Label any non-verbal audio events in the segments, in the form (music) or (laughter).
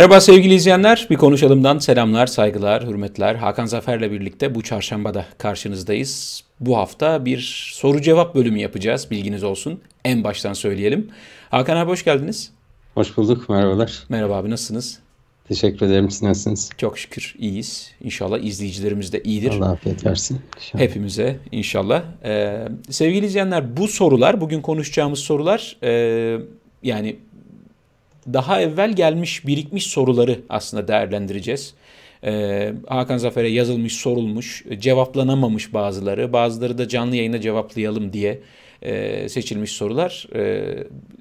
Merhaba sevgili izleyenler. Bir konuşalımdan selamlar, saygılar, hürmetler. Hakan Zafer'le birlikte bu çarşamba da karşınızdayız. Bu hafta bir soru cevap bölümü yapacağız. Bilginiz olsun. En baştan söyleyelim. Hakan abi hoş geldiniz. Hoş bulduk. Merhabalar. Merhaba abi nasılsınız? Teşekkür ederim. Siz nasılsınız? Çok şükür iyiyiz. İnşallah izleyicilerimiz de iyidir. Allah afiyet versin. İnşallah. Hepimize inşallah. Ee, sevgili izleyenler bu sorular, bugün konuşacağımız sorular e, yani daha evvel gelmiş birikmiş soruları aslında değerlendireceğiz. Ee, Hakan Zafer'e yazılmış, sorulmuş, cevaplanamamış bazıları, bazıları da canlı yayına cevaplayalım diye e, seçilmiş sorular. Ee,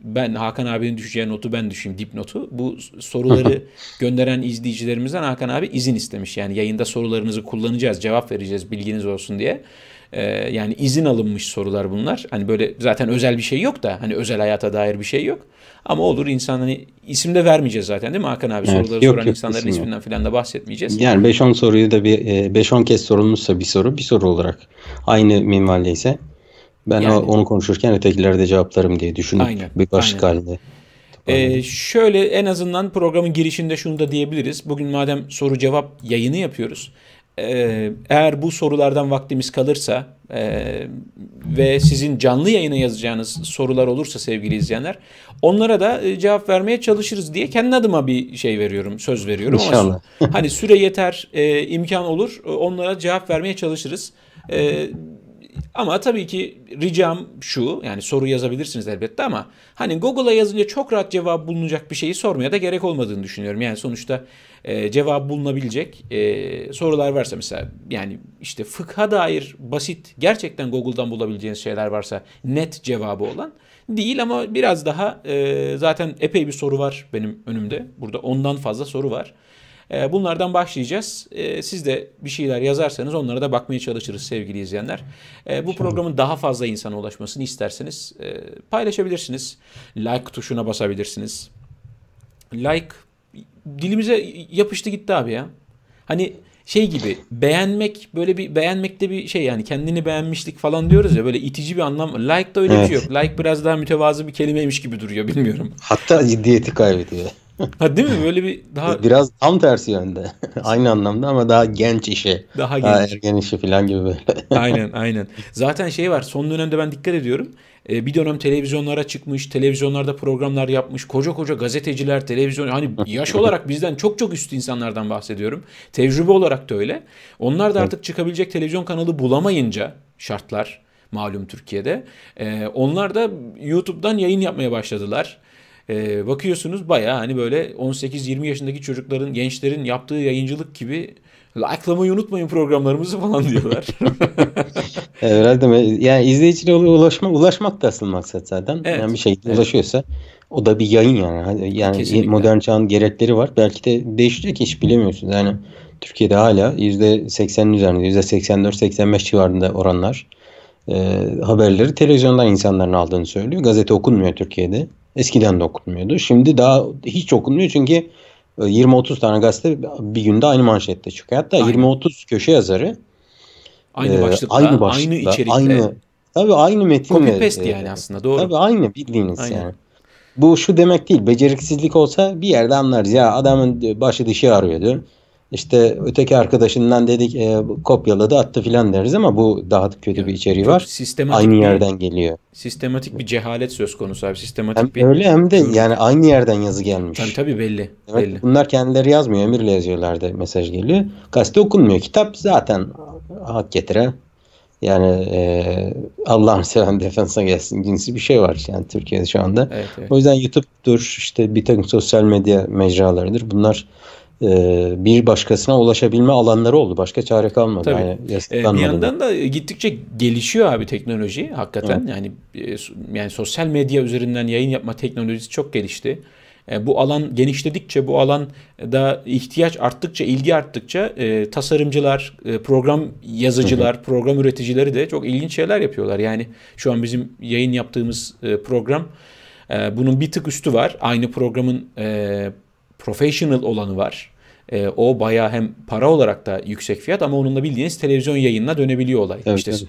ben Hakan abinin düşeceği notu ben düşeyim dipnotu. Bu soruları (laughs) gönderen izleyicilerimizden Hakan abi izin istemiş. Yani yayında sorularınızı kullanacağız, cevap vereceğiz bilginiz olsun diye. Ee, yani izin alınmış sorular bunlar. Hani böyle zaten özel bir şey yok da hani özel hayata dair bir şey yok. Ama olur insan hani isim de vermeyeceğiz zaten değil mi Hakan abi? Evet, yok, soran yok, insanların isim isminden falan da bahsetmeyeceğiz. Yani 5-10 soruyu da bir 5-10 e, kez sorulmuşsa bir soru bir soru olarak aynı ise ben yani, onu konuşurken ötekilerde cevaplarım diye düşünüp aynen, bir başlık aynen. halinde. Ee, şöyle en azından programın girişinde şunu da diyebiliriz. Bugün madem soru cevap yayını yapıyoruz. Ee, eğer bu sorulardan vaktimiz kalırsa e, ve sizin canlı yayına yazacağınız sorular olursa sevgili izleyenler onlara da e, cevap vermeye çalışırız diye kendi adıma bir şey veriyorum söz veriyorum. İnşallah. Ama, hani süre yeter e, imkan olur e, onlara cevap vermeye çalışırız. E, ama tabii ki ricam şu yani soru yazabilirsiniz elbette ama hani Google'a yazınca çok rahat cevap bulunacak bir şeyi sormaya da gerek olmadığını düşünüyorum. Yani sonuçta e, cevap bulunabilecek e, sorular varsa mesela yani işte fıkha dair basit gerçekten Google'dan bulabileceğiniz şeyler varsa net cevabı olan değil ama biraz daha e, zaten epey bir soru var benim önümde. Burada ondan fazla soru var. Ee, bunlardan başlayacağız. Ee, siz de bir şeyler yazarsanız onlara da bakmaya çalışırız sevgili izleyenler. Ee, bu programın daha fazla insana ulaşmasını isterseniz e, paylaşabilirsiniz. Like tuşuna basabilirsiniz. Like dilimize yapıştı gitti abi ya. Hani şey gibi beğenmek böyle bir beğenmekte bir şey yani kendini beğenmişlik falan diyoruz ya böyle itici bir anlam. Like da öyle evet. bir şey yok. Like biraz daha mütevazı bir kelimeymiş gibi duruyor bilmiyorum. Hatta ciddiyeti kaybediyor ha değil mi? Böyle bir daha... Biraz tam tersi yönde. (laughs) Aynı anlamda ama daha genç işi. Daha, genç. Daha ergen işi falan gibi böyle. (laughs) aynen aynen. Zaten şey var son dönemde ben dikkat ediyorum. Ee, bir dönem televizyonlara çıkmış, televizyonlarda programlar yapmış. Koca koca gazeteciler, televizyon... Hani yaş olarak bizden çok çok üst insanlardan bahsediyorum. Tecrübe olarak da öyle. Onlar da artık çıkabilecek televizyon kanalı bulamayınca şartlar malum Türkiye'de. Ee, onlar da YouTube'dan yayın yapmaya başladılar e, bakıyorsunuz baya hani böyle 18-20 yaşındaki çocukların, gençlerin yaptığı yayıncılık gibi likelamayı unutmayın programlarımızı falan diyorlar. (laughs) Herhalde mi? Yani izleyiciye ulaşma, ulaşmak da asıl maksat zaten. Evet. Yani bir şey evet. ulaşıyorsa o da bir yayın yani. Yani Kesinlikle. modern çağın gerekleri var. Belki de değişecek hiç bilemiyorsunuz. Yani Türkiye'de hala %80'in üzerinde %84-85 civarında oranlar e, haberleri televizyondan insanların aldığını söylüyor. Gazete okunmuyor Türkiye'de. Eskiden de okunmuyordu. Şimdi daha hiç okunmuyor çünkü 20-30 e, tane gazete bir günde aynı manşette çıkıyor. Hatta 20-30 köşe yazarı aynı e, başlıkta, aynı, başlıkta, aynı içerikte. Aynı, tabii aynı metinle. Copy paste yani aslında doğru. Tabii aynı bildiğiniz Aynen. yani. Bu şu demek değil. Beceriksizlik olsa bir yerde anlarız. Ya adamın başı dışı arıyordu. İşte öteki arkadaşından dedik e, kopyaladı attı filan deriz ama bu daha kötü ya, bir içeriği var. Sistematik aynı bir, yerden geliyor. Sistematik bir cehalet söz konusu abi. Sistematik hem bir öyle hem de yani aynı yerden yazı gelmiş. Tabii tabii belli. Demek belli. Bunlar kendileri yazmıyor. Emirle yazıyorlar da mesaj geliyor. Gazete okunmuyor. Kitap zaten hak getire. Yani e, Allah'ın selam defansa gelsin cinsi bir şey var yani Türkiye'de şu anda. Evet, evet. O yüzden YouTube'dur işte bir takım sosyal medya mecralarıdır. Bunlar e, bir başkasına ulaşabilme alanları oldu. Başka çare kalmadı. Tabii. Yani e, bir yandan da gittikçe gelişiyor abi teknoloji hakikaten. Evet. Yani e, yani sosyal medya üzerinden yayın yapma teknolojisi çok gelişti. Bu alan genişledikçe, bu alan da ihtiyaç arttıkça, ilgi arttıkça tasarımcılar, program yazıcılar, hı hı. program üreticileri de çok ilginç şeyler yapıyorlar. Yani şu an bizim yayın yaptığımız program bunun bir tık üstü var. Aynı programın professional olanı var. E, o baya hem para olarak da yüksek fiyat ama onunla bildiğiniz televizyon yayınına dönebiliyor olay. Evet, işte evet.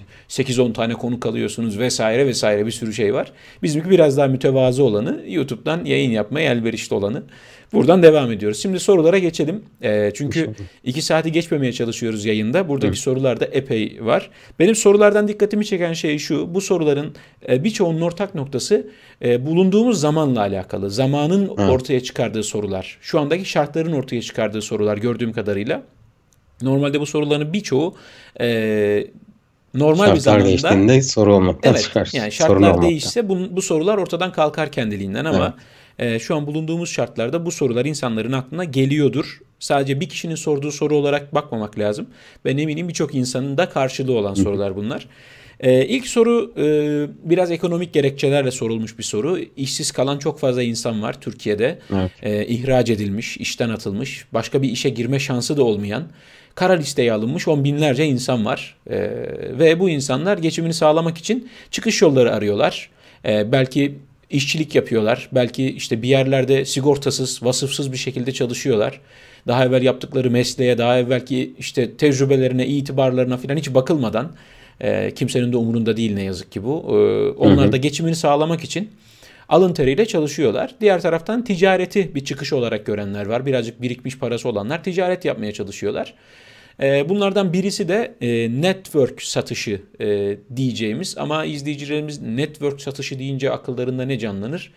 8-10 tane konu kalıyorsunuz vesaire vesaire bir sürü şey var. Bizimki biraz daha mütevazı olanı YouTube'dan yayın yapmaya elverişli olanı. Buradan devam ediyoruz. Şimdi sorulara geçelim. E, çünkü iki saati geçmemeye çalışıyoruz yayında. Buradaki evet. sorularda epey var. Benim sorulardan dikkatimi çeken şey şu. Bu soruların e, birçoğunun ortak noktası e, bulunduğumuz zamanla alakalı. Zamanın evet. ortaya çıkardığı sorular. Şu andaki şartların ortaya çıkardığı sorular gördüğüm kadarıyla. Normalde bu soruların birçoğu e, normal şartlar bir zamanda değiştiğinde soru olmaktan evet, çıkar. Yani şartlar değişse bu, bu sorular ortadan kalkar kendiliğinden ama evet. Ee, şu an bulunduğumuz şartlarda bu sorular insanların aklına geliyordur. Sadece bir kişinin sorduğu soru olarak bakmamak lazım. Ben eminim birçok insanın da karşılığı olan sorular bunlar. Ee, ilk soru e, biraz ekonomik gerekçelerle sorulmuş bir soru. İşsiz kalan çok fazla insan var Türkiye'de. Evet. E, ihraç edilmiş, işten atılmış, başka bir işe girme şansı da olmayan, kara listeye alınmış on binlerce insan var. E, ve bu insanlar geçimini sağlamak için çıkış yolları arıyorlar. E, belki işçilik yapıyorlar. Belki işte bir yerlerde sigortasız, vasıfsız bir şekilde çalışıyorlar. Daha evvel yaptıkları mesleğe, daha evvelki işte tecrübelerine, itibarlarına falan hiç bakılmadan e, kimsenin de umurunda değil ne yazık ki bu. E, onlar da geçimini sağlamak için alın teriyle çalışıyorlar. Diğer taraftan ticareti bir çıkış olarak görenler var. Birazcık birikmiş parası olanlar ticaret yapmaya çalışıyorlar. Ee, bunlardan birisi de e, network satışı e, diyeceğimiz ama izleyicilerimiz network satışı deyince akıllarında ne canlanır?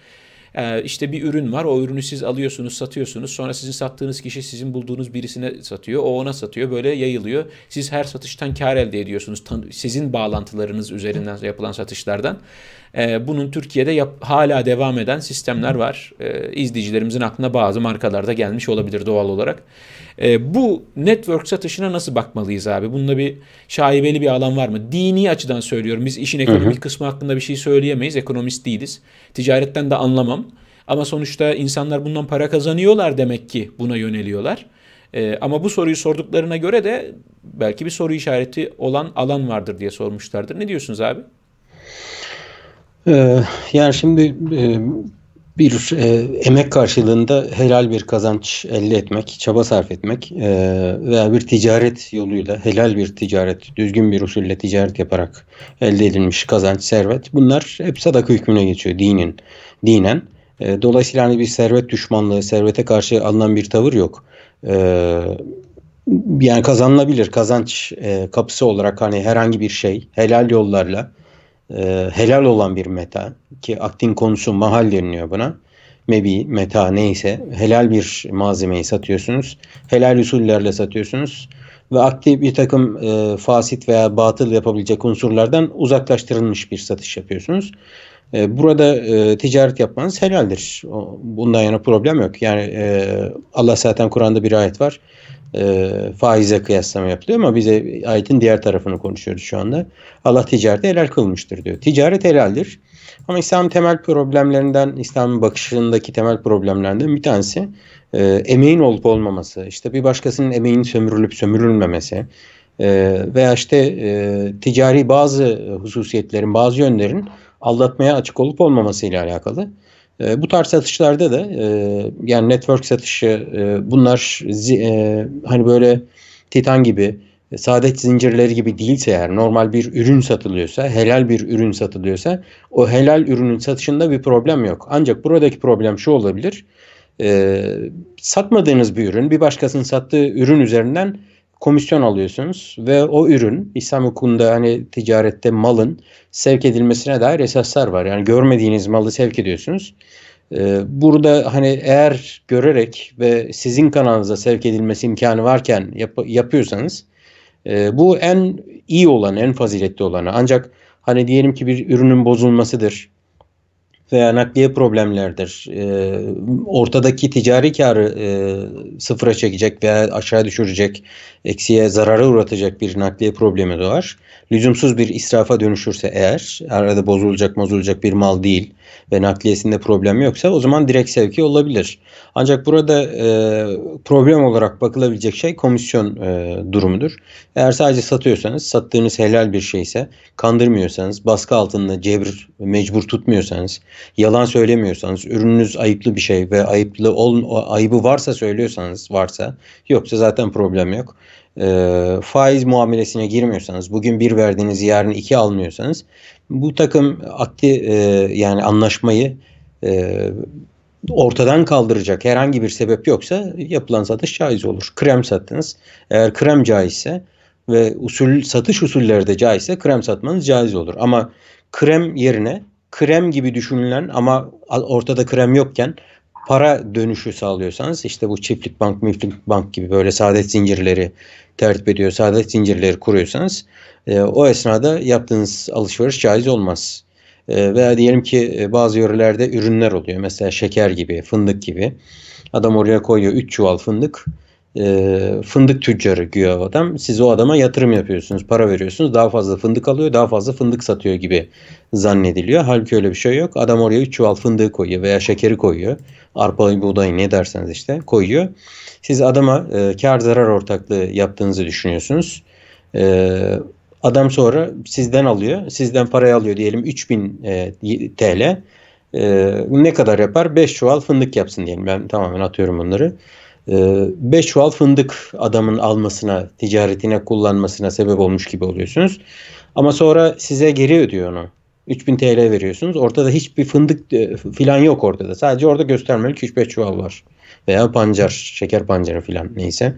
Ee, işte bir ürün var o ürünü siz alıyorsunuz satıyorsunuz sonra sizin sattığınız kişi sizin bulduğunuz birisine satıyor o ona satıyor böyle yayılıyor siz her satıştan kar elde ediyorsunuz sizin bağlantılarınız üzerinden yapılan satışlardan e, bunun Türkiye'de yap, hala devam eden sistemler var. E, izleyicilerimizin aklına bazı markalarda gelmiş olabilir doğal olarak. E, bu network satışına nasıl bakmalıyız abi? Bunda bir şaibeli bir alan var mı? Dini açıdan söylüyorum. Biz işin ekonomik hı kısmı hakkında bir şey söyleyemeyiz. Ekonomist değiliz. Ticaretten de anlamam. Ama sonuçta insanlar bundan para kazanıyorlar demek ki buna yöneliyorlar. Ee, ama bu soruyu sorduklarına göre de belki bir soru işareti olan alan vardır diye sormuşlardır. Ne diyorsunuz abi? Ee, yani şimdi bir e, e, emek karşılığında helal bir kazanç elde etmek, çaba sarf etmek e, veya bir ticaret yoluyla helal bir ticaret, düzgün bir usulle ticaret yaparak elde edilmiş kazanç, servet bunlar hep sadaka hükmüne geçiyor dinin, dinen. dolayısıyla hani bir servet düşmanlığı, servete karşı alınan bir tavır yok. yani kazanılabilir kazanç kapısı olarak hani herhangi bir şey helal yollarla e, helal olan bir meta ki aktin konusu mahal deniliyor buna. Mebi, meta neyse helal bir malzemeyi satıyorsunuz. Helal usullerle satıyorsunuz ve akti bir takım e, fasit veya batıl yapabilecek unsurlardan uzaklaştırılmış bir satış yapıyorsunuz. E, burada e, ticaret yapmanız helaldir. O, bundan yana problem yok. Yani e, Allah zaten Kur'an'da bir ayet var e, faize kıyaslama yapılıyor ama bize ayetin diğer tarafını konuşuyoruz şu anda. Allah ticarete helal kılmıştır diyor. Ticaret helaldir. Ama İslam'ın temel problemlerinden, İslam'ın bakışındaki temel problemlerinden bir tanesi e, emeğin olup olmaması, işte bir başkasının emeğin sömürülüp sömürülmemesi e, veya işte e, ticari bazı hususiyetlerin, bazı yönlerin aldatmaya açık olup olmaması ile alakalı. E, bu tarz satışlarda da e, yani network satışı e, bunlar zi, e, hani böyle Titan gibi e, saadet zincirleri gibi değilse eğer normal bir ürün satılıyorsa, helal bir ürün satılıyorsa o helal ürünün satışında bir problem yok. Ancak buradaki problem şu olabilir. E, satmadığınız bir ürün bir başkasının sattığı ürün üzerinden komisyon alıyorsunuz ve o ürün İslam hukukunda hani ticarette malın sevk edilmesine dair esaslar var. Yani görmediğiniz malı sevk ediyorsunuz. Ee, burada hani eğer görerek ve sizin kanalınıza sevk edilmesi imkanı varken yap- yapıyorsanız e, bu en iyi olan, en faziletli olanı. Ancak hani diyelim ki bir ürünün bozulmasıdır veya nakliye problemlerdir. E, ortadaki ticari karı e, sıfıra çekecek veya aşağı düşürecek, eksiye zarara uğratacak bir nakliye problemi doğar. Lüzumsuz bir israfa dönüşürse eğer, arada bozulacak bozulacak bir mal değil, ve nakliyesinde problem yoksa o zaman direkt sevki olabilir. Ancak burada e, problem olarak bakılabilecek şey komisyon e, durumudur. Eğer sadece satıyorsanız, sattığınız helal bir şeyse, kandırmıyorsanız, baskı altında cebir mecbur tutmuyorsanız, yalan söylemiyorsanız, ürününüz ayıplı bir şey ve ayıplı ol, ayıbı varsa söylüyorsanız varsa yoksa zaten problem yok e, faiz muamelesine girmiyorsanız, bugün bir verdiğiniz yarın iki almıyorsanız bu takım akti e, yani anlaşmayı e, ortadan kaldıracak herhangi bir sebep yoksa yapılan satış caiz olur. Krem sattınız. Eğer krem caizse ve usul satış usulleri de caizse krem satmanız caiz olur. Ama krem yerine krem gibi düşünülen ama ortada krem yokken para dönüşü sağlıyorsanız işte bu çiftlik bank, mülklük bank gibi böyle saadet zincirleri tertip ediyor, saadet zincirleri kuruyorsanız e, o esnada yaptığınız alışveriş caiz olmaz. E, veya diyelim ki e, bazı yörelerde ürünler oluyor. Mesela şeker gibi, fındık gibi. Adam oraya koyuyor 3 çuval fındık e, fındık tüccarı güya adam. Siz o adama yatırım yapıyorsunuz, para veriyorsunuz. Daha fazla fındık alıyor, daha fazla fındık satıyor gibi zannediliyor. Halbuki öyle bir şey yok. Adam oraya 3 çuval fındığı koyuyor veya şekeri koyuyor. Arpa, buğday ne derseniz işte koyuyor. Siz adama e, kar zarar ortaklığı yaptığınızı düşünüyorsunuz. E, adam sonra sizden alıyor. Sizden parayı alıyor diyelim 3000 e, TL. Ee, ne kadar yapar? 5 çuval fındık yapsın diyelim. Ben tamamen atıyorum bunları. 5 ee, çuval fındık adamın almasına, ticaretine kullanmasına sebep olmuş gibi oluyorsunuz. Ama sonra size geri ödüyor onu. 3000 TL veriyorsunuz. Ortada hiçbir fındık e, filan yok ortada. Sadece orada göstermelik 3-5 çuval var. Veya pancar, şeker pancarı filan neyse.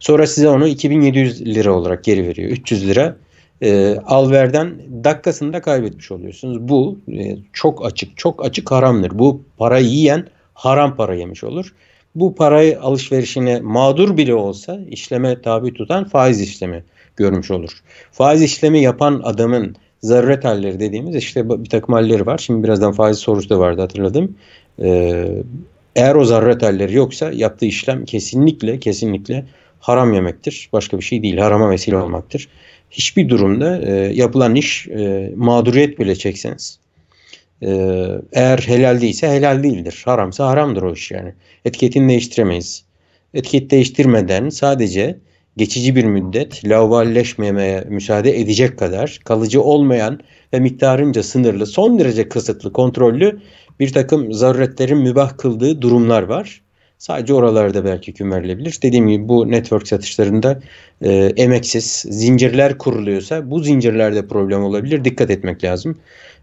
Sonra size onu 2700 lira olarak geri veriyor. 300 lira e, ee, alverden dakikasında kaybetmiş oluyorsunuz. Bu e, çok açık, çok açık haramdır. Bu para yiyen haram para yemiş olur bu parayı alışverişini mağdur bile olsa işleme tabi tutan faiz işlemi görmüş olur. Faiz işlemi yapan adamın zaruret halleri dediğimiz işte bir takım halleri var. Şimdi birazdan faiz sorusu da vardı hatırladım. Ee, eğer o zaruret halleri yoksa yaptığı işlem kesinlikle kesinlikle haram yemektir. Başka bir şey değil. Harama vesile olmaktır. Hiçbir durumda e, yapılan iş e, mağduriyet bile çekseniz ee, eğer helal değilse helal değildir. Haramsa haramdır o iş yani. Etiketini değiştiremeyiz. Etiket değiştirmeden sadece geçici bir müddet lavalleşmemeye müsaade edecek kadar kalıcı olmayan ve miktarınca sınırlı, son derece kısıtlı, kontrollü bir takım zaruretlerin mübah kıldığı durumlar var. Sadece oralarda belki kümerilebilir. Dediğim gibi bu network satışlarında e, emeksiz zincirler kuruluyorsa bu zincirlerde problem olabilir. Dikkat etmek lazım.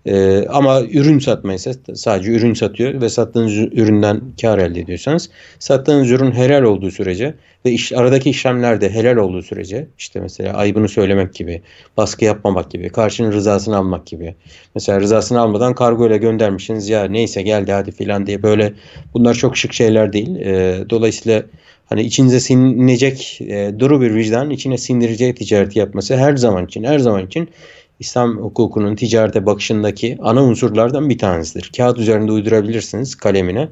E, ama ürün satmaysa sadece ürün satıyor ve sattığınız üründen kar elde ediyorsanız sattığınız ürün helal olduğu sürece ve iş, aradaki işlemler de helal olduğu sürece işte mesela ayıbını söylemek gibi, baskı yapmamak gibi, karşının rızasını almak gibi. Mesela rızasını almadan kargo ile göndermişsiniz ya neyse geldi hadi filan diye böyle bunlar çok şık şeyler değil. E, dolayısıyla hani içinize sinecek e, duru bir vicdan, içine sindirecek ticareti yapması her zaman için, her zaman için İslam hukukunun ticarete bakışındaki ana unsurlardan bir tanesidir. Kağıt üzerinde uydurabilirsiniz kalemine.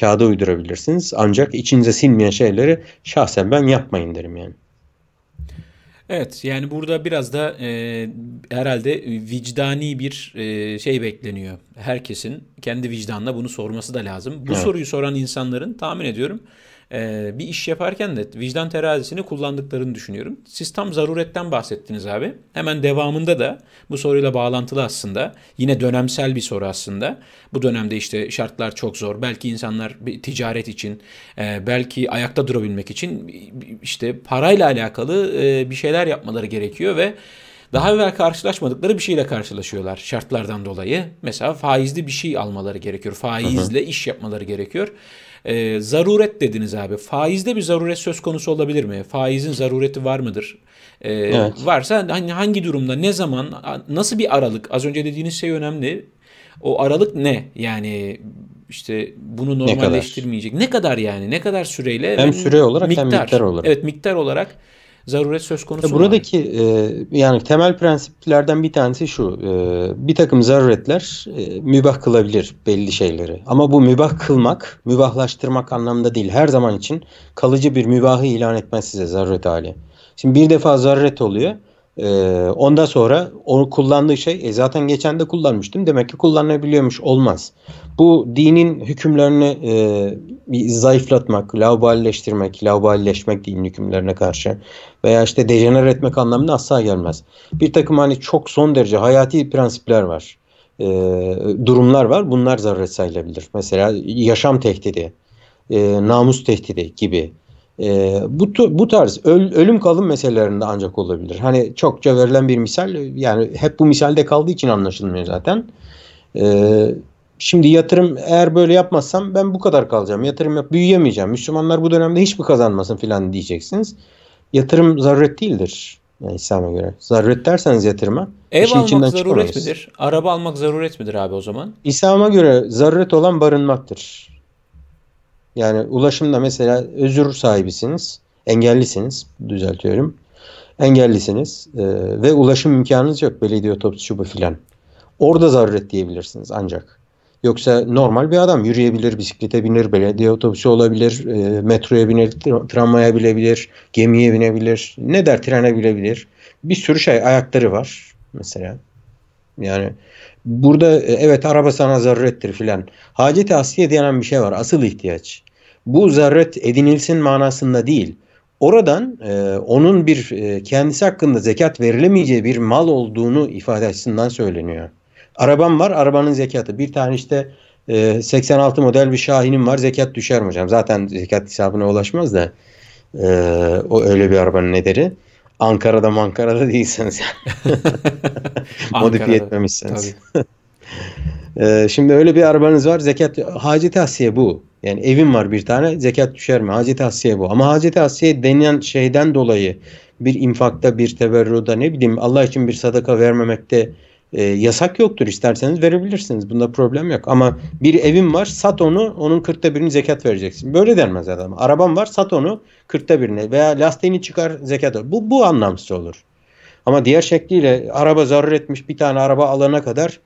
Kağıda uydurabilirsiniz. Ancak içinize silmeyen şeyleri şahsen ben yapmayın derim yani. Evet yani burada biraz da e, herhalde vicdani bir e, şey bekleniyor. Herkesin kendi vicdanına bunu sorması da lazım. Bu evet. soruyu soran insanların tahmin ediyorum ee, bir iş yaparken de vicdan terazisini kullandıklarını düşünüyorum. Siz tam zaruretten bahsettiniz abi. Hemen devamında da bu soruyla bağlantılı aslında. Yine dönemsel bir soru aslında. Bu dönemde işte şartlar çok zor. Belki insanlar bir ticaret için, e, belki ayakta durabilmek için işte parayla alakalı e, bir şeyler yapmaları gerekiyor ve daha evvel karşılaşmadıkları bir şeyle karşılaşıyorlar şartlardan dolayı. Mesela faizli bir şey almaları gerekiyor. Faizle iş yapmaları gerekiyor. Ee, zaruret dediniz abi. Faizde bir zaruret söz konusu olabilir mi? Faizin zarureti var mıdır? Ee, evet. Varsa hani hangi durumda, ne zaman, nasıl bir aralık? Az önce dediğiniz şey önemli. O aralık ne? Yani işte bunu normalleştirmeyecek. Ne kadar, ne kadar yani? Ne kadar süreyle? Hem süre olarak miktar. hem miktar olarak. Evet miktar olarak zaruret söz konusu. E, buradaki e, yani temel prensiplerden bir tanesi şu. E, bir takım zaruretler e, mübah kılabilir belli şeyleri. Ama bu mübah kılmak, mübahlaştırmak anlamında değil. Her zaman için kalıcı bir mübahı ilan etmez size zaruret hali. Şimdi bir defa zaruret oluyor. E, ondan sonra onu kullandığı şey e, zaten geçen de kullanmıştım. Demek ki kullanabiliyormuş olmaz bu dinin hükümlerini e, zayıflatmak, lauballeştirmek, lauballeşmek dinin hükümlerine karşı veya işte dejener etmek anlamına asla gelmez. Bir takım hani çok son derece hayati prensipler var, e, durumlar var. Bunlar zaruret sayılabilir. Mesela yaşam tehdidi, e, namus tehdidi gibi. E, bu bu tarz öl, ölüm kalım meselelerinde ancak olabilir. Hani çokça verilen bir misal yani hep bu misalde kaldığı için anlaşılmıyor zaten. E, Şimdi yatırım eğer böyle yapmazsam ben bu kadar kalacağım. Yatırım yap büyüyemeyeceğim. Müslümanlar bu dönemde hiç mi kazanmasın filan diyeceksiniz. Yatırım zaruret değildir. Yani İslam'a göre. Zaruret derseniz yatırıma. Ev almak içinden zaruret çıkamayız. midir? Araba almak zaruret midir abi o zaman? İslam'a göre zaruret olan barınmaktır. Yani ulaşımda mesela özür sahibisiniz. Engellisiniz. Düzeltiyorum. Engellisiniz. Ee, ve ulaşım imkanınız yok. Belediye otobüsü bu filan. Orada zaruret diyebilirsiniz ancak. Yoksa normal bir adam yürüyebilir, bisiklete binir, belediye otobüsü olabilir, e, metroya biner, tramvaya binebilir, gemiye binebilir, ne der trene binebilir. Bir sürü şey ayakları var mesela. Yani burada e, evet araba sana zarurettir filan. hacet asliye denen bir şey var. Asıl ihtiyaç. Bu zaruret edinilsin manasında değil. Oradan e, onun bir e, kendisi hakkında zekat verilemeyeceği bir mal olduğunu ifade açısından söyleniyor. Arabam var. Arabanın zekatı. Bir tane işte 86 e, model bir Şahin'im var. Zekat düşer mi hocam? Zaten zekat hesabına ulaşmaz da. E, o öyle bir arabanın nedeni. Ankara'da (laughs) Ankara'da değilseniz yani. Modifiye etmemişsiniz. (laughs) E, şimdi öyle bir arabanız var zekat hacı tahsiye bu. Yani evim var bir tane zekat düşer mi? Hacı tahsiye bu. Ama hacı tahsiye denilen şeyden dolayı bir infakta bir teverruda ne bileyim Allah için bir sadaka vermemekte e, yasak yoktur. isterseniz verebilirsiniz. Bunda problem yok. Ama bir evim var sat onu onun kırkta birini zekat vereceksin. Böyle denmez adam. Arabam var sat onu kırkta birine veya lastiğini çıkar zekat ver. Bu, bu anlamsız olur. Ama diğer şekliyle araba zarar etmiş bir tane araba alana kadar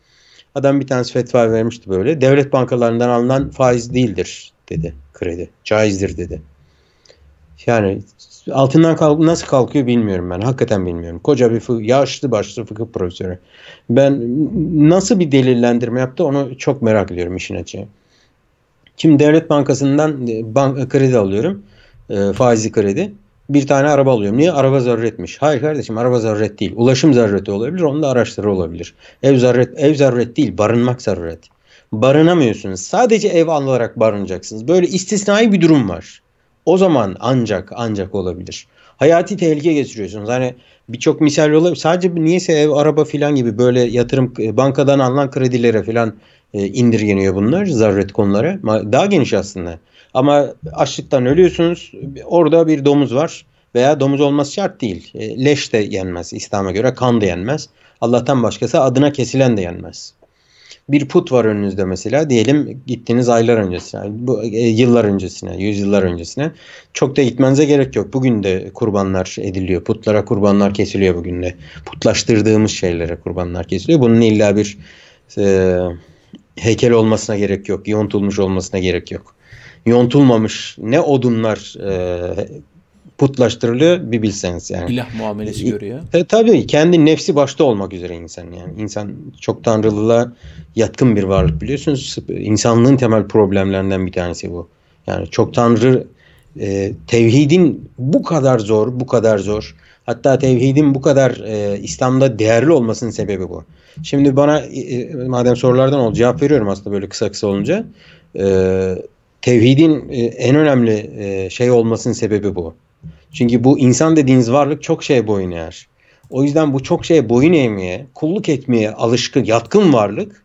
adam bir tane fetva vermişti böyle. Devlet bankalarından alınan faiz değildir dedi kredi. Caizdir dedi. Yani altından kalk nasıl kalkıyor bilmiyorum ben. Hakikaten bilmiyorum. Koca bir fıkıh, yaşlı başlı fıkıh profesörü. Ben nasıl bir delillendirme yaptı onu çok merak ediyorum işin açığı. Şimdi Devlet Bankası'ndan e, bank, e, kredi alıyorum. E, faizli kredi. Bir tane araba alıyorum. Niye? Araba zarretmiş? Hayır kardeşim araba zarret değil. Ulaşım zarreti olabilir. Onun da araçları olabilir. Ev zarret ev zarret değil. Barınmak zaruret. Barınamıyorsunuz. Sadece ev alarak barınacaksınız. Böyle istisnai bir durum var. O zaman ancak ancak olabilir. Hayati tehlike geçiriyorsunuz. Hani birçok misal olabilir. Sadece niyeyse ev, araba filan gibi böyle yatırım e, bankadan alınan kredilere filan e, indirgeniyor bunlar zaruret konuları. Daha geniş aslında. Ama açlıktan ölüyorsunuz. Orada bir domuz var veya domuz olması şart değil. E, leş de yenmez İslam'a göre, kan da yenmez. Allah'tan başkası adına kesilen de yenmez bir put var önünüzde mesela diyelim gittiğiniz aylar öncesine, bu, e, yıllar öncesine, yüzyıllar öncesine çok da gitmenize gerek yok. Bugün de kurbanlar ediliyor, putlara kurbanlar kesiliyor bugün de. Putlaştırdığımız şeylere kurbanlar kesiliyor. Bunun illa bir e, heykel olmasına gerek yok, yontulmuş olmasına gerek yok. Yontulmamış ne odunlar e, putlaştırılıyor bir bilseniz yani. İlah muamelesi e, e, görüyor. E, tabii kendi nefsi başta olmak üzere insan yani. insan çok tanrılığa yatkın bir varlık biliyorsunuz. İnsanlığın temel problemlerinden bir tanesi bu. Yani çok tanrı e, tevhidin bu kadar zor, bu kadar zor. Hatta tevhidin bu kadar e, İslam'da değerli olmasının sebebi bu. Şimdi bana e, e madem sorulardan oldu cevap veriyorum aslında böyle kısa kısa olunca. E, tevhidin e, en önemli e, şey olmasının sebebi bu. Çünkü bu insan dediğiniz varlık çok şeye boyun eğer. O yüzden bu çok şeye boyun eğmeye, kulluk etmeye alışkın, yatkın varlık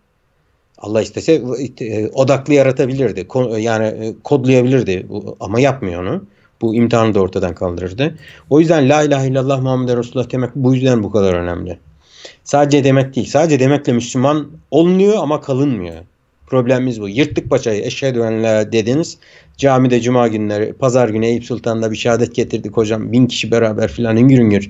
Allah istese e, odaklı yaratabilirdi. E, yani e, kodlayabilirdi ama yapmıyor onu. Bu imtihanı da ortadan kaldırırdı. O yüzden la ilahe illallah Muhammed Resulullah demek bu yüzden bu kadar önemli. Sadece demek değil. Sadece demekle Müslüman olunuyor ama kalınmıyor. Problemimiz bu. Yırttık paçayı eşhedü en dediniz Camide cuma günleri, pazar günü Eyüp Sultan'da bir şehadet getirdik hocam. Bin kişi beraber filan hüngür hüngür.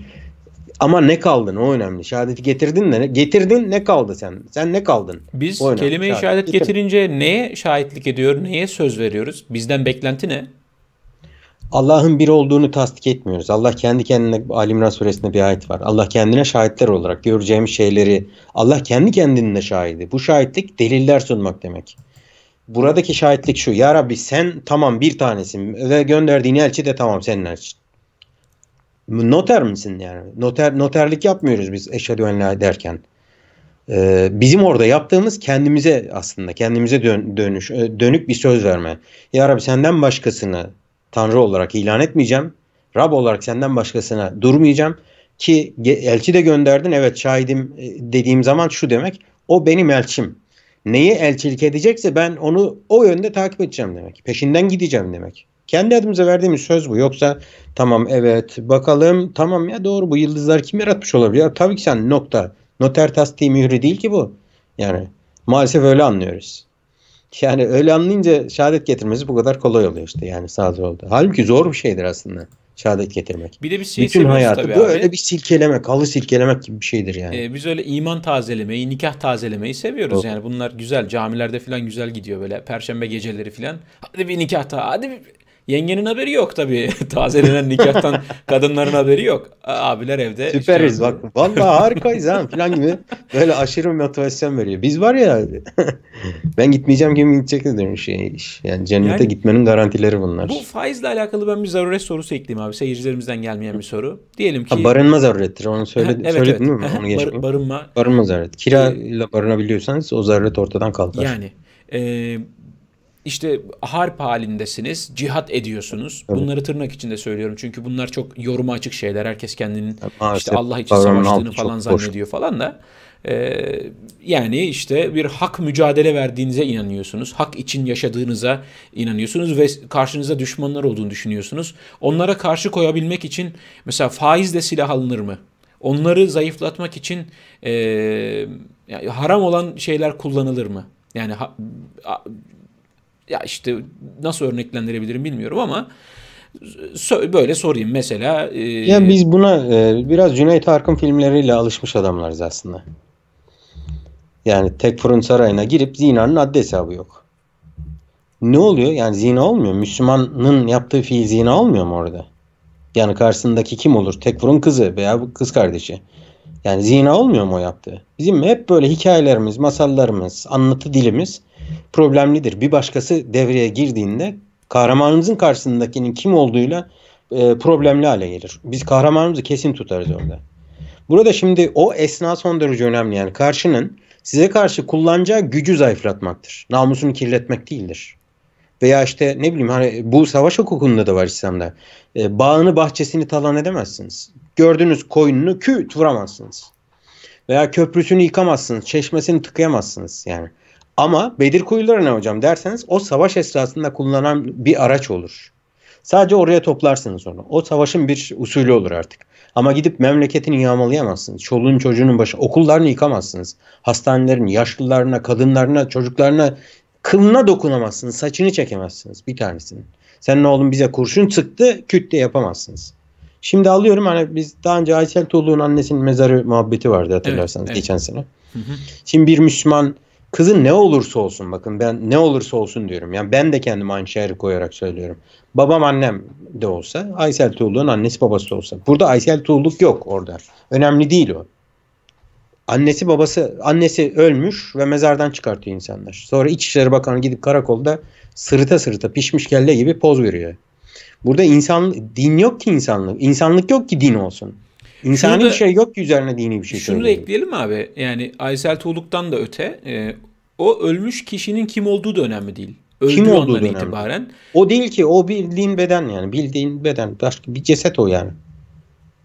Ama ne kaldı o önemli. Şehadeti getirdin de ne? Getirdin ne kaldı sen? Sen ne kaldın? Biz kelime-i şehadet, şehadet getirince neye şahitlik ediyor? Neye söz veriyoruz? Bizden beklenti ne? Allah'ın bir olduğunu tasdik etmiyoruz. Allah kendi kendine Ali İmran suresinde bir ayet var. Allah kendine şahitler olarak göreceğimiz şeyleri Allah kendi kendine şahidi. Bu şahitlik deliller sunmak demek buradaki şahitlik şu. Ya Rabbi sen tamam bir tanesin ve gönderdiğin elçi de tamam senin elçin. Noter misin yani? Noter, noterlik yapmıyoruz biz eşhedü en derken. Ee, bizim orada yaptığımız kendimize aslında kendimize dön, dönüş, e, dönük bir söz verme. Ya Rabbi senden başkasını Tanrı olarak ilan etmeyeceğim. Rab olarak senden başkasına durmayacağım. Ki elçi de gönderdin evet şahidim e, dediğim zaman şu demek. O benim elçim neyi elçilik edecekse ben onu o yönde takip edeceğim demek. Peşinden gideceğim demek. Kendi adımıza verdiğimiz söz bu. Yoksa tamam evet bakalım tamam ya doğru bu yıldızlar kim yaratmış olabilir? Ya, tabii ki sen nokta. Noter tasdiği mührü değil ki bu. Yani maalesef öyle anlıyoruz. Yani öyle anlayınca şehadet getirmesi bu kadar kolay oluyor işte yani sağ oldu. Halbuki zor bir şeydir aslında şehadet getirmek. Bir de biz şey Bütün hayatı tabii böyle abi. bir silkelemek, halı silkelemek gibi bir şeydir yani. Ee, biz öyle iman tazelemeyi, nikah tazelemeyi seviyoruz Doğru. yani. Bunlar güzel camilerde falan güzel gidiyor böyle perşembe geceleri falan. Hadi bir nikah ta, hadi bir Yengenin haberi yok tabii. (laughs) Tazelenen nikahtan (laughs) kadınların haberi yok. Abiler evde. Süperiz bak. Valla (laughs) harikayız ha falan gibi. Böyle aşırı motivasyon veriyor. Biz var ya ben gitmeyeceğim gibi gidecek diyorum şey Yani cennete yani, gitmenin garantileri bunlar. Bu faizle alakalı ben bir zaruret sorusu ekleyeyim abi. Seyircilerimizden gelmeyen bir soru. Diyelim ki. Ha, barınma zarurettir. Onu söyle, evet, söyledin evet. mi? Onu Bar- barınma. Barınma zaruret. ile ee, barınabiliyorsanız o zaruret ortadan kalkar. Yani. E, işte harp halindesiniz, cihat ediyorsunuz. Evet. Bunları tırnak içinde söylüyorum çünkü bunlar çok yoruma açık şeyler. Herkes kendinin Maalesef, işte Allah için savaştığını falan zannediyor boş. falan da. Ee, yani işte bir hak mücadele verdiğinize inanıyorsunuz. Hak için yaşadığınıza inanıyorsunuz ve karşınıza düşmanlar olduğunu düşünüyorsunuz. Onlara karşı koyabilmek için mesela faizle silah alınır mı? Onları zayıflatmak için e, yani haram olan şeyler kullanılır mı? Yani ha, ya işte nasıl örneklendirebilirim bilmiyorum ama böyle sorayım mesela. E, ya biz buna e, biraz Cüneyt Arkın filmleriyle alışmış adamlarız aslında. Yani tek fırın sarayına girip zinanın adli hesabı yok. Ne oluyor? Yani zina olmuyor. Müslümanın yaptığı fiil zina olmuyor mu orada? Yani karşısındaki kim olur? Tekfur'un kızı veya kız kardeşi. Yani zina olmuyor mu o yaptığı? Bizim hep böyle hikayelerimiz, masallarımız, anlatı dilimiz problemlidir. Bir başkası devreye girdiğinde kahramanımızın karşısındakinin kim olduğuyla e, problemli hale gelir. Biz kahramanımızı kesin tutarız orada. Burada şimdi o esna son derece önemli. Yani karşının size karşı kullanacağı gücü zayıflatmaktır. Namusunu kirletmek değildir. Veya işte ne bileyim hani bu savaş hukukunda da var İslam'da. E, bağını bahçesini talan edemezsiniz gördüğünüz koyununu küt vuramazsınız. Veya köprüsünü yıkamazsınız, çeşmesini tıkayamazsınız yani. Ama Bedir kuyuları ne hocam derseniz o savaş esrasında kullanılan bir araç olur. Sadece oraya toplarsınız onu. O savaşın bir usulü olur artık. Ama gidip memleketini yağmalayamazsınız. Çoluğun çocuğunun başı okullarını yıkamazsınız. Hastanelerin yaşlılarına, kadınlarına, çocuklarına kılına dokunamazsınız. Saçını çekemezsiniz bir tanesinin. Senin oğlun bize kurşun sıktı kütle yapamazsınız. Şimdi alıyorum hani biz daha önce Aysel Tuğlu'nun annesinin mezarı muhabbeti vardı hatırlarsanız evet, evet. geçen sene. Hı hı. Şimdi bir Müslüman kızın ne olursa olsun bakın ben ne olursa olsun diyorum. Yani ben de kendimi aynı şehre koyarak söylüyorum. Babam annem de olsa Aysel Tuğlu'nun annesi babası da olsa. Burada Aysel Tuğluk yok orada. Önemli değil o. Annesi babası annesi ölmüş ve mezardan çıkartıyor insanlar. Sonra İçişleri Bakanı gidip karakolda sırıta sırıta pişmiş kelle gibi poz veriyor. Burada insan din yok ki insanlık. İnsanlık yok ki din olsun. İnsani bir şey yok ki üzerine dini bir şey Şunu da ekleyelim abi. Yani Aysel Tuğluk'tan da öte e, o ölmüş kişinin kim olduğu da önemli değil. Öldüğü kim olduğu da itibaren. O değil ki o bildiğin beden yani. Bildiğin beden. Başka bir ceset o yani.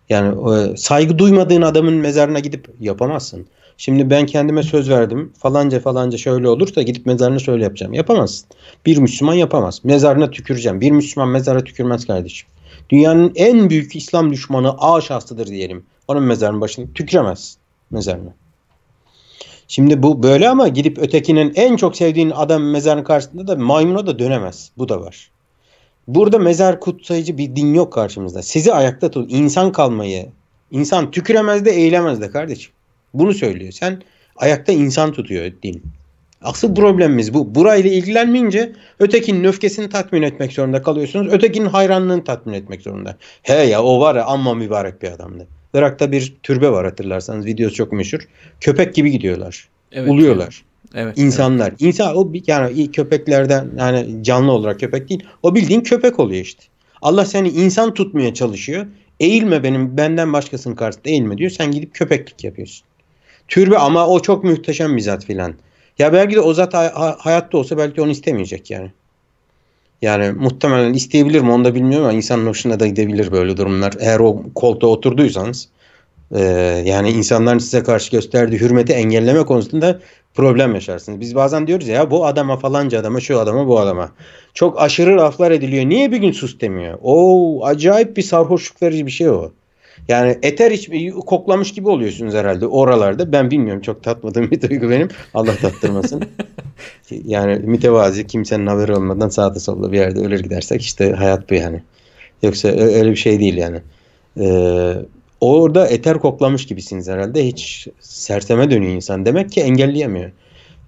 Yani e, saygı duymadığın adamın mezarına gidip yapamazsın. Şimdi ben kendime söz verdim falanca falanca şöyle olursa gidip mezarını şöyle yapacağım. Yapamazsın. Bir Müslüman yapamaz. Mezarına tüküreceğim. Bir Müslüman mezara tükürmez kardeşim. Dünyanın en büyük İslam düşmanı A şahsıdır diyelim. Onun mezarının başına tüküremez mezarını. Şimdi bu böyle ama gidip ötekinin en çok sevdiğin adam mezarın karşısında da maymuna da dönemez. Bu da var. Burada mezar kutsayıcı bir din yok karşımızda. Sizi ayakta tut. insan kalmayı. insan tüküremez de eğilemez de kardeşim. Bunu söylüyor. Sen ayakta insan tutuyor din. Asıl problemimiz bu. Burayla ilgilenmeyince ötekinin öfkesini tatmin etmek zorunda kalıyorsunuz. Ötekinin hayranlığını tatmin etmek zorunda. He ya o var ya amma mübarek bir adamdı. Irak'ta bir türbe var hatırlarsanız. Videosu çok meşhur. Köpek gibi gidiyorlar. Evet, Uluyorlar. Evet. İnsanlar. Evet. İnsan o yani köpeklerden yani canlı olarak köpek değil. O bildiğin köpek oluyor işte. Allah seni insan tutmaya çalışıyor. Eğilme benim benden başkasının karşısında eğilme diyor. Sen gidip köpeklik yapıyorsun. Türbe ama o çok muhteşem bir zat filan. Ya belki de o zat hay- hayatta olsa belki onu istemeyecek yani. Yani muhtemelen isteyebilir mi onu da bilmiyorum ama insanın hoşuna da gidebilir böyle durumlar. Eğer o koltuğa oturduysanız e, yani insanların size karşı gösterdiği hürmeti engelleme konusunda problem yaşarsınız. Biz bazen diyoruz ya bu adama falanca adama şu adama bu adama. Çok aşırı laflar ediliyor. Niye bir gün sus demiyor? Oo acayip bir sarhoşluk verici bir şey o. Yani eter hiç koklamış gibi oluyorsunuz herhalde oralarda. Ben bilmiyorum çok tatmadığım bir duygu benim. Allah tattırmasın. (laughs) yani mütevazi kimsenin haberi olmadan sağda solda bir yerde ölür gidersek işte hayat bu yani. Yoksa öyle bir şey değil yani. Ee, orada eter koklamış gibisiniz herhalde. Hiç serseme dönüyor insan. Demek ki engelleyemiyor.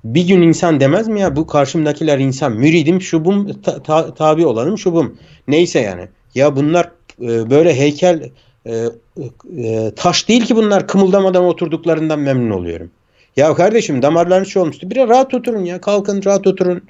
Bir gün insan demez mi ya bu karşımdakiler insan. Müridim şubum ta, ta, tabi olanım şubum. Neyse yani. Ya bunlar e, böyle heykel ee, e, taş değil ki bunlar kımıldamadan oturduklarından memnun oluyorum. Ya kardeşim damarlarınız şey olmuştu. Biraz rahat oturun ya. Kalkın rahat oturun.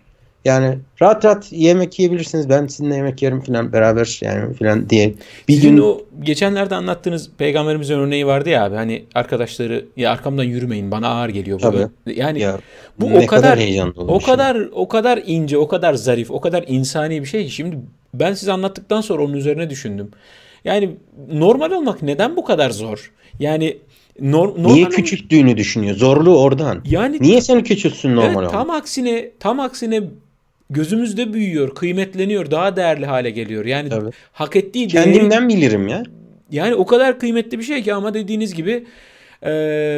Yani rahat rahat yemek yiyebilirsiniz. Ben sizinle yemek yerim filan beraber yani filan diye. Bir Sizin gün o geçenlerde anlattığınız peygamberimizin örneği vardı ya abi hani arkadaşları ya arkamdan yürümeyin bana ağır geliyor bu. Tabii. Yani ya, bu o kadar, kadar heyecanlı o kadar şimdi. o kadar ince, o kadar zarif, o kadar insani bir şey. Şimdi ben size anlattıktan sonra onun üzerine düşündüm. Yani normal olmak neden bu kadar zor? Yani Nor, normal Niye küçülttüğünü düşünüyor? Zorluğu oradan. Yani Niye sen küçülsün normal evet, Tam aksine tam aksine gözümüzde büyüyor, kıymetleniyor, daha değerli hale geliyor. Yani Tabii. hak ettiği Kendimden değeri, bilirim ya. Yani o kadar kıymetli bir şey ki ama dediğiniz gibi e,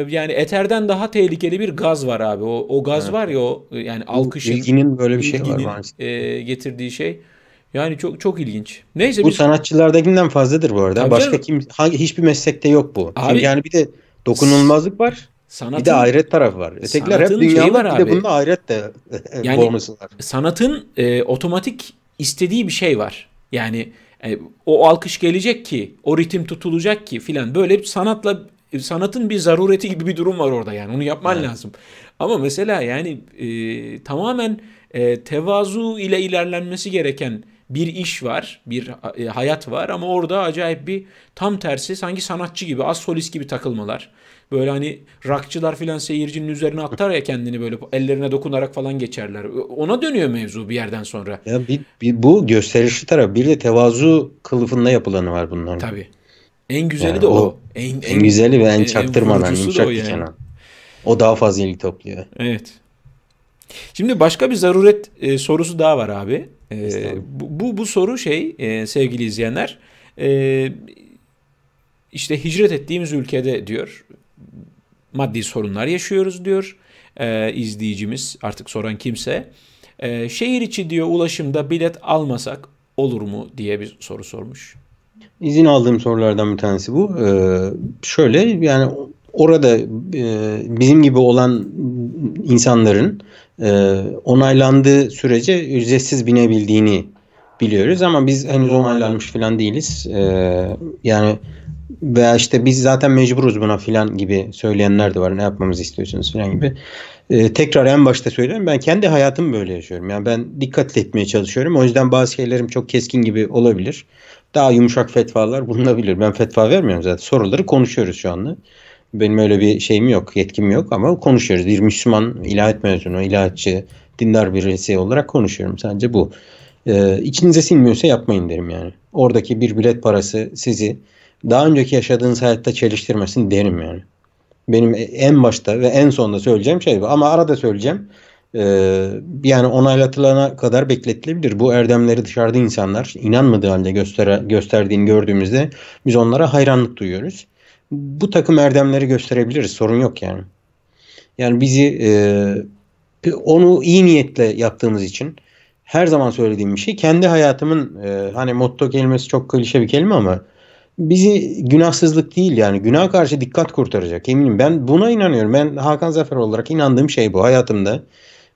yani eterden daha tehlikeli bir gaz var abi. O, o gaz evet. var ya o yani alkışın. Bilginin böyle bir şey var. E, getirdiği şey. Yani çok çok ilginç. Neyse bu biz... sanatçılardakinden fazladır bu arada. Tabii Başka canım. kim hangi hiçbir meslekte yok bu. Abi, Çünkü yani bir de dokunulmazlık var. Sanatın, bir de ahiret tarafı var. Ötekiler hep dünyalık var abi. bir de bunda ahiret de e, yani, forması var. Sanatın e, otomatik istediği bir şey var. Yani e, o alkış gelecek ki, o ritim tutulacak ki filan böyle sanatla e, sanatın bir zarureti gibi bir durum var orada yani onu yapman evet. lazım. Ama mesela yani e, tamamen e, tevazu ile ilerlenmesi gereken bir iş var, bir e, hayat var ama orada acayip bir tam tersi sanki sanatçı gibi, az solist gibi takılmalar. Böyle hani rakçılar filan seyircinin üzerine atlar ya kendini böyle ellerine dokunarak falan geçerler. Ona dönüyor mevzu bir yerden sonra. Ya bir, bir bu gösterişli taraf. Bir de tevazu kılıfında yapılanı var bunların. Tabii. En güzeli yani de o. o. En, en, en güzeli ve en, en çaktırmadan en yumuşak yani. O daha fazla ilgi topluyor. Evet. Şimdi başka bir zaruret e, sorusu daha var abi. E, bu, bu bu soru şey e, sevgili izleyenler e, işte hicret ettiğimiz ülkede diyor maddi sorunlar yaşıyoruz diyor e, izleyicimiz artık soran kimse. E, şehir içi diyor ulaşımda bilet almasak olur mu diye bir soru sormuş. İzin aldığım sorulardan bir tanesi bu. Ee, şöyle yani orada e, bizim gibi olan insanların e, onaylandığı sürece ücretsiz binebildiğini biliyoruz ama biz henüz onaylanmış falan değiliz. E, yani veya işte biz zaten mecburuz buna filan gibi söyleyenler de var. Ne yapmamızı istiyorsunuz filan gibi. Ee, tekrar en başta söylüyorum. Ben kendi hayatımı böyle yaşıyorum. Yani ben dikkat etmeye çalışıyorum. O yüzden bazı şeylerim çok keskin gibi olabilir. Daha yumuşak fetvalar bulunabilir. Ben fetva vermiyorum zaten. Soruları konuşuyoruz şu anda. Benim öyle bir şeyim yok, yetkim yok ama konuşuyoruz. Bir Müslüman ilahiyat mezunu, ilahiyatçı, dindar birisi olarak konuşuyorum. sence bu. Ee, içinize sinmiyorsa yapmayın derim yani. Oradaki bir bilet parası sizi daha önceki yaşadığınız hayatta çeliştirmesin derim yani. Benim en başta ve en sonda söyleyeceğim şey bu. Ama arada söyleyeceğim. Ee, yani onaylatılana kadar bekletilebilir. Bu erdemleri dışarıda insanlar inanmadığı halde göster gösterdiğini gördüğümüzde biz onlara hayranlık duyuyoruz bu takım erdemleri gösterebiliriz. Sorun yok yani. Yani bizi e, onu iyi niyetle yaptığımız için her zaman söylediğim bir şey kendi hayatımın e, hani motto kelimesi çok klişe bir kelime ama bizi günahsızlık değil yani günah karşı dikkat kurtaracak eminim. Ben buna inanıyorum. Ben Hakan Zafer olarak inandığım şey bu hayatımda.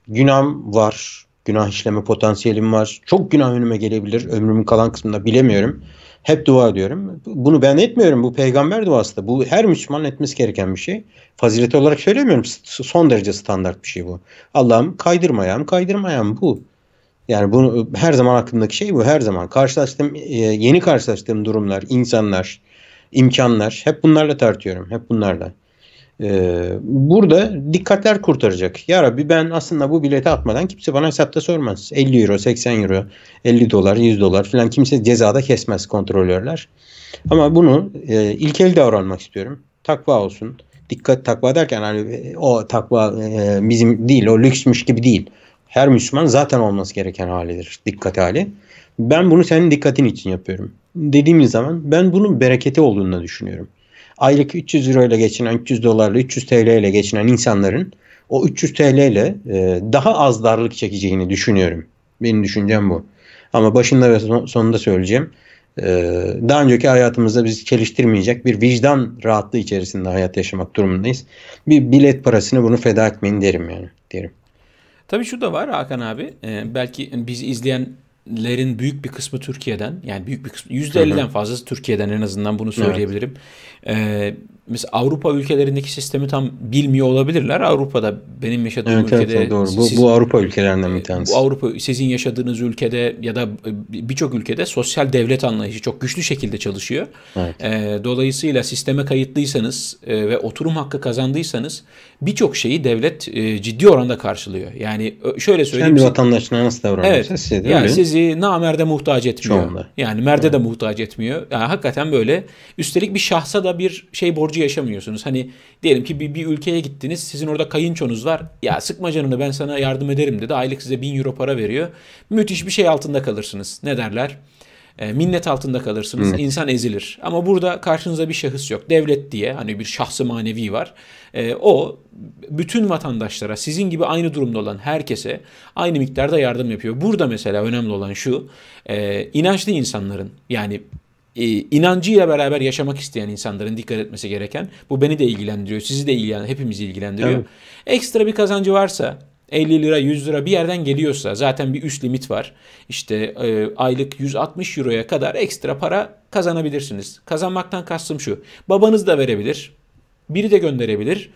Günahım var. Günah işleme potansiyelim var. Çok günah önüme gelebilir. Ömrümün kalan kısmında bilemiyorum. Hep dua ediyorum. Bunu ben etmiyorum. Bu peygamber duası da. Bu her Müslümanın etmesi gereken bir şey. Fazilet olarak söylemiyorum. Son derece standart bir şey bu. Allah'ım kaydırmayam, kaydırmayam bu. Yani bunu her zaman aklımdaki şey bu. Her zaman karşılaştığım, e, yeni karşılaştığım durumlar, insanlar, imkanlar hep bunlarla tartıyorum. Hep bunlarla. Ee, burada dikkatler kurtaracak. Ya Rabbi ben aslında bu bileti atmadan kimse bana hesapta sormaz. 50 euro, 80 euro, 50 dolar, 100 dolar filan kimse cezada kesmez kontrolörler. Ama bunu e, ilkeli davranmak istiyorum. Takva olsun. Dikkat takva derken hani e, o takva e, bizim değil, o lüksmüş gibi değil. Her Müslüman zaten olması gereken halidir. Dikkat hali. Ben bunu senin dikkatin için yapıyorum. Dediğimiz zaman ben bunun bereketi olduğunu düşünüyorum aylık 300 euro ile geçinen, 300 dolarla, 300 TL ile geçinen insanların o 300 TL ile e, daha az darlık çekeceğini düşünüyorum. Benim düşüncem bu. Ama başında ve sonunda söyleyeceğim. E, daha önceki hayatımızda bizi çeliştirmeyecek bir vicdan rahatlığı içerisinde hayat yaşamak durumundayız. Bir bilet parasını bunu feda etmeyin derim yani. Derim. Tabii şu da var Hakan abi. E, belki bizi izleyen lerin büyük bir kısmı Türkiye'den yani büyük bir kısmı %50'den fazlası Türkiye'den en azından bunu söyleyebilirim. Evet. Ee, mesela Avrupa ülkelerindeki sistemi tam bilmiyor olabilirler. Avrupa'da benim yaşadığım evet, ülkede evet, doğru. Bu, siz, bu Avrupa ülkelerinden bir e, tanesi. Bu Avrupa sizin yaşadığınız ülkede ya da birçok ülkede sosyal devlet anlayışı çok güçlü şekilde çalışıyor. Evet. Ee, dolayısıyla sisteme kayıtlıysanız e, ve oturum hakkı kazandıysanız birçok şeyi devlet e, ciddi oranda karşılıyor. Yani şöyle söyleyeyim. Kendi vatandaşına nasıl davranıyorsa evet, size değil yani mi? Sizi bizi namerde muhtaç etmiyor. Çoğunluğu. Yani merde evet. de muhtaç etmiyor. Yani hakikaten böyle. Üstelik bir şahsa da bir şey borcu yaşamıyorsunuz. Hani diyelim ki bir, bir ülkeye gittiniz. Sizin orada kayınçonuz var. Ya sıkma canını ben sana yardım ederim dedi. Aylık size bin euro para veriyor. Müthiş bir şey altında kalırsınız. Ne derler? E, minnet altında kalırsınız. Hı. İnsan ezilir. Ama burada karşınıza bir şahıs yok. Devlet diye hani bir şahsı manevi var. E, o bütün vatandaşlara sizin gibi aynı durumda olan herkese aynı miktarda yardım yapıyor. Burada mesela önemli olan şu. E, inançlı insanların yani e, inancıyla beraber yaşamak isteyen insanların dikkat etmesi gereken bu beni de ilgilendiriyor sizi de ilgilen hepimizi ilgilendiriyor. Evet. Ekstra bir kazancı varsa 50 lira 100 lira bir yerden geliyorsa zaten bir üst limit var. İşte e, aylık 160 euroya kadar ekstra para kazanabilirsiniz. Kazanmaktan kastım şu. Babanız da verebilir. Biri de gönderebilir.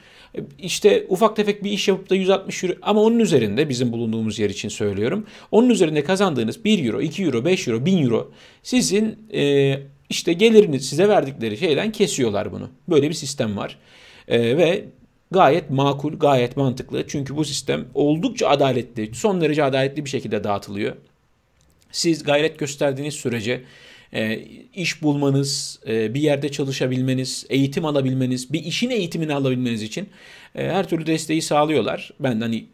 İşte ufak tefek bir iş yapıp da 160 euro ama onun üzerinde bizim bulunduğumuz yer için söylüyorum. Onun üzerinde kazandığınız 1 euro, 2 euro, 5 euro, 1000 euro sizin e, işte gelirini size verdikleri şeyden kesiyorlar bunu. Böyle bir sistem var. E, ve gayet makul, gayet mantıklı. Çünkü bu sistem oldukça adaletli, son derece adaletli bir şekilde dağıtılıyor. Siz gayret gösterdiğiniz sürece e, iş bulmanız, e, bir yerde çalışabilmeniz, eğitim alabilmeniz, bir işin eğitimini alabilmeniz için e, her türlü desteği sağlıyorlar. Ben hani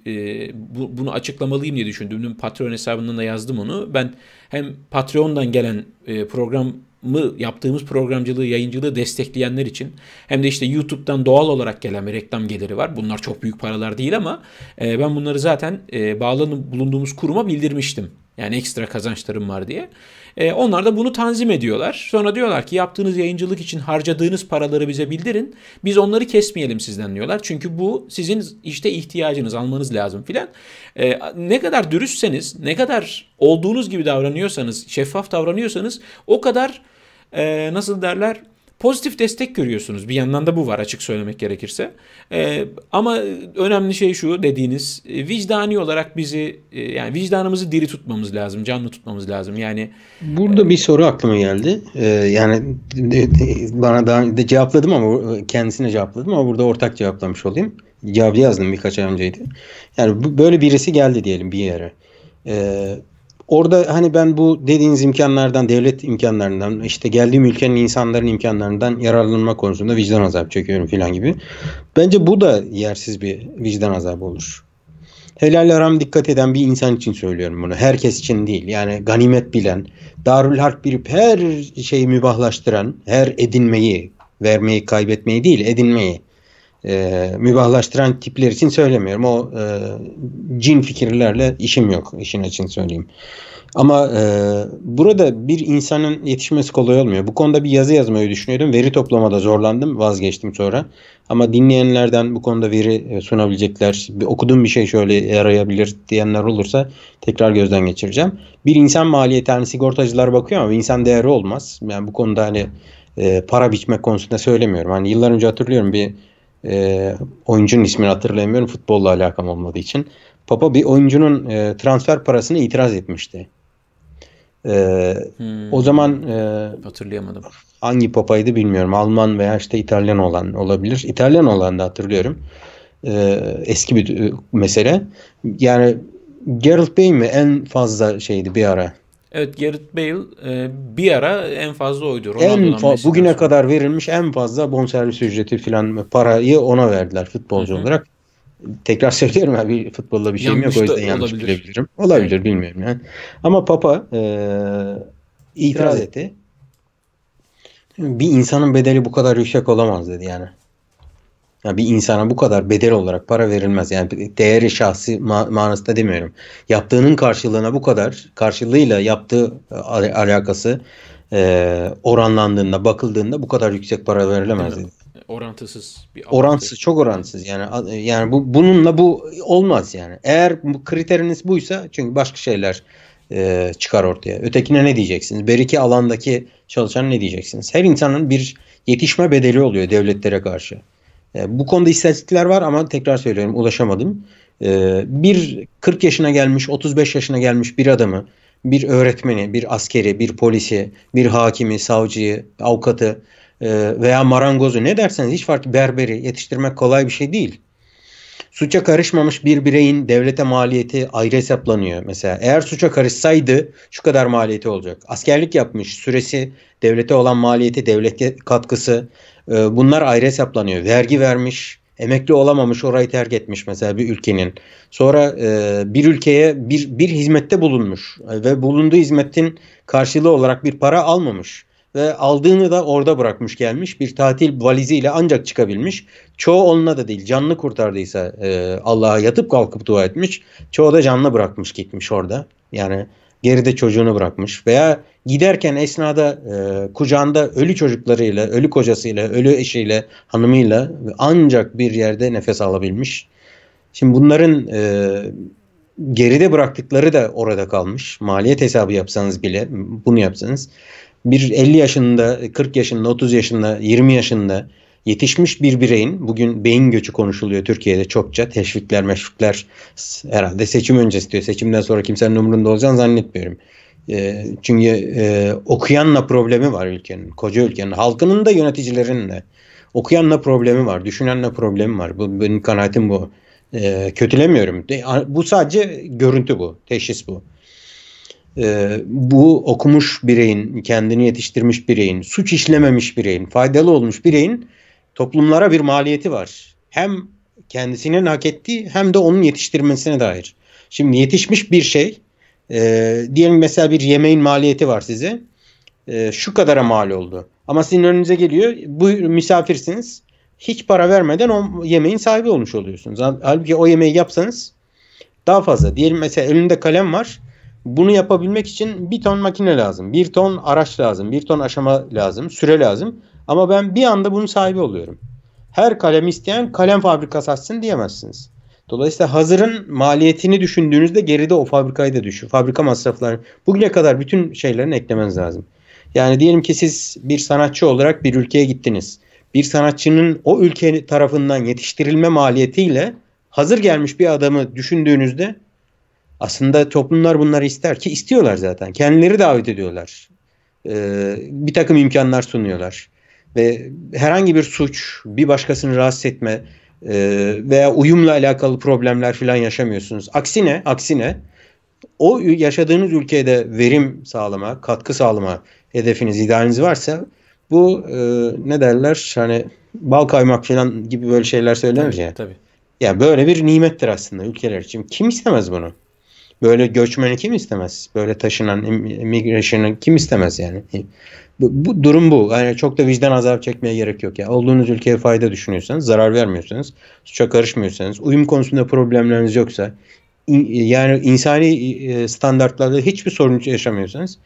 bunu açıklamalıyım diye düşündüm. Dün Patreon hesabından da yazdım onu. Ben hem Patreon'dan gelen program mı yaptığımız programcılığı, yayıncılığı destekleyenler için hem de işte YouTube'dan doğal olarak gelen bir reklam geliri var. Bunlar çok büyük paralar değil ama e, ben bunları zaten e, bağlanıp bulunduğumuz kuruma bildirmiştim. Yani ekstra kazançlarım var diye. E, onlar da bunu tanzim ediyorlar. Sonra diyorlar ki yaptığınız yayıncılık için harcadığınız paraları bize bildirin. Biz onları kesmeyelim sizden diyorlar. Çünkü bu sizin işte ihtiyacınız almanız lazım filan. E, ne kadar dürüstseniz, ne kadar olduğunuz gibi davranıyorsanız, şeffaf davranıyorsanız o kadar e, nasıl derler pozitif destek görüyorsunuz. Bir yandan da bu var açık söylemek gerekirse. E, ama önemli şey şu dediğiniz e, vicdani olarak bizi e, yani vicdanımızı diri tutmamız lazım, canlı tutmamız lazım. Yani burada bir soru aklıma geldi. Ee, yani bana daha de cevapladım ama e, kendisine cevapladım ama burada ortak cevaplamış olayım. Cevabı yazdım birkaç ay önceydi. Yani böyle birisi geldi diyelim bir yere. Ee, Orada hani ben bu dediğiniz imkanlardan, devlet imkanlarından, işte geldiğim ülkenin insanların imkanlarından yararlanma konusunda vicdan azabı çekiyorum filan gibi. Bence bu da yersiz bir vicdan azabı olur. Helal haram dikkat eden bir insan için söylüyorum bunu. Herkes için değil. Yani ganimet bilen, darül harp bilip her şeyi mübahlaştıran, her edinmeyi, vermeyi, kaybetmeyi değil, edinmeyi e, mübahlaştıran tipler için söylemiyorum. O e, cin fikirlerle işim yok işin için söyleyeyim. Ama e, burada bir insanın yetişmesi kolay olmuyor. Bu konuda bir yazı yazmayı düşünüyordum. Veri toplamada zorlandım. Vazgeçtim sonra. Ama dinleyenlerden bu konuda veri e, sunabilecekler, bir, okuduğum bir şey şöyle yarayabilir diyenler olursa tekrar gözden geçireceğim. Bir insan maliyeti hani sigortacılar bakıyor ama insan değeri olmaz. Yani bu konuda hani e, para biçmek konusunda söylemiyorum. Hani yıllar önce hatırlıyorum bir e, oyuncunun ismini hatırlayamıyorum futbolla alakam olmadığı için. Papa bir oyuncunun e, transfer parasını itiraz etmişti. E, hmm. O zaman e, hatırlayamadım. Hangi papaydı bilmiyorum. Alman veya işte İtalyan olan olabilir. İtalyan olan da hatırlıyorum. E, eski bir e, mesele. Yani Gerald Bey mi en fazla şeydi bir ara Evet Gareth Bale e, bir ara en fazla oydu. en fa- bugüne sonra. kadar verilmiş en fazla bonservis ücreti falan parayı ona verdiler futbolcu Hı-hı. olarak. Tekrar (laughs) söylüyorum abi futbolla bir şeyim yanlış yok o yüzden yanlış olabilir. bilebilirim. Olabilir evet. bilmiyorum yani. Ama Papa e, itiraz etti. Bir insanın bedeli bu kadar yüksek olamaz dedi yani. Yani bir insana bu kadar bedel olarak para verilmez. Yani değeri şahsi manasında demiyorum. Yaptığının karşılığına bu kadar karşılığıyla yaptığı e, al- alakası e, oranlandığında bakıldığında bu kadar yüksek para verilemez. Dedi. E, orantısız. Bir orantısız çok orantısız yani yani bu bununla bu olmaz yani. Eğer bu kriteriniz buysa çünkü başka şeyler e, çıkar ortaya. Ötekine ne diyeceksiniz? Beriki alandaki çalışan ne diyeceksiniz? Her insanın bir yetişme bedeli oluyor devletlere karşı. E, bu konuda istatistikler var ama tekrar söylüyorum ulaşamadım. E, bir 40 yaşına gelmiş, 35 yaşına gelmiş bir adamı, bir öğretmeni, bir askeri, bir polisi, bir hakimi, savcıyı, avukatı e, veya marangozu ne derseniz hiç fark berberi yetiştirmek kolay bir şey değil. Suça karışmamış bir bireyin devlete maliyeti ayrı hesaplanıyor. Mesela eğer suça karışsaydı şu kadar maliyeti olacak. Askerlik yapmış, süresi, devlete olan maliyeti, devlete katkısı, ee, bunlar ayrı hesaplanıyor. Vergi vermiş, emekli olamamış, orayı terk etmiş mesela bir ülkenin. Sonra e, bir ülkeye bir, bir hizmette bulunmuş ve bulunduğu hizmetin karşılığı olarak bir para almamış ve aldığını da orada bırakmış gelmiş. Bir tatil valiziyle ancak çıkabilmiş. Çoğu onunla da değil. Canlı kurtardıysa e, Allah'a yatıp kalkıp dua etmiş. Çoğu da canlı bırakmış gitmiş orada. Yani geride çocuğunu bırakmış veya Giderken esnada e, kucağında ölü çocuklarıyla, ölü kocasıyla, ölü eşiyle, hanımıyla ancak bir yerde nefes alabilmiş. Şimdi bunların e, geride bıraktıkları da orada kalmış. Maliyet hesabı yapsanız bile bunu yapsanız bir 50 yaşında, 40 yaşında, 30 yaşında, 20 yaşında yetişmiş bir bireyin bugün beyin göçü konuşuluyor Türkiye'de çokça teşvikler meşvikler herhalde seçim öncesi diyor seçimden sonra kimsenin umurunda olacağını zannetmiyorum. E, çünkü e, okuyanla problemi var ülkenin, koca ülkenin. Halkının da yöneticilerin de. Okuyanla problemi var, düşünenle problemi var. Bu, benim kanaatim bu. E, kötülemiyorum. De, bu sadece görüntü bu, teşhis bu. E, bu okumuş bireyin, kendini yetiştirmiş bireyin, suç işlememiş bireyin, faydalı olmuş bireyin toplumlara bir maliyeti var. Hem kendisinin hak ettiği hem de onun yetiştirmesine dair. Şimdi yetişmiş bir şey e, diyelim mesela bir yemeğin maliyeti var size. E, şu kadara mal oldu. Ama sizin önünüze geliyor. Bu misafirsiniz. Hiç para vermeden o yemeğin sahibi olmuş oluyorsunuz. Halbuki o yemeği yapsanız daha fazla. Diyelim mesela elinde kalem var. Bunu yapabilmek için bir ton makine lazım. Bir ton araç lazım. Bir ton aşama lazım. Süre lazım. Ama ben bir anda bunun sahibi oluyorum. Her kalem isteyen kalem fabrikası açsın diyemezsiniz. Dolayısıyla hazırın maliyetini düşündüğünüzde geride o fabrikayı da düşün. Fabrika masrafları. Bugüne kadar bütün şeylerini eklemeniz lazım. Yani diyelim ki siz bir sanatçı olarak bir ülkeye gittiniz. Bir sanatçının o ülke tarafından yetiştirilme maliyetiyle hazır gelmiş bir adamı düşündüğünüzde aslında toplumlar bunları ister ki istiyorlar zaten. Kendileri davet ediyorlar. Ee, bir takım imkanlar sunuyorlar. Ve herhangi bir suç, bir başkasını rahatsız etme, ee, veya uyumla alakalı problemler falan yaşamıyorsunuz. Aksine, aksine o yaşadığınız ülkede verim sağlama, katkı sağlama hedefiniz, idealiniz varsa bu e, ne derler hani bal kaymak falan gibi böyle şeyler söylenir tabii, ya. Tabii. Ya yani böyle bir nimettir aslında ülkeler için. Kim istemez bunu? Böyle göçmeni kim istemez? Böyle taşınan immigration'ı kim istemez yani? E, bu, bu durum bu. Yani çok da vicdan azabı çekmeye gerek yok ya. Yani olduğunuz ülkeye fayda düşünüyorsanız, zarar vermiyorsanız, suça karışmıyorsanız, uyum konusunda problemleriniz yoksa, yani insani e, standartlarda hiçbir sorun yaşamıyorsanız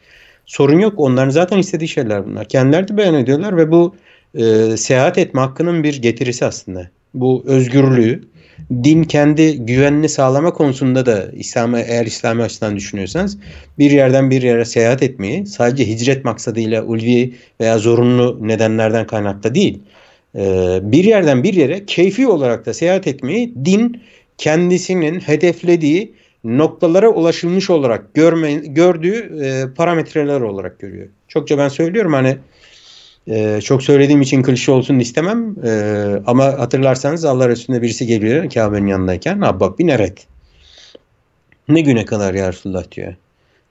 sorun yok. Onların zaten istediği şeyler bunlar. Kendileri de beyan ediyorlar ve bu e, seyahat etme hakkının bir getirisi aslında. Bu özgürlüğü, din kendi güvenini sağlama konusunda da İslamı eğer İslami açıdan düşünüyorsanız bir yerden bir yere seyahat etmeyi sadece hicret maksadıyla ulvi veya zorunlu nedenlerden kaynakta değil e, bir yerden bir yere keyfi olarak da seyahat etmeyi din kendisinin hedeflediği noktalara ulaşılmış olarak görme, gördüğü e, parametreler olarak görüyor. Çokça ben söylüyorum hani ee, çok söylediğim için klişe olsun istemem. Ee, ama hatırlarsanız Allah Resulüne birisi geliyor Kabe'nin yanındayken. abba bin Eret. Ne güne kadar ya Resulullah diyor.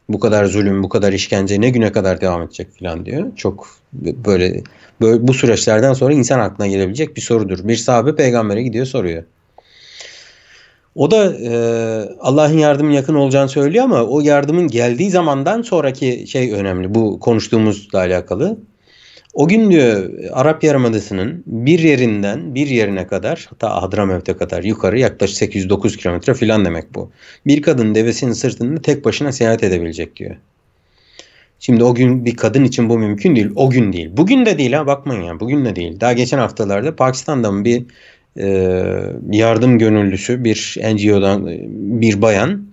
Bu kadar zulüm, bu kadar işkence ne güne kadar devam edecek filan diyor. Çok böyle, böyle bu süreçlerden sonra insan aklına gelebilecek bir sorudur. Bir sahabe peygambere gidiyor soruyor. O da e, Allah'ın yardımın yakın olacağını söylüyor ama o yardımın geldiği zamandan sonraki şey önemli. Bu konuştuğumuzla alakalı. O gün diyor Arap Yarımadası'nın bir yerinden bir yerine kadar hatta Hadramevt'e kadar yukarı yaklaşık 800 kilometre filan demek bu. Bir kadın devesinin sırtında tek başına seyahat edebilecek diyor. Şimdi o gün bir kadın için bu mümkün değil. O gün değil. Bugün de değil ha bakmayın yani bugün de değil. Daha geçen haftalarda Pakistan'dan bir e, yardım gönüllüsü bir NGO'dan bir bayan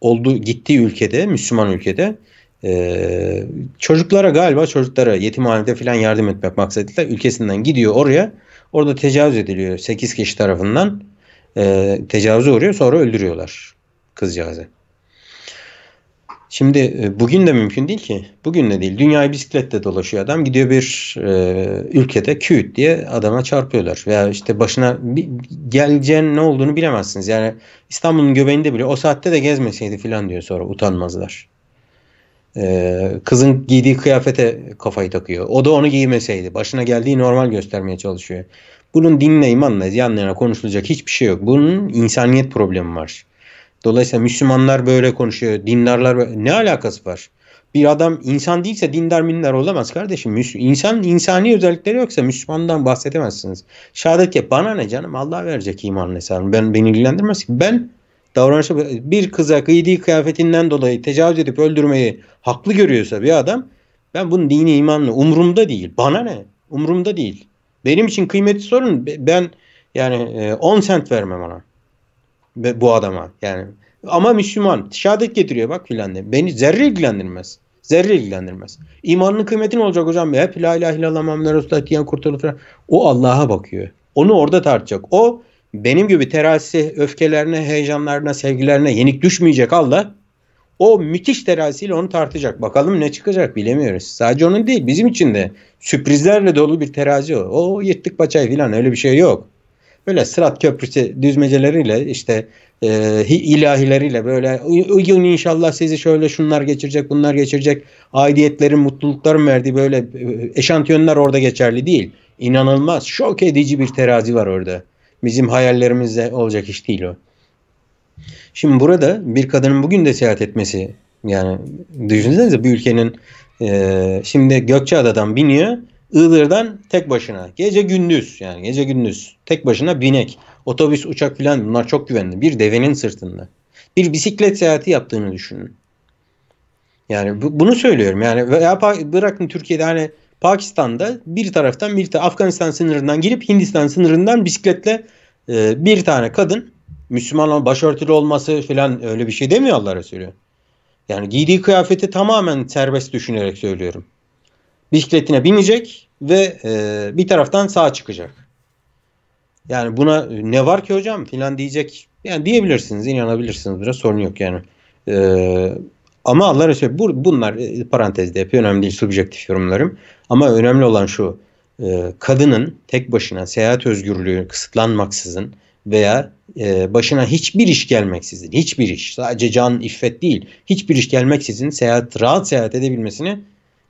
oldu gittiği ülkede Müslüman ülkede ee, çocuklara galiba çocuklara yetimhanede falan yardım etmek maksadıyla ülkesinden gidiyor oraya. Orada tecavüz ediliyor 8 kişi tarafından. E, tecavüze uğruyor sonra öldürüyorlar kızcağızı. Şimdi e, bugün de mümkün değil ki. Bugün de değil. Dünyayı bisikletle dolaşıyor adam. Gidiyor bir e, ülkede küt diye adama çarpıyorlar. Veya işte başına bir, geleceğin ne olduğunu bilemezsiniz. Yani İstanbul'un göbeğinde bile o saatte de gezmeseydi falan diyor sonra utanmazlar. Ee, kızın giydiği kıyafete kafayı takıyor. O da onu giymeseydi. Başına geldiği normal göstermeye çalışıyor. Bunun dinle imanla yan yana konuşulacak hiçbir şey yok. Bunun insaniyet problemi var. Dolayısıyla Müslümanlar böyle konuşuyor. Dindarlar böyle. ne alakası var? Bir adam insan değilse dindar mindar olamaz kardeşim. İnsan insani özellikleri yoksa Müslümandan bahsedemezsiniz. Şehadet ya bana ne canım Allah verecek iman hesabını. Ben beni ilgilendirmez ki. Ben Davranışı bir kıza giydiği kıyafetinden dolayı tecavüz edip öldürmeyi haklı görüyorsa bir adam ben bunun dini imanlı umurumda değil. Bana ne? Umurumda değil. Benim için kıymeti sorun ben yani 10 e, sent vermem ona. Bu adama yani. Ama Müslüman şehadet getiriyor bak filan diye. Beni zerre ilgilendirmez. Zerre ilgilendirmez. İmanının kıymetin olacak hocam. Hep la ilahe illallah Muhammed Resulullah diyen kurtulur. O Allah'a bakıyor. Onu orada tartacak. O benim gibi terazisi öfkelerine, heyecanlarına, sevgilerine yenik düşmeyecek Allah o müthiş terasiyle onu tartacak. Bakalım ne çıkacak bilemiyoruz. Sadece onun değil bizim için de sürprizlerle dolu bir terazi o. O yırttık paçayı falan öyle bir şey yok. Böyle sırat köprüsü düzmeceleriyle işte e, ilahileriyle böyle gün inşallah sizi şöyle şunlar geçirecek bunlar geçirecek aidiyetlerin mutlulukların verdiği böyle e, eşantiyonlar orada geçerli değil. İnanılmaz şok edici bir terazi var orada. Bizim hayallerimizde olacak iş değil o. Şimdi burada bir kadının bugün de seyahat etmesi yani düşünsenize bir ülkenin e, şimdi Gökçeada'dan biniyor Iğdır'dan tek başına gece gündüz yani gece gündüz tek başına binek otobüs uçak filan bunlar çok güvenli bir devenin sırtında bir bisiklet seyahati yaptığını düşünün. Yani bu, bunu söylüyorum yani veya bırakın Türkiye'de hani Pakistan'da bir taraftan bir ta Afganistan sınırından girip Hindistan sınırından bisikletle e, bir tane kadın Müslüman başörtülü olması falan öyle bir şey demiyorlar Allah Resulü. Yani giydiği kıyafeti tamamen serbest düşünerek söylüyorum. Bisikletine binecek ve e, bir taraftan sağa çıkacak. Yani buna e, ne var ki hocam filan diyecek. Yani diyebilirsiniz, inanabilirsiniz. Biraz sorun yok yani. Ee, ama Allah Resulü bu, bunlar e, parantezde yapıyor. Önemli değil subjektif yorumlarım. Ama önemli olan şu. E, kadının tek başına seyahat özgürlüğü kısıtlanmaksızın veya e, başına hiçbir iş gelmeksizin, hiçbir iş, sadece can, iffet değil, hiçbir iş gelmeksizin seyahat, rahat seyahat edebilmesini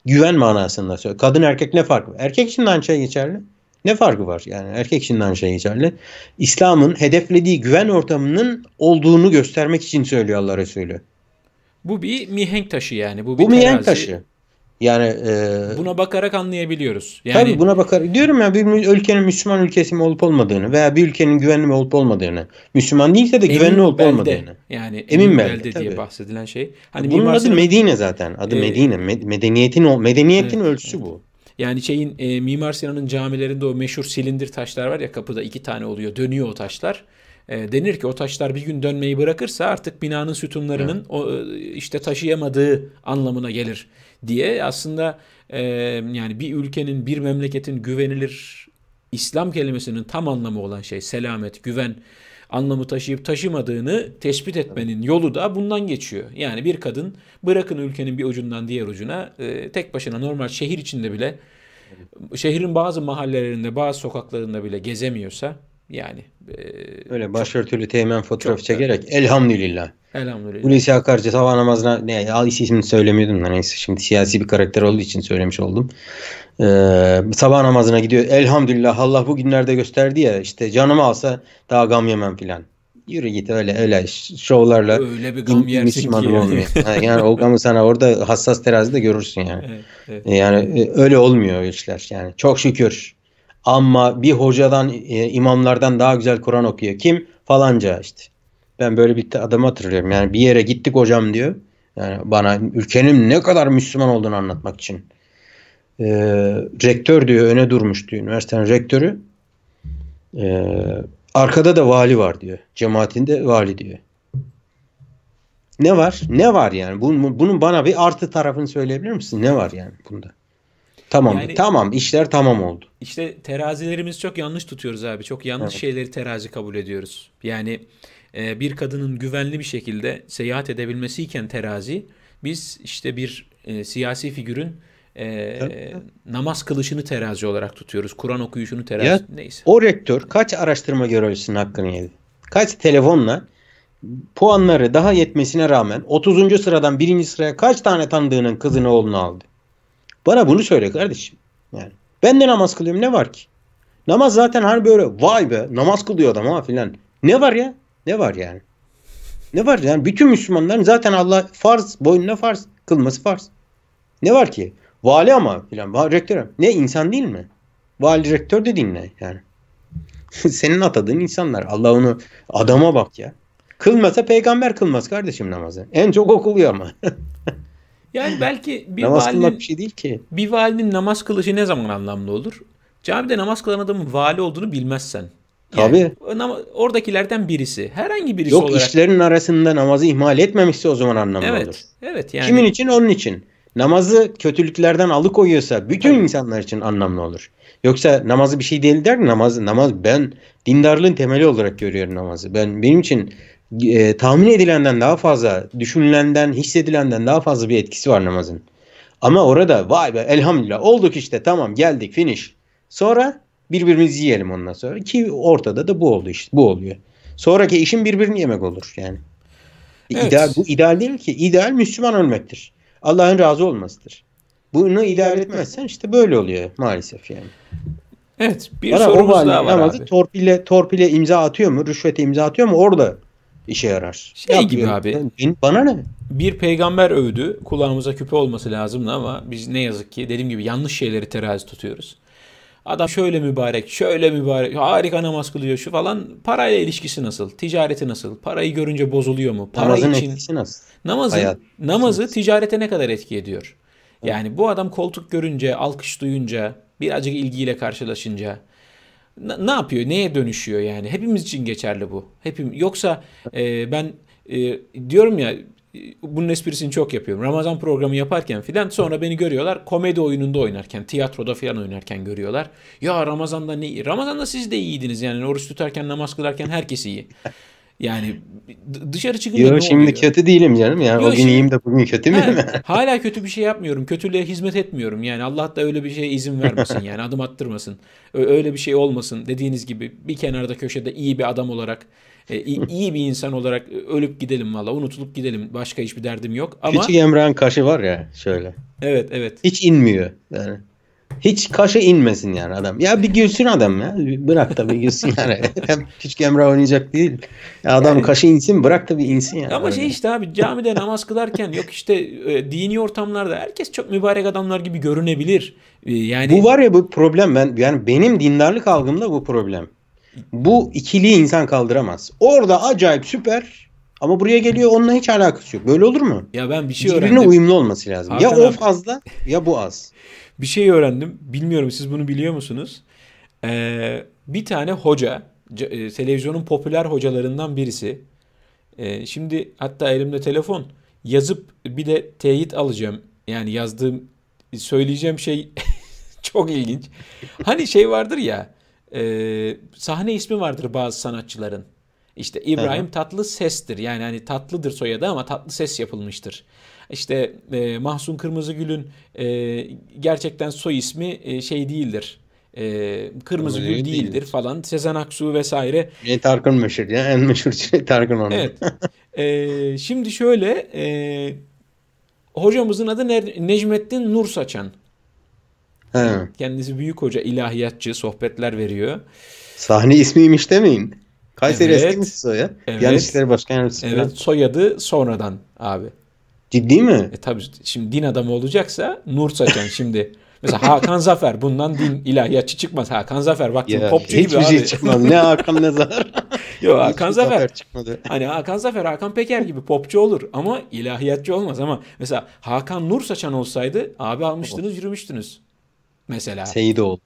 güven manasında söylüyor. Kadın erkek ne farkı var? Erkek için de aynı şey geçerli. Ne farkı var? Yani erkek için de aynı şey geçerli. İslam'ın hedeflediği güven ortamının olduğunu göstermek için söylüyor Allah Resulü. Bu bir mihenk taşı yani. Bu, bir bu terazi. mihenk taşı. Yani e, buna bakarak anlayabiliyoruz. Yani, tabii buna bakar. Diyorum ya bir ülkenin Müslüman ülkesi mi olup olmadığını veya bir ülkenin güvenli mi olup olmadığını, Müslüman değilse de güvenli olup belde, olmadığını. Yani emin, emin belde, belde diye bahsedilen şey. Hani Bunun adı Medine zaten. Adı e, Medine. Medeniyetin o medeniyetin evet, ölçüsü evet. bu. Yani şeyin e, Mimar Sinan'ın camilerinde o meşhur silindir taşlar var ya kapıda iki tane oluyor. Dönüyor o taşlar. Ee, denir ki o taşlar bir gün dönmeyi bırakırsa artık binanın sütunlarının evet. o e, işte taşıyamadığı anlamına gelir diye aslında e, yani bir ülkenin bir memleketin güvenilir İslam kelimesinin tam anlamı olan şey selamet, güven anlamı taşıyıp taşımadığını tespit etmenin yolu da bundan geçiyor. Yani bir kadın bırakın ülkenin bir ucundan diğer ucuna e, tek başına normal şehir içinde bile şehrin bazı mahallelerinde, bazı sokaklarında bile gezemiyorsa yani e, Öyle başörtülü teğmen fotoğraf çekerek güzel. elhamdülillah. Elhamdülillah. Hulusi Akarcı sabah namazına ne al ismini söylemiyordum da neyse şimdi siyasi bir karakter olduğu için söylemiş oldum. Ee, sabah namazına gidiyor. Elhamdülillah Allah bu günlerde gösterdi ya işte canımı alsa daha gam yemem filan. Yürü git öyle öyle şovlarla. Öyle bir gam yersin ki. Yani. Olmuyor. yani o gamı sana orada hassas terazide görürsün yani. Evet, evet. Yani e, öyle olmuyor işler yani. Çok şükür ama bir hocadan, e, imamlardan daha güzel Kur'an okuyor. Kim? Falanca işte. Ben böyle bir adamı hatırlıyorum. Yani bir yere gittik hocam diyor. Yani bana ülkenin ne kadar Müslüman olduğunu anlatmak için. Ee, rektör diyor öne durmuş diyor. Üniversitenin rektörü. Ee, arkada da vali var diyor. Cemaatinde vali diyor. Ne var? Ne var yani? Bunun, bunun bana bir artı tarafını söyleyebilir misin? Ne var yani bunda? Tamam, yani, tamam işler tamam oldu. İşte terazilerimiz çok yanlış tutuyoruz abi. Çok yanlış evet. şeyleri terazi kabul ediyoruz. Yani e, bir kadının güvenli bir şekilde seyahat edebilmesi edebilmesiyken terazi biz işte bir e, siyasi figürün e, namaz kılışını terazi olarak tutuyoruz. Kur'an okuyuşunu terazi ya, neyse. O rektör kaç araştırma görevlisinin hakkını yedi? Kaç telefonla puanları daha yetmesine rağmen 30. sıradan 1. sıraya kaç tane tanıdığının kızını oğlunu aldı? Bana bunu söyle kardeşim. Yani ben de namaz kılıyorum ne var ki? Namaz zaten her böyle vay be namaz kılıyor adam ha filan. Ne var ya? Ne var yani? Ne var yani? Bütün Müslümanların zaten Allah farz, boynuna farz, kılması farz. Ne var ki? Vali ama filan, rektör Ne insan değil mi? Vali rektör de dinle yani? (laughs) Senin atadığın insanlar. Allah onu adama bak ya. Kılmasa peygamber kılmaz kardeşim namazı. En çok okuluyor ama. (laughs) Yani belki bir namaz valinin, bir şey değil ki. Bir valinin namaz kılışı ne zaman anlamlı olur? Camide namaz kılan adamın vali olduğunu bilmezsen. Yani Tabii. Oradakilerden birisi. Herhangi birisi Yok, olarak. Yok işlerin arasında namazı ihmal etmemişse o zaman anlamlı evet, olur. Evet. Yani... Kimin için? Onun için. Namazı kötülüklerden alıkoyuyorsa bütün Tabii. insanlar için anlamlı olur. Yoksa namazı bir şey değil der namaz namaz ben dindarlığın temeli olarak görüyorum namazı. Ben benim için e, tahmin edilenden daha fazla, düşünülenden, hissedilenden daha fazla bir etkisi var namazın. Ama orada vay be elhamdülillah olduk işte tamam geldik finish. Sonra birbirimizi yiyelim ondan sonra ki ortada da bu oldu işte bu oluyor. Sonraki işin birbirini yemek olur yani. Evet. İdeal, bu ideal değil ki. İdeal Müslüman ölmektir. Allah'ın razı olmasıdır. Bunu idare etmezsen işte böyle oluyor maalesef yani. Evet bir Bana sorumuz o daha var namazı abi. Torpille, torpille imza atıyor mu? Rüşvete imza atıyor mu? Orada işe yarar. Şey Yapıyor. gibi abi. Ben, bana ne? Bir peygamber övdü. Kulağımıza küpe olması lazımdı ama biz ne yazık ki dediğim gibi yanlış şeyleri terazi tutuyoruz. Adam şöyle mübarek, şöyle mübarek, harika namaz kılıyor şu falan. Parayla ilişkisi nasıl? Ticareti nasıl? Parayı görünce bozuluyor mu? Para Namazın için... etkisi nasıl? Namazın, Hayat. namazı ticarete ne kadar etki ediyor? Yani bu adam koltuk görünce, alkış duyunca, birazcık ilgiyle karşılaşınca, ne yapıyor? Neye dönüşüyor yani? Hepimiz için geçerli bu. Hepim yoksa e, ben e, diyorum ya bunun esprisini çok yapıyorum. Ramazan programı yaparken filan sonra beni görüyorlar komedi oyununda oynarken, tiyatroda filan oynarken görüyorlar. Ya Ramazan'da ne iyi? Ramazan'da siz de iyiydiniz yani oruç tutarken, namaz kılarken herkes iyi. Yani dışarı çıkınca Yok şimdi oluyor? kötü değilim canım. Yani Yo, o gün şimdi, iyiyim de bugün kötü mü? (laughs) hala kötü bir şey yapmıyorum. Kötülüğe hizmet etmiyorum. Yani Allah da öyle bir şeye izin vermesin. Yani adım attırmasın. Öyle bir şey olmasın. Dediğiniz gibi bir kenarda köşede iyi bir adam olarak e, (laughs) iyi, bir insan olarak e, ölüp gidelim valla. Unutulup gidelim. Başka hiçbir derdim yok. Ama... Küçük Emre'nin kaşı var ya şöyle. Evet evet. Hiç inmiyor. Yani hiç kaşa inmesin yani adam. Ya bir gülsün adam ya. Bırak da bir gülsün (laughs) yani. Hiç küçük oynayacak değil. Ya adam yani, kaşa insin bırak da bir insin yani. Ama şey işte abi camide namaz kılarken yok işte e, dini ortamlarda herkes çok mübarek adamlar gibi görünebilir. E, yani Bu var ya bu problem ben yani benim dindarlık algımda bu problem. Bu ikiliyi insan kaldıramaz. Orada acayip süper ama buraya geliyor onunla hiç alakası yok. Böyle olur mu? Ya ben bir şey Birbirine öğrendim. Birbirine uyumlu olması lazım. Hakan ya o fazla ya bu az bir şey öğrendim. Bilmiyorum siz bunu biliyor musunuz? Ee, bir tane hoca, e, televizyonun popüler hocalarından birisi. Ee, şimdi hatta elimde telefon. Yazıp bir de teyit alacağım. Yani yazdığım, söyleyeceğim şey (laughs) çok ilginç. Hani şey vardır ya, e, sahne ismi vardır bazı sanatçıların. İşte İbrahim Tatlı Ses'tir. Yani hani tatlıdır soyadı ama tatlı ses yapılmıştır işte e, Mahsun Kırmızıgül'ün e, gerçekten soy ismi e, şey değildir e, Kırmızı Gül değildir, değildir falan. Sezen Aksu vesaire. E, Tarkan meşhur ya. En meşhur şey Tarkan onun. Evet. e, şimdi şöyle e, hocamızın adı ne- Necmettin Nur Saçan. He. Kendisi büyük hoca, ilahiyatçı, sohbetler veriyor. Sahne ismiymiş demeyin. Kayseri evet. eski mi soya? Evet. Yanlış İşleri Başkan Yardımcısı. Evet, soyadı sonradan abi. Ciddi mi? E tabii şimdi din adamı olacaksa nur saçan şimdi. Mesela Hakan Zafer bundan din ilahiyatçı çıkmaz. Hakan Zafer vakti popçu gibi şey abi. şey çıkmaz. Ne Hakan ne Zafer. (laughs) Yok Hakan Zafer. Zafer çıkmadı. Hani Hakan Zafer Hakan Peker gibi popçu olur ama ilahiyatçı olmaz ama mesela Hakan Nur saçan olsaydı abi almıştınız yürümüştünüz. Mesela. Seyidoğlu.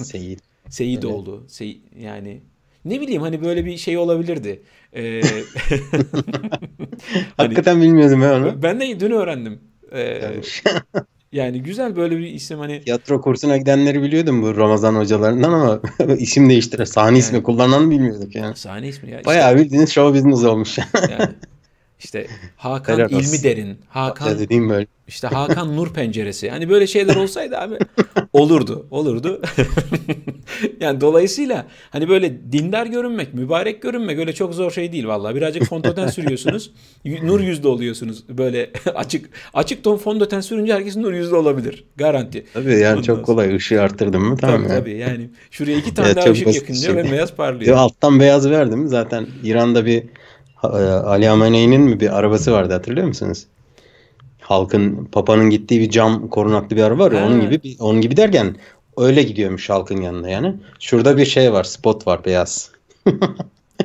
Seyid. Seyidoğlu. Sey yani ne bileyim hani böyle bir şey olabilirdi. Ee, (laughs) hani, Hakikaten bilmiyordum ben onu. Ben de dün öğrendim. Ee, (laughs) yani güzel böyle bir isim hani. Tiyatro kursuna gidenleri biliyordum bu Ramazan hocalarından ama (laughs) isim değiştire sahne yani, ismi kullanan bilmiyorduk yani. Sahne ismi ya. Bayağı işte, bildiğiniz show business olmuş. yani işte (laughs) Hakan Helal İlmi Derin, Hakan dediğim böyle. işte Hakan Nur Penceresi. Hani böyle şeyler olsaydı abi (laughs) olurdu, olurdu. (laughs) yani dolayısıyla hani böyle dindar görünmek, mübarek görünmek öyle çok zor şey değil vallahi. Birazcık fondöten sürüyorsunuz, nur yüzde oluyorsunuz. Böyle açık açık ton fondöten sürünce herkes nur yüzde olabilir. Garanti. Tabii yani Ondan çok sonra. kolay ışığı arttırdım mı tamam tabii, ya. Tabii yani şuraya iki tane ya daha ışık yakınca şey. ve beyaz parlıyor. Ya alttan beyaz verdim zaten İran'da bir e, Ali Hamene'nin mi bir arabası vardı hatırlıyor musunuz? Halkın Papa'nın gittiği bir cam korunaklı bir araba var ya, onun gibi onun gibi derken öyle gidiyormuş halkın yanında yani. Şurada bir şey var, spot var beyaz.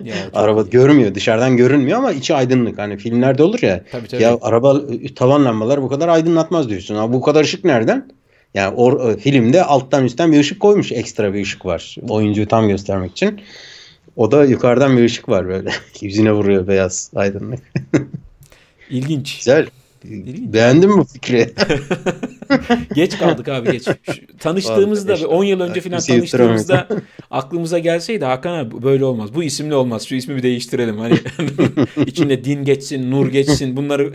ya, (laughs) araba iyi. görmüyor, dışarıdan görünmüyor ama içi aydınlık. Hani filmlerde olur ya. Tabii, tabii. Ya araba ıı, tavan lambalar bu kadar aydınlatmaz diyorsun. Ama bu kadar ışık nereden? Yani or, ıı, filmde alttan üstten bir ışık koymuş. Ekstra bir ışık var. Oyuncuyu tam göstermek için. O da yukarıdan bir ışık var böyle. (laughs) Yüzüne vuruyor beyaz aydınlık. (laughs) İlginç. Güzel. Beğendin mi fikri? (laughs) geç kaldık abi geç. tanıştığımızda işte, 10 yıl önce falan şey tanıştığımızda aklımıza gelseydi Hakan abi böyle olmaz. Bu isimle olmaz. Şu ismi bir değiştirelim. Hani içinde din geçsin, nur geçsin bunları.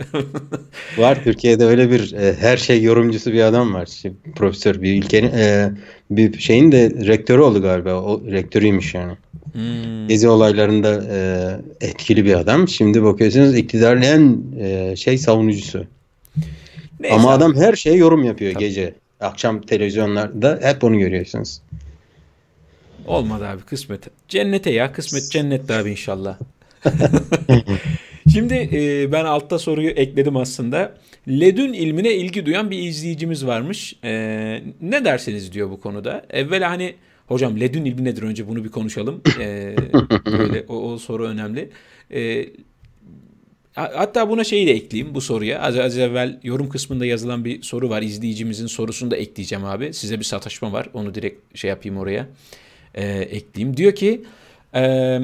var Türkiye'de öyle bir e, her şey yorumcusu bir adam var. Şimdi, şey, profesör bir ülkenin e, bir şeyin de rektörü oldu galiba. O rektörüymüş yani. Hmm. Gezi olaylarında e, etkili bir adam. Şimdi bakıyorsunuz iktidarın e, şey savunucusu. Neyse. Ama adam her şeye yorum yapıyor Tabii. gece. Akşam televizyonlarda hep onu görüyorsunuz. Olmadı abi kısmet. Cennete ya kısmet cennette abi inşallah. (laughs) Şimdi e, ben altta soruyu ekledim aslında. Ledün ilmine ilgi duyan bir izleyicimiz varmış. E, ne dersiniz diyor bu konuda. Evvel hani Hocam ledün ilmi nedir? Önce bunu bir konuşalım. (laughs) Ee, böyle, o, o soru önemli. Ee, hatta buna şeyi de ekleyeyim bu soruya. Az, az evvel yorum kısmında yazılan bir soru var. İzleyicimizin sorusunu da ekleyeceğim abi. Size bir sataşma var. Onu direkt şey yapayım oraya. Ee, ekleyeyim. Diyor ki e,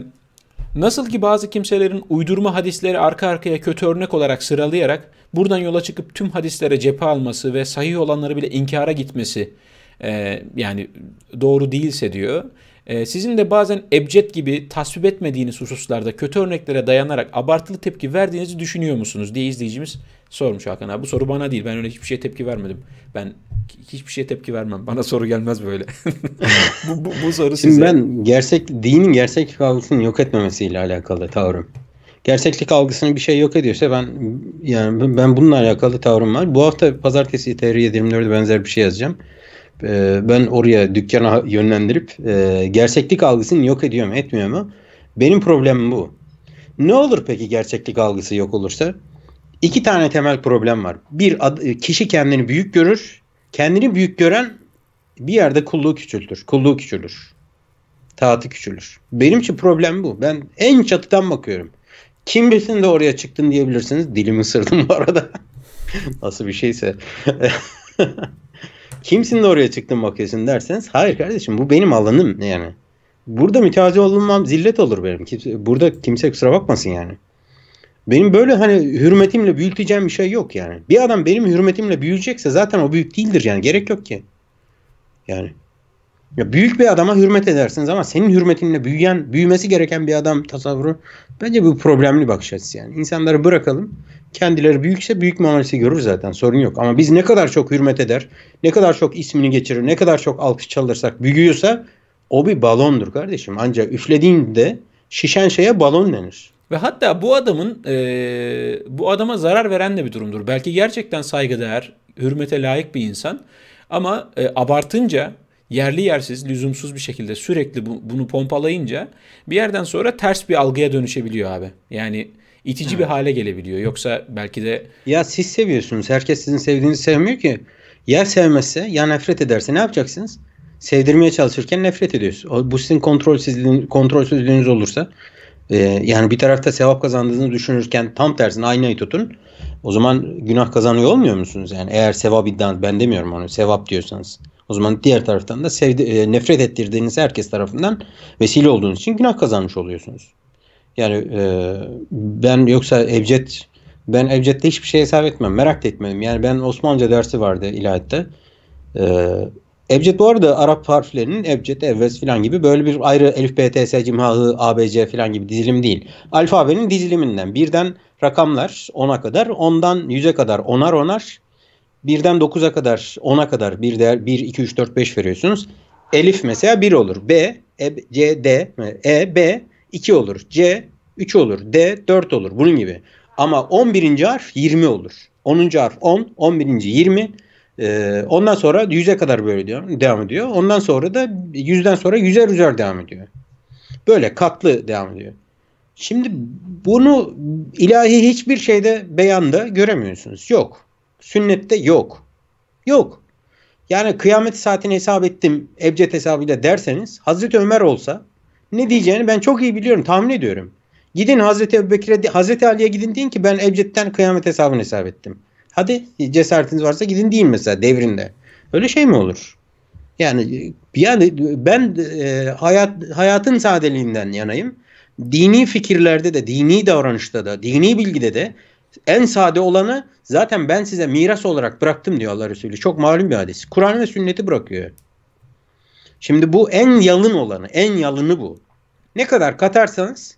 nasıl ki bazı kimselerin uydurma hadisleri arka arkaya kötü örnek olarak sıralayarak buradan yola çıkıp tüm hadislere cephe alması ve sahih olanları bile inkara gitmesi e, yani doğru değilse diyor ee, sizin de bazen ebced gibi tasvip etmediğiniz hususlarda kötü örneklere dayanarak abartılı tepki verdiğinizi düşünüyor musunuz diye izleyicimiz sormuş Hakan abi. Bu soru bana değil. Ben öyle hiçbir şeye tepki vermedim. Ben hiçbir şeye tepki vermem. Bana soru gelmez böyle. (laughs) bu, bu, bu soru Şimdi size. ben gerçek, dinin gerçeklik algısını yok etmemesiyle alakalı tavrım. Gerçeklik algısını bir şey yok ediyorsa ben yani ben bununla alakalı tavrım var. Bu hafta pazartesi Tehriye 24'e benzer bir şey yazacağım. Ee, ben oraya dükkana yönlendirip e, gerçeklik algısını yok ediyor mu etmiyor mu? Benim problemim bu. Ne olur peki gerçeklik algısı yok olursa? İki tane temel problem var. Bir kişi kendini büyük görür. Kendini büyük gören bir yerde kulluğu küçültür. Kulluğu küçülür. Taatı küçülür. Benim için problem bu. Ben en çatıdan bakıyorum. Kim bilsin de oraya çıktın diyebilirsiniz. Dilimi ısırdım bu arada. (laughs) Nasıl bir şeyse. (laughs) Kimsin de oraya çıktın bakıyorsun derseniz hayır kardeşim bu benim alanım yani. Burada mütevazi olmam zillet olur benim. Kimse, burada kimse kusura bakmasın yani. Benim böyle hani hürmetimle büyüteceğim bir şey yok yani. Bir adam benim hürmetimle büyüyecekse zaten o büyük değildir yani. Gerek yok ki. Yani. Ya büyük bir adama hürmet edersiniz ama senin hürmetinle büyüyen, büyümesi gereken bir adam tasavvuru bence bu problemli bakış açısı yani. İnsanları bırakalım. Kendileri büyükse büyük muamelesi görür zaten sorun yok. Ama biz ne kadar çok hürmet eder, ne kadar çok ismini geçirir, ne kadar çok alkış çalırsak büyüyorsa o bir balondur kardeşim. Ancak üflediğinde şişen şeye balon denir. Ve hatta bu adamın e, bu adama zarar veren de bir durumdur. Belki gerçekten saygıdeğer, hürmete layık bir insan ama e, abartınca yerli yersiz, lüzumsuz bir şekilde sürekli bu, bunu pompalayınca bir yerden sonra ters bir algıya dönüşebiliyor abi. Yani itici Hı. bir hale gelebiliyor. Yoksa belki de... Ya siz seviyorsunuz. Herkes sizin sevdiğini sevmiyor ki. Ya sevmezse ya nefret ederse ne yapacaksınız? Sevdirmeye çalışırken nefret ediyorsunuz. Bu sizin kontrolsüzlüğün, kontrolsüzlüğünüz olursa e, yani bir tarafta sevap kazandığınızı düşünürken tam tersine aynayı tutun. O zaman günah kazanıyor olmuyor musunuz? Yani eğer sevap iddianız ben demiyorum onu sevap diyorsanız. O zaman diğer taraftan da sevdi, e, nefret ettirdiğiniz herkes tarafından vesile olduğunuz için günah kazanmış oluyorsunuz. Yani e, ben yoksa Ebced ben Ebced'de hiçbir şey hesap etmem. Merak da etmedim. Yani ben Osmanlıca dersi vardı ilahiyatta. E, Ebced bu arada Arap harflerinin Ebced, Evvez falan gibi böyle bir ayrı Elif, B, T, S, Cimha, Hı, A, B, C falan gibi dizilim değil. Alfabenin diziliminden. Birden rakamlar 10'a kadar, ondan 100'e kadar onar onar. Birden 9'a kadar 10'a kadar bir değer 1, 2, 3, 4, 5 veriyorsunuz. Elif mesela 1 olur. B, e, C, D, E, B, 2 olur. C 3 olur. D 4 olur. Bunun gibi. Ama 11. harf 20 olur. 10. harf 10, 11. 20. Ee, ondan sonra 100'e kadar böyle diyor, devam ediyor. Ondan sonra da 100'den sonra 100'er 100'er devam ediyor. Böyle katlı devam ediyor. Şimdi bunu ilahi hiçbir şeyde beyanda göremiyorsunuz. Yok. Sünnette yok. Yok. Yani kıyamet saatini hesap ettim ebced hesabıyla derseniz Hazreti Ömer olsa ne diyeceğini ben çok iyi biliyorum. Tahmin ediyorum. Gidin Hazreti Ebubekir'e, Hazreti Ali'ye gidin deyin ki ben Ebced'den kıyamet hesabını hesap ettim. Hadi e, cesaretiniz varsa gidin deyin mesela devrinde. Öyle şey mi olur? Yani e, yani e, ben e, hayat hayatın sadeliğinden yanayım. Dini fikirlerde de, dini davranışta da, dini bilgide de en sade olanı zaten ben size miras olarak bıraktım diyor Allah Resulü. Çok malum bir hadis. Kur'an ve sünneti bırakıyor. Şimdi bu en yalın olanı, en yalını bu. Ne kadar katarsanız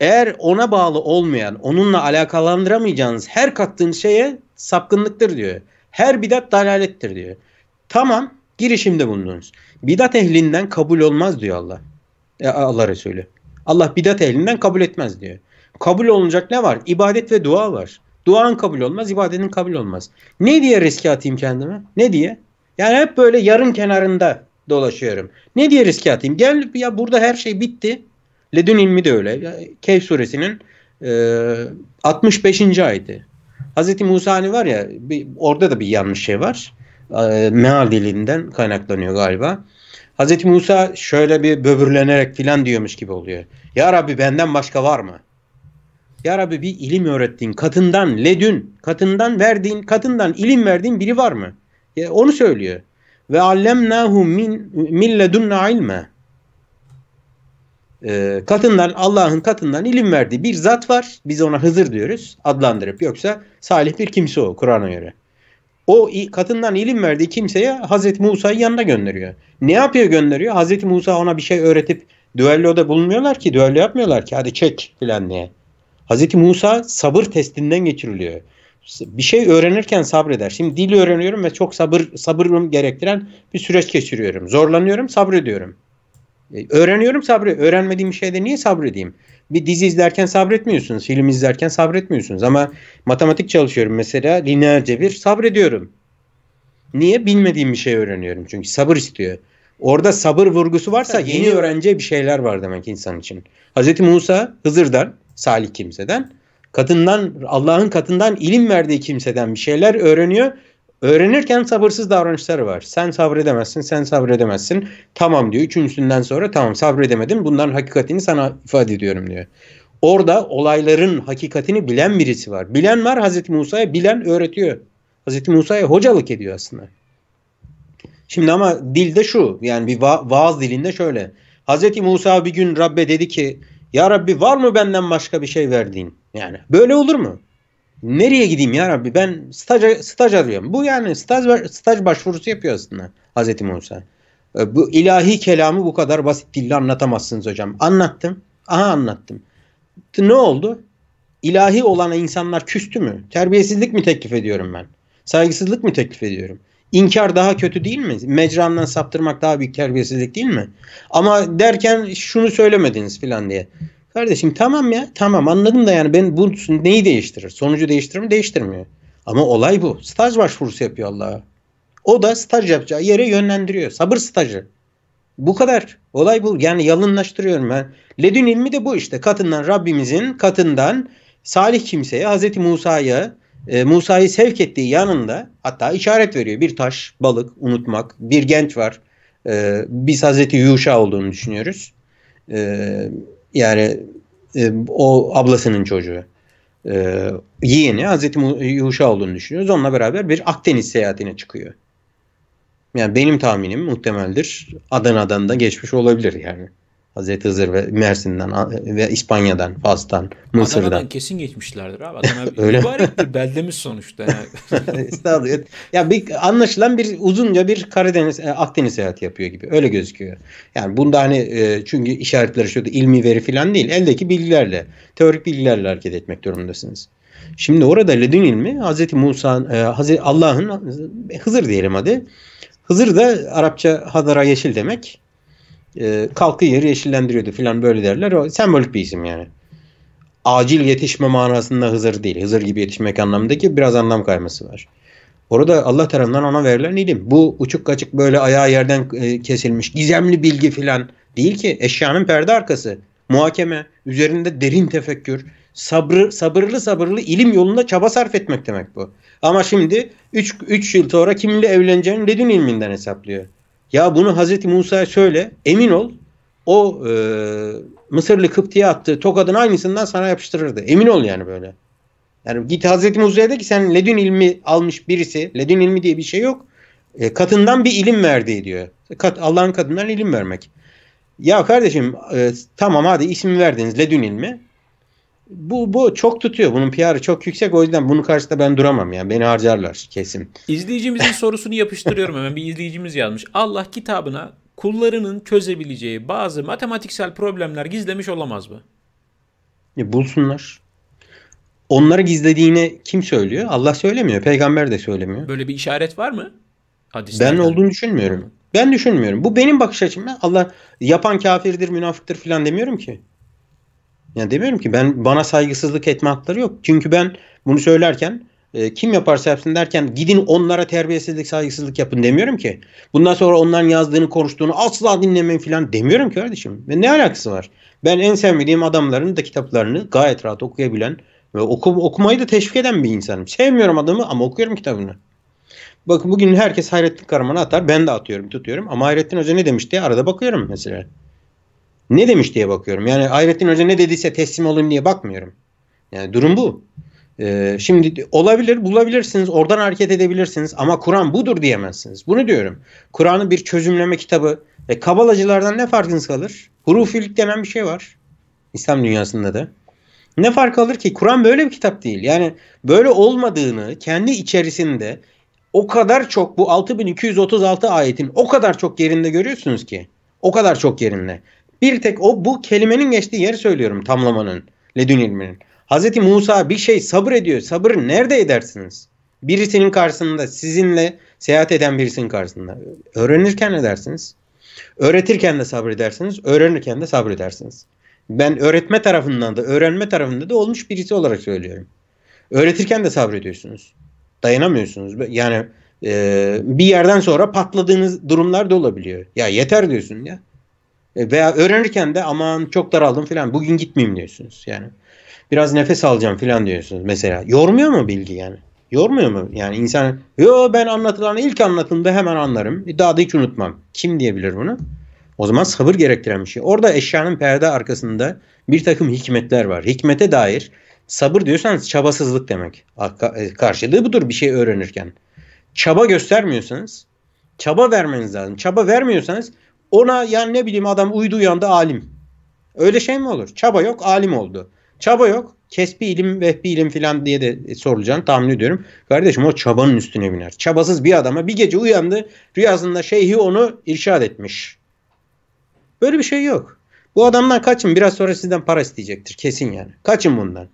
eğer ona bağlı olmayan, onunla alakalandıramayacağınız her kattığın şeye sapkınlıktır diyor. Her bidat dalalettir diyor. Tamam girişimde bulundunuz. Bidat ehlinden kabul olmaz diyor Allah. E, Allah Resulü. Allah bidat ehlinden kabul etmez diyor. Kabul olunacak ne var? İbadet ve dua var. Duan kabul olmaz, ibadetin kabul olmaz. Ne diye riske atayım kendime? Ne diye? Yani hep böyle yarın kenarında dolaşıyorum. Ne diye riske atayım? Gel ya burada her şey bitti. Ledün ilmi de öyle. Ya, suresinin e, 65. ayeti. Hazreti Musa hani var ya bir, orada da bir yanlış şey var. E, meal dilinden kaynaklanıyor galiba. Hazreti Musa şöyle bir böbürlenerek filan diyormuş gibi oluyor. Ya Rabbi benden başka var mı? Ya Rabbi bir ilim öğrettiğin, katından ledün, katından verdiğin, katından ilim verdiğin biri var mı? Ya onu söylüyor. Ve allemnahu min milledunna ilme. Ee, katından Allah'ın katından ilim verdiği bir zat var. Biz ona Hızır diyoruz adlandırıp yoksa salih bir kimse o Kur'an'a göre. O katından ilim verdiği kimseye Hazreti Musa'yı yanına gönderiyor. Ne yapıyor gönderiyor? Hazreti Musa ona bir şey öğretip düelloda bulunmuyorlar ki, düello yapmıyorlar ki hadi çek filan diye. Hazreti Musa sabır testinden geçiriliyor bir şey öğrenirken sabreder. Şimdi dil öğreniyorum ve çok sabır sabırım gerektiren bir süreç geçiriyorum. Zorlanıyorum, sabrediyorum. E, öğreniyorum sabrı. Öğrenmediğim bir şeyde niye sabredeyim? Bir dizi izlerken sabretmiyorsunuz, film izlerken sabretmiyorsunuz ama matematik çalışıyorum mesela lineer cebir sabrediyorum. Niye? Bilmediğim bir şey öğreniyorum çünkü sabır istiyor. Orada sabır vurgusu varsa yeni öğrenci bir şeyler var demek insan için. Hz. Musa Hızır'dan, Salih kimseden Katından Allah'ın katından ilim verdiği kimseden bir şeyler öğreniyor. Öğrenirken sabırsız davranışları var. Sen sabredemezsin, sen sabredemezsin. Tamam diyor. Üçüncüsünden sonra tamam sabredemedim. Bunların hakikatini sana ifade ediyorum diyor. Orada olayların hakikatini bilen birisi var. Bilen var Hazreti Musa'ya bilen öğretiyor. Hazreti Musa'ya hocalık ediyor aslında. Şimdi ama dilde şu yani bir va- vaaz dilinde şöyle. Hazreti Musa bir gün Rabbe dedi ki ya Rabbi var mı benden başka bir şey verdiğin? Yani böyle olur mu? Nereye gideyim ya Rabbi? Ben staj, staj arıyorum. Bu yani staj, staj başvurusu yapıyor aslında Hazreti Musa. E, bu ilahi kelamı bu kadar basit dille anlatamazsınız hocam. Anlattım. Aha anlattım. Ne oldu? İlahi olana insanlar küstü mü? Terbiyesizlik mi teklif ediyorum ben? Saygısızlık mı teklif ediyorum? İnkar daha kötü değil mi? Mecrandan saptırmak daha büyük terbiyesizlik değil mi? Ama derken şunu söylemediniz filan diye. Kardeşim tamam ya tamam anladım da yani ben bu neyi değiştirir? Sonucu değiştirir mi? Değiştirmiyor. Ama olay bu. Staj başvurusu yapıyor Allah'a. O da staj yapacağı yere yönlendiriyor. Sabır stajı. Bu kadar. Olay bu. Yani yalınlaştırıyorum ben. Ledün ilmi de bu işte. Katından Rabbimizin katından salih kimseye Hazreti Musa'ya e, Musa'yı sevk ettiği yanında hatta işaret veriyor. Bir taş, balık, unutmak, bir genç var. E, biz Hazreti Yuşa olduğunu düşünüyoruz. E, yani e, o ablasının çocuğu e, yeğeni Hazreti Yuşa olduğunu düşünüyoruz. Onunla beraber bir Akdeniz seyahatine çıkıyor. Yani benim tahminim muhtemeldir. Adana'dan da geçmiş olabilir yani. Hazreti Hızır ve Mersin'den ve İspanya'dan, Fas'tan, Mısır'dan. Adana'dan kesin geçmişlerdir abi. Adana (laughs) Öyle. mübarek bir beldemiz sonuçta. Yani. (laughs) Ya bir, anlaşılan bir uzunca bir Karadeniz, e, Akdeniz seyahati yapıyor gibi. Öyle gözüküyor. Yani bunda hani e, çünkü işaretleri şöyle ilmi veri falan değil. Eldeki bilgilerle, teorik bilgilerle hareket etmek durumundasınız. Şimdi orada ledün ilmi Hazreti Musa, e, Hazreti Allah'ın Hızır diyelim hadi. Hızır da Arapça hadara yeşil demek e, kalktığı yeri yeşillendiriyordu filan böyle derler. O sembolik bir isim yani. Acil yetişme manasında Hızır değil. Hızır gibi yetişmek anlamındaki biraz anlam kayması var. Orada Allah tarafından ona verilen ilim. Bu uçuk kaçık böyle ayağı yerden e, kesilmiş gizemli bilgi filan değil ki. Eşyanın perde arkası. Muhakeme, üzerinde derin tefekkür, sabrı, sabırlı sabırlı ilim yolunda çaba sarf etmek demek bu. Ama şimdi 3 yıl sonra kimle evleneceğini ledün ilminden hesaplıyor. Ya bunu Hazreti Musa'ya söyle emin ol o e, Mısırlı Kıpti'ye attığı tokadın aynısından sana yapıştırırdı. Emin ol yani böyle. Yani git Hazreti Musa'ya de ki sen ledün ilmi almış birisi. Ledün ilmi diye bir şey yok. E, katından bir ilim verdiği diyor. Kat, Allah'ın katından ilim vermek. Ya kardeşim e, tamam hadi isim verdiniz ledün ilmi bu bu çok tutuyor. Bunun PR'ı çok yüksek. O yüzden bunun karşısında ben duramam yani. Beni harcarlar kesin. İzleyicimizin (laughs) sorusunu yapıştırıyorum hemen. Bir izleyicimiz yazmış. Allah kitabına kullarının çözebileceği bazı matematiksel problemler gizlemiş olamaz mı? Ya e, bulsunlar. Onları gizlediğini kim söylüyor? Allah söylemiyor. Peygamber de söylemiyor. Böyle bir işaret var mı? Hadislerden. Ben olduğunu düşünmüyorum. Ben düşünmüyorum. Bu benim bakış açım. Allah yapan kafirdir, münafıktır falan demiyorum ki. Yani demiyorum ki ben bana saygısızlık etme hakları yok. Çünkü ben bunu söylerken e, kim yaparsa yapsın derken gidin onlara terbiyesizlik saygısızlık yapın demiyorum ki. Bundan sonra onların yazdığını konuştuğunu asla dinlemeyin falan demiyorum ki kardeşim. Ve ne alakası var? Ben en sevmediğim adamların da kitaplarını gayet rahat okuyabilen ve oku, okumayı da teşvik eden bir insanım. Sevmiyorum adamı ama okuyorum kitabını. Bakın bugün herkes Hayrettin Karaman'ı atar. Ben de atıyorum, tutuyorum. Ama Hayrettin Hoca ne demişti? Arada bakıyorum mesela ne demiş diye bakıyorum. Yani Hayrettin Hoca ne dediyse teslim olayım diye bakmıyorum. Yani durum bu. Ee, şimdi olabilir, bulabilirsiniz, oradan hareket edebilirsiniz ama Kur'an budur diyemezsiniz. Bunu diyorum. Kur'an'ın bir çözümleme kitabı. E, kabalacılardan ne farkınız kalır? Hurufilik denen bir şey var. İslam dünyasında da. Ne fark alır ki? Kur'an böyle bir kitap değil. Yani böyle olmadığını kendi içerisinde o kadar çok bu 6236 ayetin o kadar çok yerinde görüyorsunuz ki. O kadar çok yerinde. Bir tek o bu kelimenin geçtiği yeri söylüyorum tamlamanın, ledün ilminin. Hz. Musa bir şey sabır ediyor. Sabır nerede edersiniz? Birisinin karşısında sizinle seyahat eden birisinin karşısında. Öğrenirken edersiniz, Öğretirken de sabır edersiniz, öğrenirken de sabır edersiniz. Ben öğretme tarafından da öğrenme tarafında da olmuş birisi olarak söylüyorum. Öğretirken de sabrediyorsunuz. Dayanamıyorsunuz. Yani e, bir yerden sonra patladığınız durumlar da olabiliyor. Ya yeter diyorsun ya. E, veya öğrenirken de aman çok daraldım filan bugün gitmeyeyim diyorsunuz yani. Biraz nefes alacağım filan diyorsunuz mesela. Yormuyor mu bilgi yani? Yormuyor mu? Yani insan yo ben anlatılanı ilk anlatımda hemen anlarım. E, daha da hiç unutmam. Kim diyebilir bunu? O zaman sabır gerektiren bir şey. Orada eşyanın perde arkasında bir takım hikmetler var. Hikmete dair sabır diyorsanız çabasızlık demek. E, karşılığı budur bir şey öğrenirken. Çaba göstermiyorsanız çaba vermeniz lazım. Çaba vermiyorsanız ona yani ne bileyim adam uyduğu yanda alim. Öyle şey mi olur? Çaba yok alim oldu. Çaba yok kesbi ilim vehbi ilim filan diye de sorulacağını tahmin ediyorum. Kardeşim o çabanın üstüne biner. Çabasız bir adama bir gece uyandı rüyasında şeyhi onu irşad etmiş. Böyle bir şey yok. Bu adamdan kaçın biraz sonra sizden para isteyecektir kesin yani. Kaçın bundan.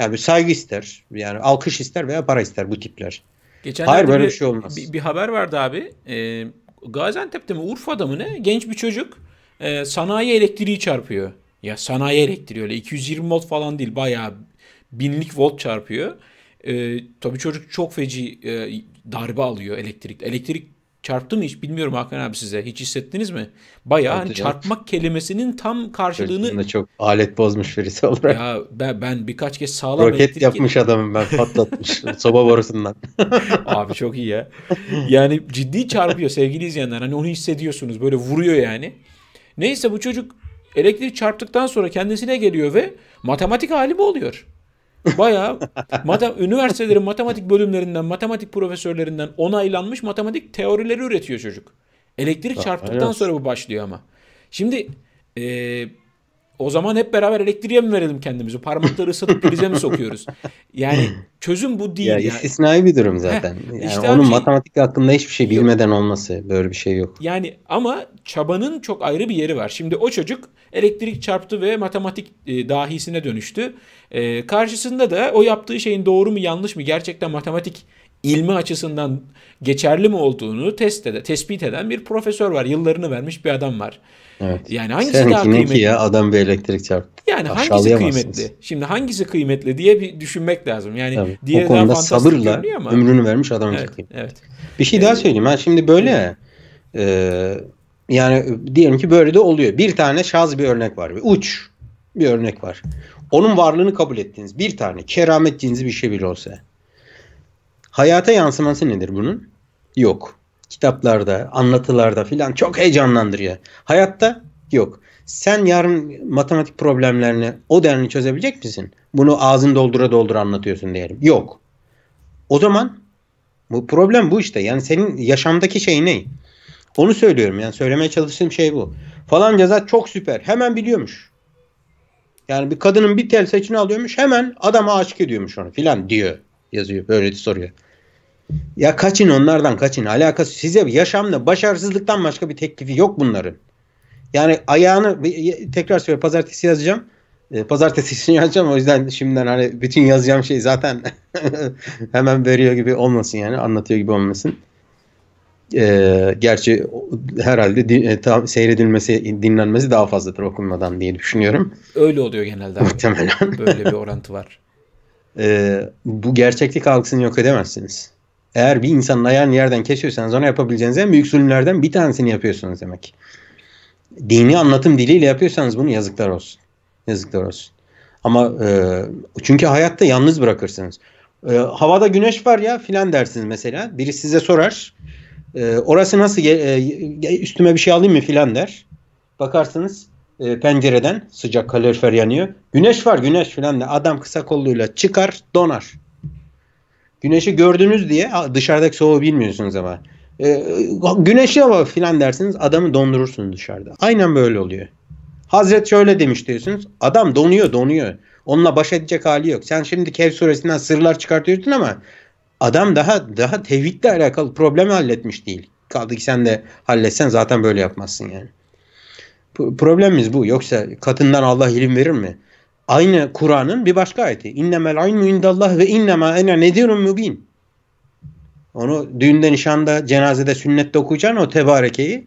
Yani bir saygı ister yani alkış ister veya para ister bu tipler. Geçenlerde Hayır böyle bir, bir şey olmaz. Bir, bir haber vardı abi. Ee, Gaziantep'te mi Urfa'da mı ne genç bir çocuk e, sanayi elektriği çarpıyor. Ya sanayi elektriği öyle 220 volt falan değil bayağı binlik volt çarpıyor. E, tabii çocuk çok feci e, darbe alıyor elektrik. Elektrik Çarptı mı hiç bilmiyorum Hakan abi size. Hiç hissettiniz mi? Bayağı hani çarpmak kelimesinin tam karşılığını... Çocukluğunda çok alet bozmuş birisi olarak. Ya ben, ben birkaç kez sağlam... Roket yapmış adamım ben patlatmış. (laughs) soba borusundan. (laughs) abi çok iyi ya. Yani ciddi çarpıyor sevgili izleyenler. Hani onu hissediyorsunuz. Böyle vuruyor yani. Neyse bu çocuk elektriği çarptıktan sonra kendisine geliyor ve matematik alimi oluyor. Bayağı matem üniversitelerin matematik bölümlerinden, matematik profesörlerinden onaylanmış matematik teorileri üretiyor çocuk. Elektrik çarptıktan sonra bu başlıyor ama. Şimdi e, o zaman hep beraber elektriğe mi verelim kendimizi? Parmakları ısıtıp prize mi sokuyoruz? Yani (laughs) çözüm bu değil. Ya istisnai bir durum zaten. Heh, yani işte onun şey, matematik hakkında hiçbir şey bilmeden yok. olması böyle bir şey yok. Yani ama çabanın çok ayrı bir yeri var. Şimdi o çocuk elektrik çarptı ve matematik e, dahisine dönüştü. E, karşısında da o yaptığı şeyin doğru mu yanlış mı gerçekten matematik ilmi açısından geçerli mi olduğunu test ede, tespit eden bir profesör var. Yıllarını vermiş bir adam var. Evet. Yani hangisi Sen daha kıymetli? ya adam bir elektrik çarptı. Yani hangisi kıymetli? Şimdi hangisi kıymetli diye bir düşünmek lazım. Yani Tabii. diğeri daha sabırla ömrünü vermiş adam evet, kıymetli. Evet. Bir şey evet. daha ee, söyleyeyim. Ben şimdi böyle e, yani diyelim ki böyle de oluyor. Bir tane şaz bir örnek var. Bir uç bir örnek var. Onun varlığını kabul ettiğiniz bir tane keramet cinsi bir şey bile olsa. Hayata yansıması nedir bunun? Yok. Kitaplarda, anlatılarda filan çok heyecanlandırıyor. Hayatta yok. Sen yarın matematik problemlerini o denli çözebilecek misin? Bunu ağzını doldura doldura anlatıyorsun diyelim. Yok. O zaman bu problem bu işte. Yani senin yaşamdaki şey ne? Onu söylüyorum. Yani söylemeye çalıştığım şey bu. Falan ceza çok süper. Hemen biliyormuş. Yani bir kadının bir tel seçini alıyormuş. Hemen adama aşık ediyormuş onu filan diyor yazıyor. Böyle soruyor. Ya kaçın onlardan kaçın. Alakası size yaşamla başarısızlıktan başka bir teklifi yok bunların. Yani ayağını tekrar söyle pazartesi yazacağım. E, pazartesi için (laughs) yazacağım o yüzden şimdiden hani bütün yazacağım şey zaten (laughs) hemen veriyor gibi olmasın yani anlatıyor gibi olmasın. Ee, gerçi herhalde din, e, tam seyredilmesi, dinlenmesi daha fazladır okunmadan diye düşünüyorum. Öyle oluyor genelde. Muhtemelen. Böyle bir orantı var e, bu gerçeklik algısını yok edemezsiniz. Eğer bir insanın ayağını yerden kesiyorsanız ona yapabileceğiniz en büyük zulümlerden bir tanesini yapıyorsunuz demek. Dini anlatım diliyle yapıyorsanız bunu yazıklar olsun. Yazıklar olsun. Ama e, çünkü hayatta yalnız bırakırsınız. E, havada güneş var ya filan dersiniz mesela. Biri size sorar. E, orası nasıl e, üstüme bir şey alayım mı filan der. Bakarsınız e, pencereden sıcak kalorifer yanıyor. Güneş var güneş filan da adam kısa kolluyla çıkar donar. Güneşi gördünüz diye dışarıdaki soğuğu bilmiyorsunuz ama. E, güneşli ama filan dersiniz adamı dondurursunuz dışarıda. Aynen böyle oluyor. Hazret şöyle demiş diyorsunuz. Adam donuyor donuyor. Onunla baş edecek hali yok. Sen şimdi Kev suresinden sırlar çıkartıyorsun ama adam daha daha tevhidle alakalı problemi halletmiş değil. Kaldı ki sen de halletsen zaten böyle yapmazsın yani problemimiz bu. Yoksa katından Allah ilim verir mi? Aynı Kur'an'ın bir başka ayeti. İnnemel ilmu indallah ve innema ene nedirun mübin. Onu düğünde, nişanda, cenazede, sünnette okuyacaksın o tebarekeyi.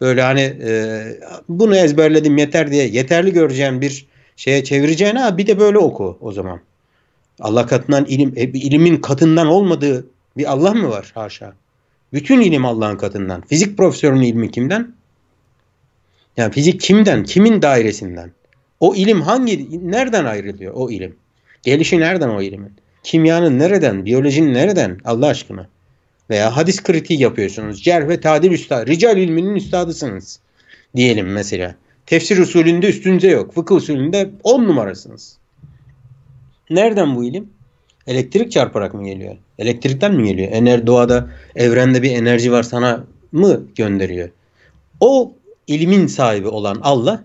Böyle hani e, bunu ezberledim yeter diye yeterli göreceğin bir şeye çevireceğine ha, bir de böyle oku o zaman. Allah katından ilim, e, ilimin katından olmadığı bir Allah mı var? Haşa. Bütün ilim Allah'ın katından. Fizik profesörünün ilmi kimden? Yani fizik kimden? Kimin dairesinden? O ilim hangi nereden ayrılıyor o ilim? Gelişi nereden o ilimin? Kimyanın nereden? Biyolojinin nereden? Allah aşkına. Veya hadis kritiği yapıyorsunuz. Cerh ve tadil üstadı. Rical ilminin üstadısınız. Diyelim mesela. Tefsir usulünde üstünüze yok. Fıkıh usulünde on numarasınız. Nereden bu ilim? Elektrik çarparak mı geliyor? Elektrikten mi geliyor? Ener doğada, evrende bir enerji var sana mı gönderiyor? O ilmin sahibi olan Allah,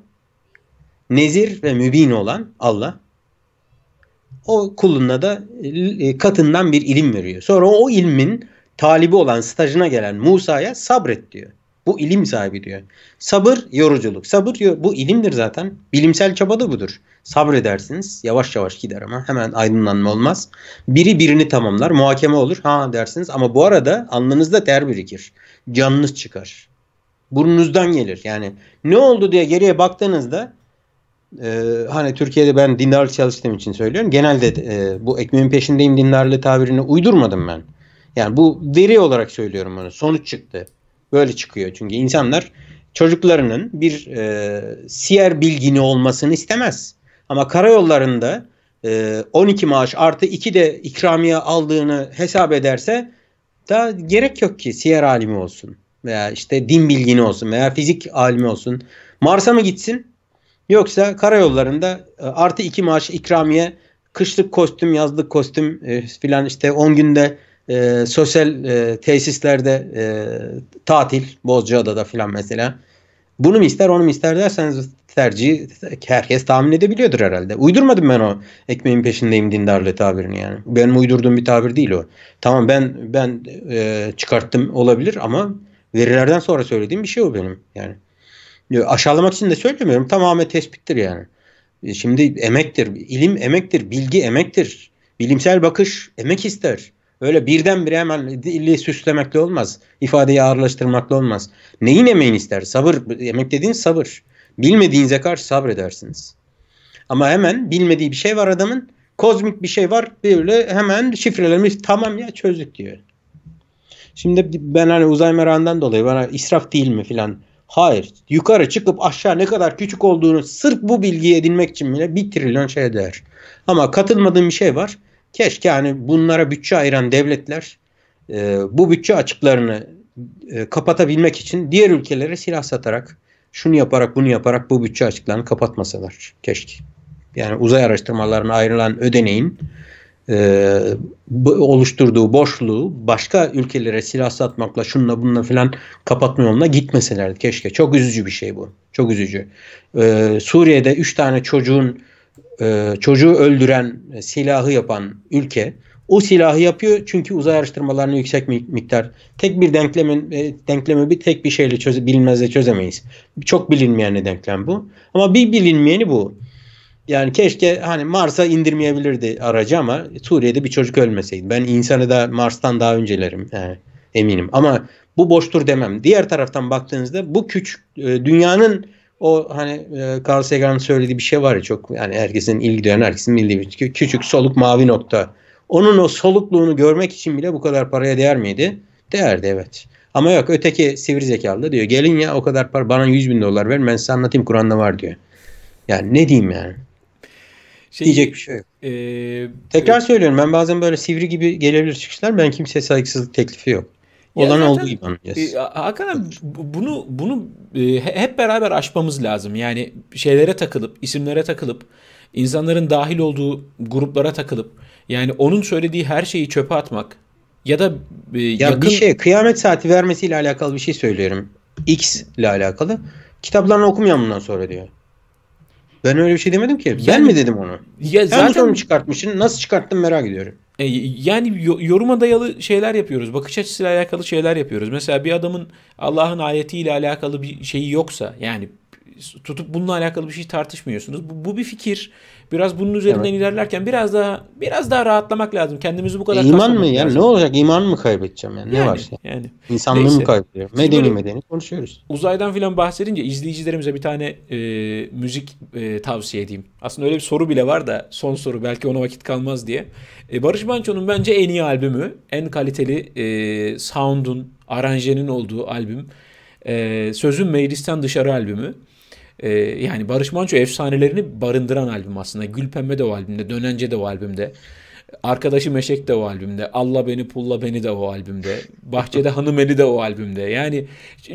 nezir ve mübin olan Allah o kuluna da e, katından bir ilim veriyor. Sonra o ilmin talibi olan stajına gelen Musa'ya sabret diyor. Bu ilim sahibi diyor. Sabır yoruculuk. Sabır bu ilimdir zaten. Bilimsel çaba da budur. Sabredersiniz. Yavaş yavaş gider ama hemen aydınlanma olmaz. Biri birini tamamlar. Muhakeme olur. Ha dersiniz. Ama bu arada alnınızda ter birikir. Canınız çıkar. Burnunuzdan gelir. Yani ne oldu diye geriye baktığınızda e, hani Türkiye'de ben dindarlı çalıştığım için söylüyorum. Genelde e, bu ekmeğin peşindeyim dindarlı tabirini uydurmadım ben. Yani bu veri olarak söylüyorum bunu. Sonuç çıktı. Böyle çıkıyor. Çünkü insanlar çocuklarının bir e, siyer bilgini olmasını istemez. Ama karayollarında e, 12 maaş artı 2 de ikramiye aldığını hesap ederse da gerek yok ki siyer alimi olsun veya işte din bilgini olsun veya fizik alimi olsun Mars'a mı gitsin yoksa karayollarında e, artı iki maaş ikramiye kışlık kostüm yazlık kostüm e, filan işte 10 günde e, sosyal e, tesislerde e, tatil Bozcaada'da filan mesela bunu mu ister onu mu ister derseniz tercihi herkes tahmin edebiliyordur herhalde. Uydurmadım ben o ekmeğin peşindeyim dindarlığı tabirini yani. Benim uydurduğum bir tabir değil o. Tamam ben ben e, çıkarttım olabilir ama verilerden sonra söylediğim bir şey o benim. Yani e, aşağılamak için de söylemiyorum. Tamamen tespittir yani. E, şimdi emektir, ilim emektir, bilgi emektir. Bilimsel bakış emek ister. Öyle birdenbire hemen dili süslemekle olmaz. İfadeyi ağırlaştırmakla olmaz. Neyin emeğini ister? Sabır. Emek dediğin sabır. Bilmediğinize karşı sabredersiniz. Ama hemen bilmediği bir şey var adamın. Kozmik bir şey var. Böyle hemen şifrelerimiz tamam ya çözdük diyor. Şimdi ben hani uzay meranından dolayı bana israf değil mi filan. Hayır. Yukarı çıkıp aşağı ne kadar küçük olduğunu sırf bu bilgiyi edinmek için bile bir trilyon şey değer. Ama katılmadığım bir şey var. Keşke hani bunlara bütçe ayıran devletler e, bu bütçe açıklarını e, kapatabilmek için diğer ülkelere silah satarak şunu yaparak bunu yaparak bu bütçe açıklarını kapatmasalar. Keşke. Yani uzay araştırmalarına ayrılan ödeneğin e, oluşturduğu boşluğu başka ülkelere silah satmakla şunla bununla filan kapatma yoluna gitmeselerdi keşke. Çok üzücü bir şey bu. Çok üzücü. E, Suriye'de 3 tane çocuğun e, çocuğu öldüren e, silahı yapan ülke o silahı yapıyor çünkü uzay araştırmalarına yüksek miktar. Tek bir denklemin e, denklemi bir tek bir şeyle çöze, bilinmezle çözemeyiz. Çok bilinmeyen denklem bu. Ama bir bilinmeyeni bu. Yani keşke hani Mars'a indirmeyebilirdi aracı ama Suriye'de bir çocuk ölmeseydi. Ben insanı da Mars'tan daha öncelerim yani, e, eminim. Ama bu boştur demem. Diğer taraftan baktığınızda bu küçük e, dünyanın o hani e, Carl Sagan söylediği bir şey var ya çok yani herkesin ilgi duyan herkesin bildiği bir şey. küçük soluk mavi nokta. Onun o solukluğunu görmek için bile bu kadar paraya değer miydi? Değerdi evet. Ama yok öteki sivri zekalı diyor gelin ya o kadar para bana 100 bin dolar ver ben size anlatayım Kur'an'da var diyor. Yani ne diyeyim yani. Şey, Diyecek bir şey yok. E, Tekrar e, söylüyorum ben bazen böyle sivri gibi gelebilir çıkışlar. Ben kimseye saygısızlık teklifi yok. Olan zaten, olduğu gibi e, Hakan bunu, bunu e, hep beraber aşmamız lazım. Yani şeylere takılıp, isimlere takılıp, insanların dahil olduğu gruplara takılıp yani onun söylediği her şeyi çöpe atmak ya da e, ya yakın... bir şey kıyamet saati vermesiyle alakalı bir şey söylüyorum. X ile alakalı. Kitaplarını okumayan bundan sonra diyor. Ben öyle bir şey demedim ki. Yani, ben mi dedim onu? Ya Sen zaten onu çıkartmışsın. Nasıl çıkarttın merak ediyorum. E, yani yoruma dayalı şeyler yapıyoruz. Bakış açısıyla alakalı şeyler yapıyoruz. Mesela bir adamın Allah'ın ayetiyle alakalı bir şeyi yoksa yani tutup bununla alakalı bir şey tartışmıyorsunuz. Bu, bu bir fikir. Biraz bunun üzerinden evet. ilerlerken biraz daha biraz daha rahatlamak lazım. Kendimizi bu kadar e, iman mı ya? Lazım. Ne olacak? İman mı kaybedeceğim yani? Ne yani, var ya yani. İnsanlığı Neyse. mı kaybediyor Medeni medeni konuşuyoruz. Uzaydan filan bahsedince izleyicilerimize bir tane e, müzik e, tavsiye edeyim. Aslında öyle bir soru bile var da son soru belki ona vakit kalmaz diye. E, Barış Manço'nun bence en iyi albümü, en kaliteli e, sound'un, aranjenin olduğu albüm. E, Sözün Meclis'ten Dışarı albümü. Ee, yani Barış Manço efsanelerini barındıran albüm aslında. Gülpembe de o albümde, Dönence de o albümde. Arkadaşım Eşek de o albümde. Allah Beni Pulla Beni de o albümde. Bahçede (laughs) Hanım Eli de o albümde. Yani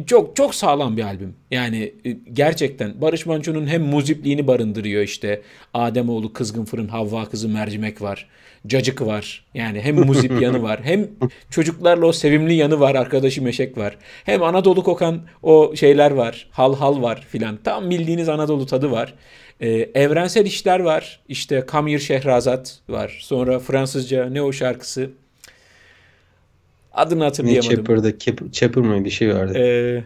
çok çok sağlam bir albüm. Yani e, gerçekten Barış Manço'nun hem muzipliğini barındırıyor işte. Ademoğlu Kızgın Fırın, Havva Kızı Mercimek var. Cacık var. Yani hem muzip (laughs) yanı var. Hem çocuklarla o sevimli yanı var. Arkadaşım Eşek var. Hem Anadolu kokan o şeyler var. Hal hal var filan. Tam bildiğiniz Anadolu tadı var. E, evrensel işler var. İşte Kamir Şehrazat var. Sonra Fransızca ne o şarkısı? Adını hatırlayamadım. Ne Chopper'da Chopper, bir şey vardı. Ee,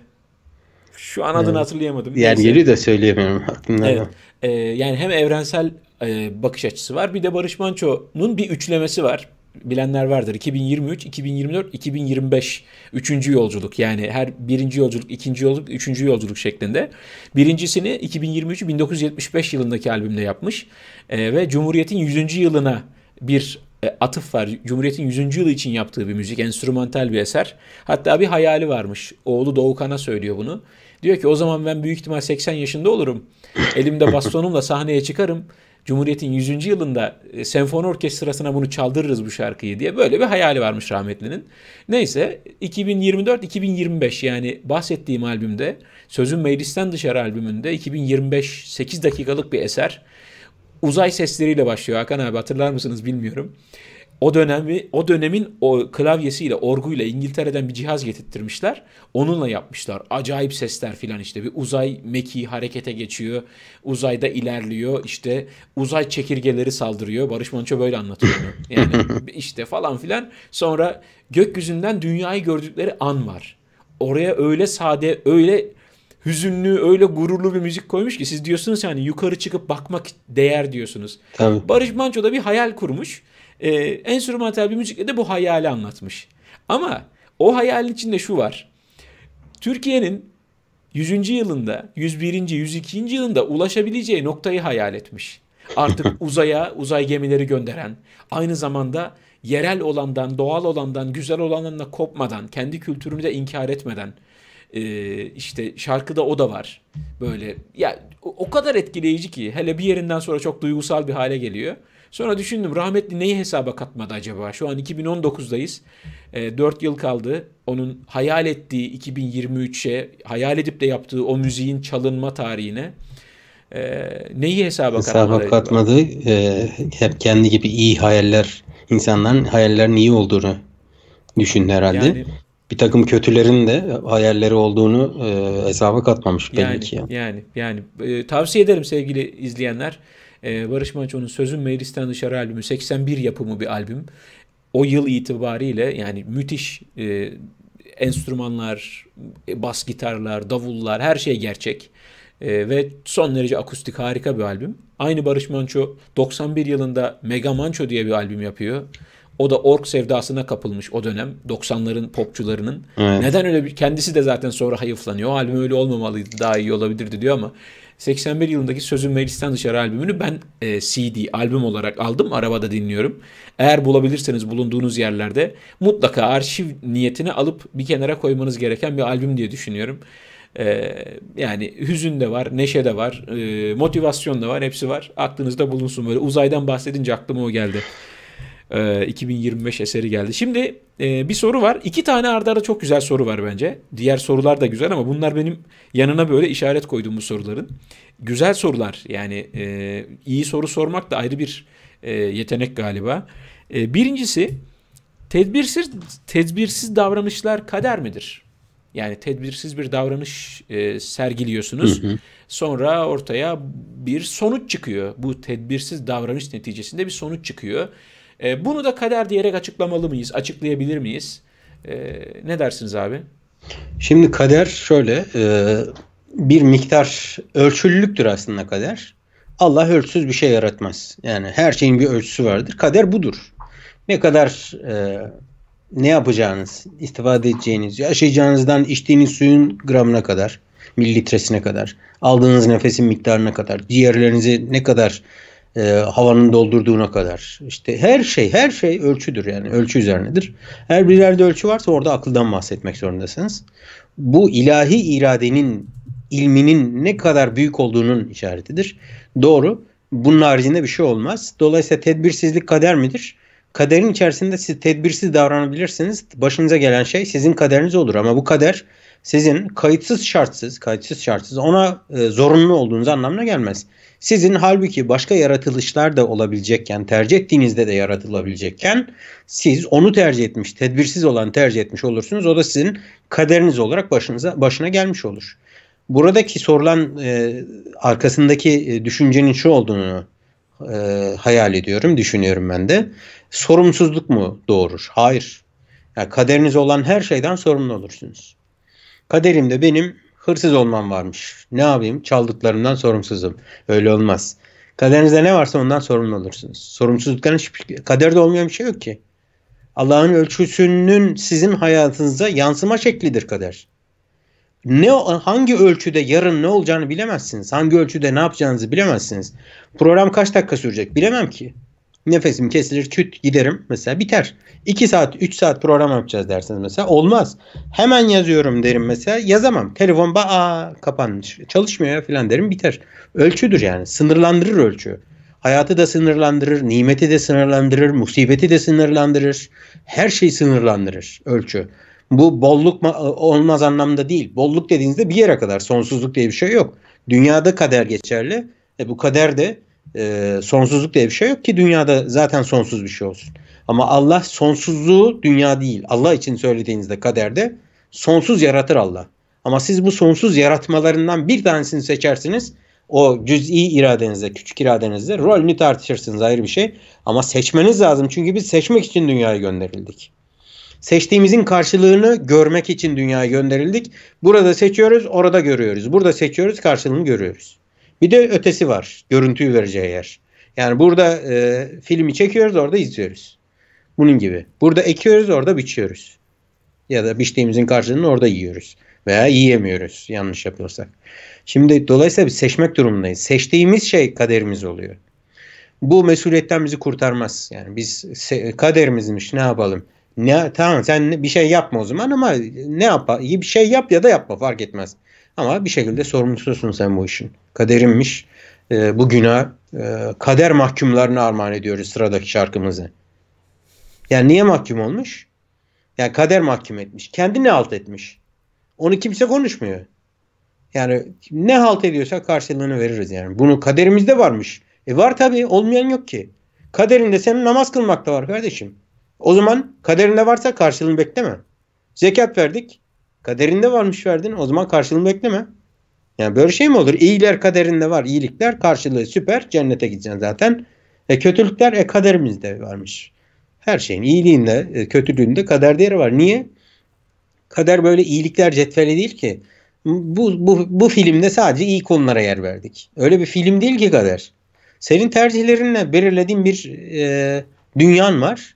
şu an adını evet. hatırlayamadım. Yani Neyse. de söyleyemiyorum (laughs) aklımdan. Evet. Ee, yani hem evrensel e, bakış açısı var. Bir de Barış Manço'nun bir üçlemesi var bilenler vardır. 2023, 2024, 2025 üçüncü yolculuk yani her birinci yolculuk, ikinci yolculuk, üçüncü yolculuk şeklinde. Birincisini 2023 1975 yılındaki albümle yapmış e, ve Cumhuriyet'in 100. yılına bir e, atıf var. Cumhuriyet'in 100. yılı için yaptığı bir müzik, enstrümantal bir eser. Hatta bir hayali varmış. Oğlu Doğukan'a söylüyor bunu. Diyor ki o zaman ben büyük ihtimal 80 yaşında olurum. Elimde (laughs) bastonumla sahneye çıkarım Cumhuriyet'in 100. yılında e, senfoni orkestrasına bunu çaldırırız bu şarkıyı diye böyle bir hayali varmış rahmetlinin. Neyse 2024-2025 yani bahsettiğim albümde Sözün Meclisten Dışarı albümünde 2025 8 dakikalık bir eser uzay sesleriyle başlıyor Hakan abi hatırlar mısınız bilmiyorum o dönemi o dönemin o klavyesiyle, orguyla İngiltere'den bir cihaz getirtmişler. Onunla yapmışlar. Acayip sesler filan işte. Bir uzay meki harekete geçiyor. Uzayda ilerliyor. İşte uzay çekirgeleri saldırıyor. Barış Manço böyle anlatıyor onu. (laughs) Yani işte falan filan. Sonra gökyüzünden dünyayı gördükleri an var. Oraya öyle sade, öyle hüzünlü, öyle gururlu bir müzik koymuş ki siz diyorsunuz yani yukarı çıkıp bakmak değer diyorsunuz. Tabii. Barış Manço da bir hayal kurmuş e, ee, enstrümantal bir müzikle de bu hayali anlatmış. Ama o hayalin içinde şu var. Türkiye'nin 100. yılında, 101. 102. yılında ulaşabileceği noktayı hayal etmiş. Artık (laughs) uzaya uzay gemileri gönderen, aynı zamanda yerel olandan, doğal olandan, güzel olandan da kopmadan, kendi kültürünü de inkar etmeden, ee, işte şarkıda o da var. Böyle ya o kadar etkileyici ki hele bir yerinden sonra çok duygusal bir hale geliyor. Sonra düşündüm rahmetli neyi hesaba katmadı acaba? Şu an 2019'dayız. E, 4 yıl kaldı. Onun hayal ettiği 2023'e, hayal edip de yaptığı o müziğin çalınma tarihine e, neyi hesaba, hesaba katmadı? Hesaba e, ee, hep kendi gibi iyi hayaller, insanların hayallerinin iyi olduğunu düşündü herhalde. Yani, bir takım kötülerin de hayalleri olduğunu e, hesaba katmamış belli yani, ki. Yani yani yani e, tavsiye ederim sevgili izleyenler. E, Barış Manço'nun Sözüm Meclisten Dışarı albümü 81 yapımı bir albüm. O yıl itibariyle yani müthiş e, enstrümanlar, e, bas gitarlar, davullar her şey gerçek. E, ve son derece akustik harika bir albüm. Aynı Barış Manço 91 yılında Mega Manço diye bir albüm yapıyor. O da ork sevdasına kapılmış o dönem 90'ların popçularının. Evet. Neden öyle bir kendisi de zaten sonra hayıflanıyor. O albüm öyle olmamalıydı daha iyi olabilirdi diyor ama 81 yılındaki Sözün Meclisten Dışarı albümünü ben e, CD, albüm olarak aldım. Arabada dinliyorum. Eğer bulabilirseniz bulunduğunuz yerlerde mutlaka arşiv niyetini alıp bir kenara koymanız gereken bir albüm diye düşünüyorum. E, yani hüzün de var, neşe de var, e, motivasyon da var, hepsi var. Aklınızda bulunsun böyle. Uzaydan bahsedince aklıma o geldi e, ee, 2025 eseri geldi. Şimdi e, bir soru var. İki tane arda arda çok güzel soru var bence. Diğer sorular da güzel ama bunlar benim yanına böyle işaret koyduğum bu soruların. Güzel sorular yani e, iyi soru sormak da ayrı bir e, yetenek galiba. E, birincisi tedbirsiz, tedbirsiz davranışlar kader midir? Yani tedbirsiz bir davranış e, sergiliyorsunuz. Hı hı. Sonra ortaya bir sonuç çıkıyor. Bu tedbirsiz davranış neticesinde bir sonuç çıkıyor. E, bunu da kader diyerek açıklamalı mıyız? Açıklayabilir miyiz? E, ne dersiniz abi? Şimdi kader şöyle e, bir miktar ölçülülüktür aslında kader. Allah ölçüsüz bir şey yaratmaz. Yani her şeyin bir ölçüsü vardır. Kader budur. Ne kadar e, ne yapacağınız, istifade edeceğiniz, yaşayacağınızdan içtiğiniz suyun gramına kadar, mililitresine kadar, aldığınız nefesin miktarına kadar, ciğerlerinizi ne kadar e, havanın doldurduğuna kadar. İşte her şey, her şey ölçüdür yani ölçü üzerinedir. Eğer bir yerde ölçü varsa orada akıldan bahsetmek zorundasınız. Bu ilahi iradenin, ilminin ne kadar büyük olduğunun işaretidir. Doğru. Bunun haricinde bir şey olmaz. Dolayısıyla tedbirsizlik kader midir? Kaderin içerisinde siz tedbirsiz davranabilirsiniz. Başınıza gelen şey sizin kaderiniz olur ama bu kader sizin kayıtsız şartsız, kayıtsız şartsız ona e, zorunlu olduğunuz anlamına gelmez. Sizin halbuki başka yaratılışlar da olabilecekken, tercih ettiğinizde de yaratılabilecekken siz onu tercih etmiş, tedbirsiz olan tercih etmiş olursunuz. O da sizin kaderiniz olarak başınıza başına gelmiş olur. Buradaki sorulan e, arkasındaki e, düşüncenin şu olduğunu e, hayal ediyorum, düşünüyorum ben de. Sorumsuzluk mu doğurur? Hayır. Yani kaderiniz olan her şeyden sorumlu olursunuz. Kaderimde benim hırsız olmam varmış. Ne yapayım? Çaldıklarımdan sorumsuzum. Öyle olmaz. Kaderinizde ne varsa ondan sorumlu olursunuz. Sorumsuzluktan hiçbir şey- kaderde olmayan bir şey yok ki. Allah'ın ölçüsünün sizin hayatınıza yansıma şeklidir kader. Ne hangi ölçüde yarın ne olacağını bilemezsiniz. Hangi ölçüde ne yapacağınızı bilemezsiniz. Program kaç dakika sürecek bilemem ki nefesim kesilir küt giderim mesela biter. 2 saat 3 saat program yapacağız derseniz mesela olmaz. Hemen yazıyorum derim mesela yazamam. Telefon ba kapanmış çalışmıyor ya filan derim biter. Ölçüdür yani sınırlandırır ölçü. Hayatı da sınırlandırır, nimeti de sınırlandırır, musibeti de sınırlandırır. Her şeyi sınırlandırır ölçü. Bu bolluk olmaz anlamda değil. Bolluk dediğinizde bir yere kadar sonsuzluk diye bir şey yok. Dünyada kader geçerli. E bu kader de e, sonsuzluk diye bir şey yok ki dünyada zaten sonsuz bir şey olsun. Ama Allah sonsuzluğu dünya değil. Allah için söylediğinizde kaderde sonsuz yaratır Allah. Ama siz bu sonsuz yaratmalarından bir tanesini seçersiniz. O cüz'i iradenizle, küçük iradenizde rolünü tartışırsınız ayrı bir şey. Ama seçmeniz lazım çünkü biz seçmek için dünyaya gönderildik. Seçtiğimizin karşılığını görmek için dünyaya gönderildik. Burada seçiyoruz, orada görüyoruz. Burada seçiyoruz, karşılığını görüyoruz. Bir de ötesi var. Görüntüyü vereceği yer. Yani burada e, filmi çekiyoruz orada izliyoruz. Bunun gibi. Burada ekiyoruz orada biçiyoruz. Ya da biçtiğimizin karşılığını orada yiyoruz. Veya yiyemiyoruz yanlış yapıyorsak. Şimdi dolayısıyla biz seçmek durumundayız. Seçtiğimiz şey kaderimiz oluyor. Bu mesuliyetten bizi kurtarmaz. Yani biz kaderimizmiş ne yapalım? Ne, tamam sen bir şey yapma o zaman ama ne yap? Bir şey yap ya da yapma fark etmez. Ama bir şekilde sorumlususun sen bu işin. Kaderinmiş. E, ee, bu günah e, kader mahkumlarına armağan ediyoruz sıradaki şarkımızı. Yani niye mahkum olmuş? Yani kader mahkum etmiş. Kendini halt etmiş. Onu kimse konuşmuyor. Yani ne halt ediyorsa karşılığını veririz yani. Bunu kaderimizde varmış. E var tabii olmayan yok ki. Kaderinde senin namaz kılmakta var kardeşim. O zaman kaderinde varsa karşılığını bekleme. Zekat verdik. Kaderinde varmış verdin. O zaman karşılığını bekleme. Yani böyle şey mi olur? İyiler kaderinde var. İyilikler karşılığı süper. Cennete gideceksin zaten. E kötülükler e kaderimizde varmış. Her şeyin iyiliğinde, e, kötülüğünde kaderde yeri var. Niye? Kader böyle iyilikler cetveli değil ki. Bu, bu, bu filmde sadece iyi konulara yer verdik. Öyle bir film değil ki kader. Senin tercihlerinle belirlediğin bir e, dünyan var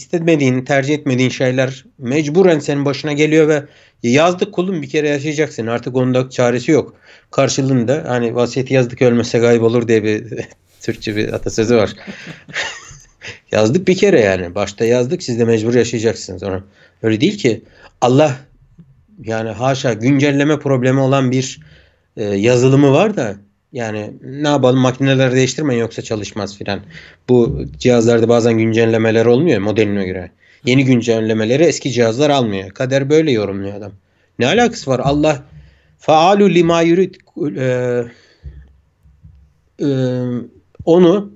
istemediğin, tercih etmediğin şeyler mecburen senin başına geliyor ve yazdık kulum bir kere yaşayacaksın. Artık onda çaresi yok. Karşılığında hani vasiyeti yazdık ölmese gayb diye bir (laughs) Türkçe bir atasözü var. (laughs) yazdık bir kere yani. Başta yazdık siz de mecbur yaşayacaksınız onu. Öyle değil ki Allah yani haşa güncelleme problemi olan bir e, yazılımı var da yani ne yapalım makineleri değiştirmeyin yoksa çalışmaz filan. Bu cihazlarda bazen güncellemeler olmuyor modeline göre. Yeni güncellemeleri eski cihazlar almıyor. Kader böyle yorumluyor adam. Ne alakası var? Allah faalu lima yurid e, e, onu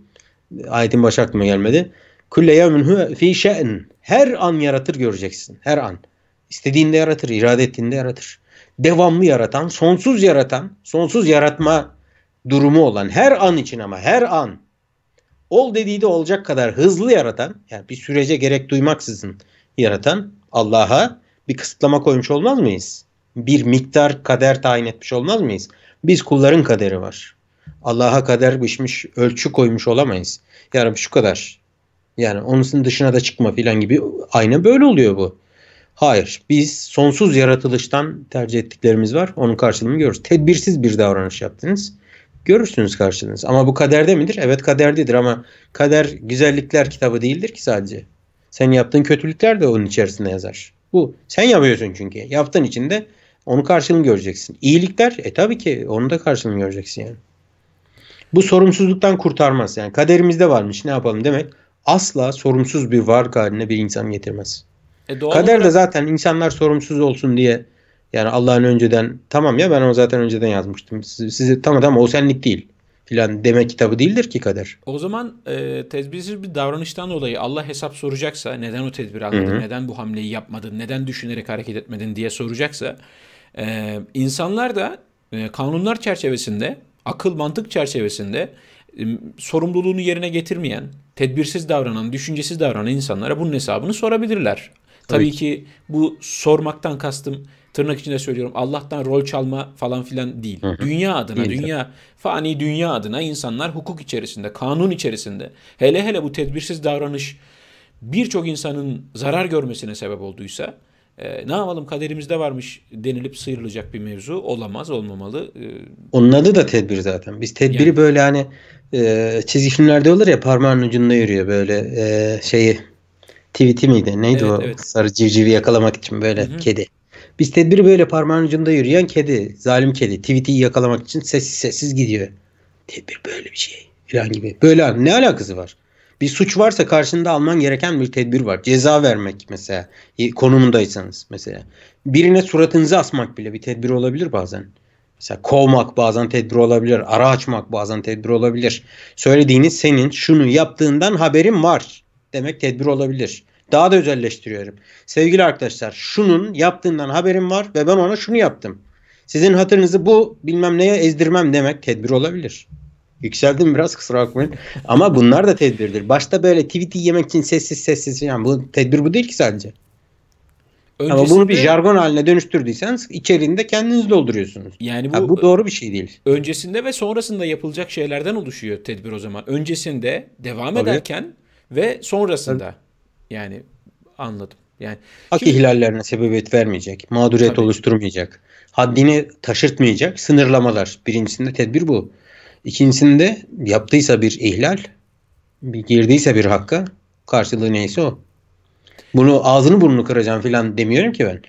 ayetin başı aklıma gelmedi. Kulle yevmin fi şe'n. Her an yaratır göreceksin. Her an. İstediğinde yaratır, irade ettiğinde yaratır. Devamlı yaratan, sonsuz yaratan, sonsuz yaratma durumu olan her an için ama her an ol dediği de olacak kadar hızlı yaratan yani bir sürece gerek duymaksızın yaratan Allah'a bir kısıtlama koymuş olmaz mıyız? Bir miktar kader tayin etmiş olmaz mıyız? Biz kulların kaderi var. Allah'a kader biçmiş, ölçü koymuş olamayız. Ya şu kadar. Yani onun dışına da çıkma filan gibi aynı böyle oluyor bu. Hayır. Biz sonsuz yaratılıştan tercih ettiklerimiz var. Onun karşılığını görürüz. Tedbirsiz bir davranış yaptınız görürsünüz karşınız. Ama bu kaderde midir? Evet kaderdedir ama kader güzellikler kitabı değildir ki sadece. Sen yaptığın kötülükler de onun içerisinde yazar. Bu sen yapıyorsun çünkü. Yaptığın için de onu karşılığını göreceksin. İyilikler e tabii ki onu da karşılığını göreceksin yani. Bu sorumsuzluktan kurtarmaz. Yani kaderimizde varmış ne yapalım demek asla sorumsuz bir varlık haline bir insan getirmez. E doğal Kader olarak... de zaten insanlar sorumsuz olsun diye yani Allah'ın önceden tamam ya ben onu zaten önceden yazmıştım. Siz, tamam tamam o senlik değil filan deme kitabı değildir ki kader. O zaman e, tedbirsiz bir davranıştan dolayı Allah hesap soracaksa neden o tedbiri aldın, neden bu hamleyi yapmadın, neden düşünerek hareket etmedin diye soracaksa e, insanlar da e, kanunlar çerçevesinde, akıl mantık çerçevesinde e, sorumluluğunu yerine getirmeyen, tedbirsiz davranan, düşüncesiz davranan insanlara bunun hesabını sorabilirler. Tabii, Tabii ki bu sormaktan kastım tırnak içinde söylüyorum Allah'tan rol çalma falan filan değil. Hı hı. Dünya adına, değil dünya fani dünya adına insanlar hukuk içerisinde, kanun içerisinde hele hele bu tedbirsiz davranış birçok insanın zarar görmesine sebep olduysa e, ne yapalım kaderimizde varmış denilip sıyrılacak bir mevzu olamaz, olmamalı. E, Onun adı da tedbir zaten. Biz tedbiri yani, böyle hani e, çizgi filmlerde olur ya parmağın ucunda yürüyor böyle e, şeyi tweet'i miydi? Neydi evet, o? Evet. Sarı civcivi yakalamak için böyle Hı-hı. kedi. Biz tedbiri böyle parmağın ucunda yürüyen kedi, zalim kedi. Tweet'i yakalamak için sessiz sessiz gidiyor. Tedbir böyle bir şey falan gibi. Böyle ne alakası var? Bir suç varsa karşında alman gereken bir tedbir var. Ceza vermek mesela konumundaysanız mesela. Birine suratınızı asmak bile bir tedbir olabilir bazen. Mesela kovmak bazen tedbir olabilir. Ara açmak bazen tedbir olabilir. Söylediğiniz senin şunu yaptığından haberin var demek tedbir olabilir. Daha da özelleştiriyorum. Sevgili arkadaşlar şunun yaptığından haberim var ve ben ona şunu yaptım. Sizin hatırınızı bu bilmem neye ezdirmem demek tedbir olabilir. Yükseldim biraz kusura bakmayın. Ama bunlar da tedbirdir. Başta böyle tweet'i yemek için sessiz sessiz yani bu tedbir bu değil ki sadece. Öncesinde, Ama bunu bir jargon haline dönüştürdüyseniz içeriğini kendiniz dolduruyorsunuz. Yani bu, ha, bu doğru bir şey değil. Öncesinde ve sonrasında yapılacak şeylerden oluşuyor tedbir o zaman. Öncesinde devam Tabii. ederken ve sonrasında. Tabii. Yani anladım. Yani hak şimdi, ihlallerine sebebiyet vermeyecek, mağduriyet tabii. oluşturmayacak, haddini taşırtmayacak sınırlamalar. Birincisinde tedbir bu. İkincisinde yaptıysa bir ihlal, bir girdiyse bir hakka karşılığı neyse o. Bunu ağzını burnunu kıracağım filan demiyorum ki ben.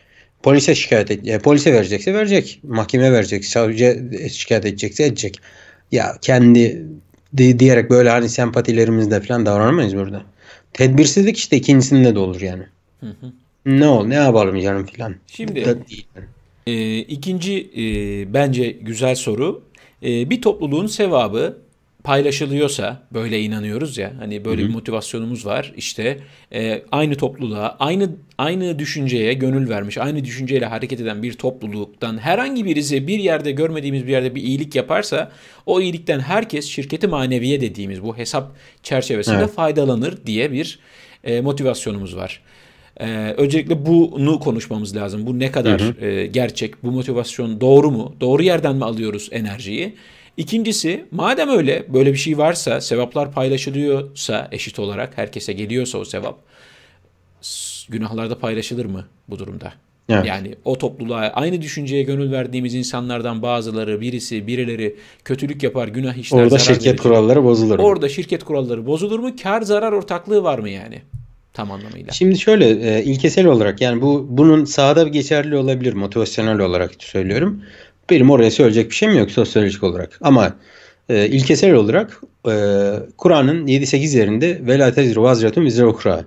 Polise şikayet et, yani e, polise verecekse verecek, mahkeme verecek, savcı şikayet edecekse edecek. Ya kendi diyerek böyle hani sempatilerimizle falan davranamayız burada. Tedbirsizlik işte ikincisinde de olur yani. Hı hı. Ne ol ne yapalım canım filan. Şimdi da değil. E, ikinci e, bence güzel soru. E, bir topluluğun sevabı paylaşılıyorsa böyle inanıyoruz ya hani böyle Hı-hı. bir motivasyonumuz var işte e, aynı topluluğa aynı aynı düşünceye gönül vermiş aynı düşünceyle hareket eden bir topluluktan herhangi birisi bir yerde görmediğimiz bir yerde bir iyilik yaparsa o iyilikten herkes şirketi maneviye dediğimiz bu hesap çerçevesinde evet. faydalanır diye bir e, motivasyonumuz var. Ee, öncelikle bunu konuşmamız lazım. Bu ne kadar E, gerçek? Bu motivasyon doğru mu? Doğru yerden mi alıyoruz enerjiyi? İkincisi madem öyle böyle bir şey varsa sevaplar paylaşılıyorsa eşit olarak herkese geliyorsa o sevap günahlarda paylaşılır mı bu durumda? Evet. Yani o topluluğa aynı düşünceye gönül verdiğimiz insanlardan bazıları, birisi, birileri kötülük yapar, günah işler. Orada şirket verir. kuralları bozulur mu? Orada şirket kuralları bozulur mu? Kar zarar ortaklığı var mı yani? Tam anlamıyla. Şimdi şöyle e, ilkesel olarak yani bu bunun sahada geçerli olabilir motivasyonel olarak söylüyorum. Benim oraya söyleyecek bir şeyim yok sosyolojik olarak. Ama e, ilkesel olarak e, Kur'an'ın 7-8 yerinde velâ tezir vazretun vizre ukra.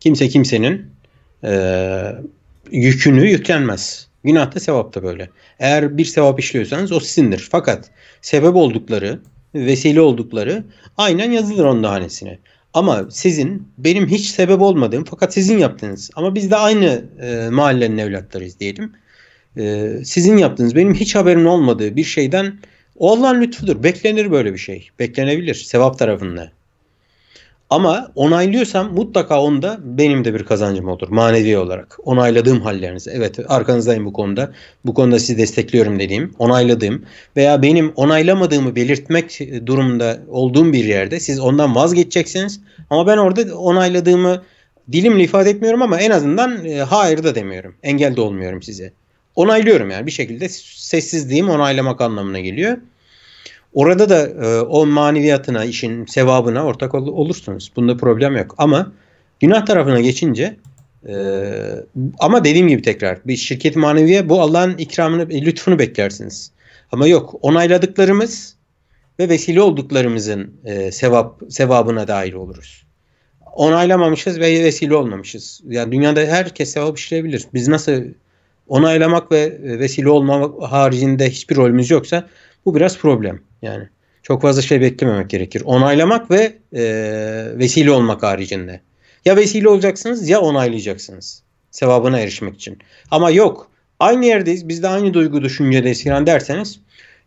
Kimse kimsenin e, yükünü yüklenmez. Günah da sevap da böyle. Eğer bir sevap işliyorsanız o sizindir. Fakat sebep oldukları, vesile oldukları aynen yazılır onun hanesine. Ama sizin benim hiç sebep olmadığım fakat sizin yaptığınız ama biz de aynı e, mahallenin evlatlarıyız diyelim. Ee, sizin yaptığınız benim hiç haberim olmadığı bir şeyden o Allah'ın lütfudur. Beklenir böyle bir şey. Beklenebilir sevap tarafında. Ama onaylıyorsam mutlaka onda benim de bir kazancım olur manevi olarak. Onayladığım halleriniz. Evet arkanızdayım bu konuda. Bu konuda sizi destekliyorum dediğim, onayladığım veya benim onaylamadığımı belirtmek durumunda olduğum bir yerde siz ondan vazgeçeceksiniz. Ama ben orada onayladığımı dilimle ifade etmiyorum ama en azından e, hayır da demiyorum. Engel de olmuyorum size onaylıyorum yani bir şekilde sessizliğim onaylamak anlamına geliyor. Orada da e, o maneviyatına, işin sevabına ortak ol, olursunuz. Bunda problem yok. Ama günah tarafına geçince e, ama dediğim gibi tekrar bir şirket maneviye bu Allah'ın ikramını, e, lütfunu beklersiniz. Ama yok onayladıklarımız ve vesile olduklarımızın e, sevap sevabına dair oluruz. Onaylamamışız ve vesile olmamışız. Yani dünyada herkes sevap işleyebilir. Biz nasıl onaylamak ve vesile olma haricinde hiçbir rolümüz yoksa bu biraz problem. Yani çok fazla şey beklememek gerekir. Onaylamak ve e, vesile olmak haricinde. Ya vesile olacaksınız ya onaylayacaksınız. Sevabına erişmek için. Ama yok aynı yerdeyiz biz de aynı duygu düşüncedeyiz falan derseniz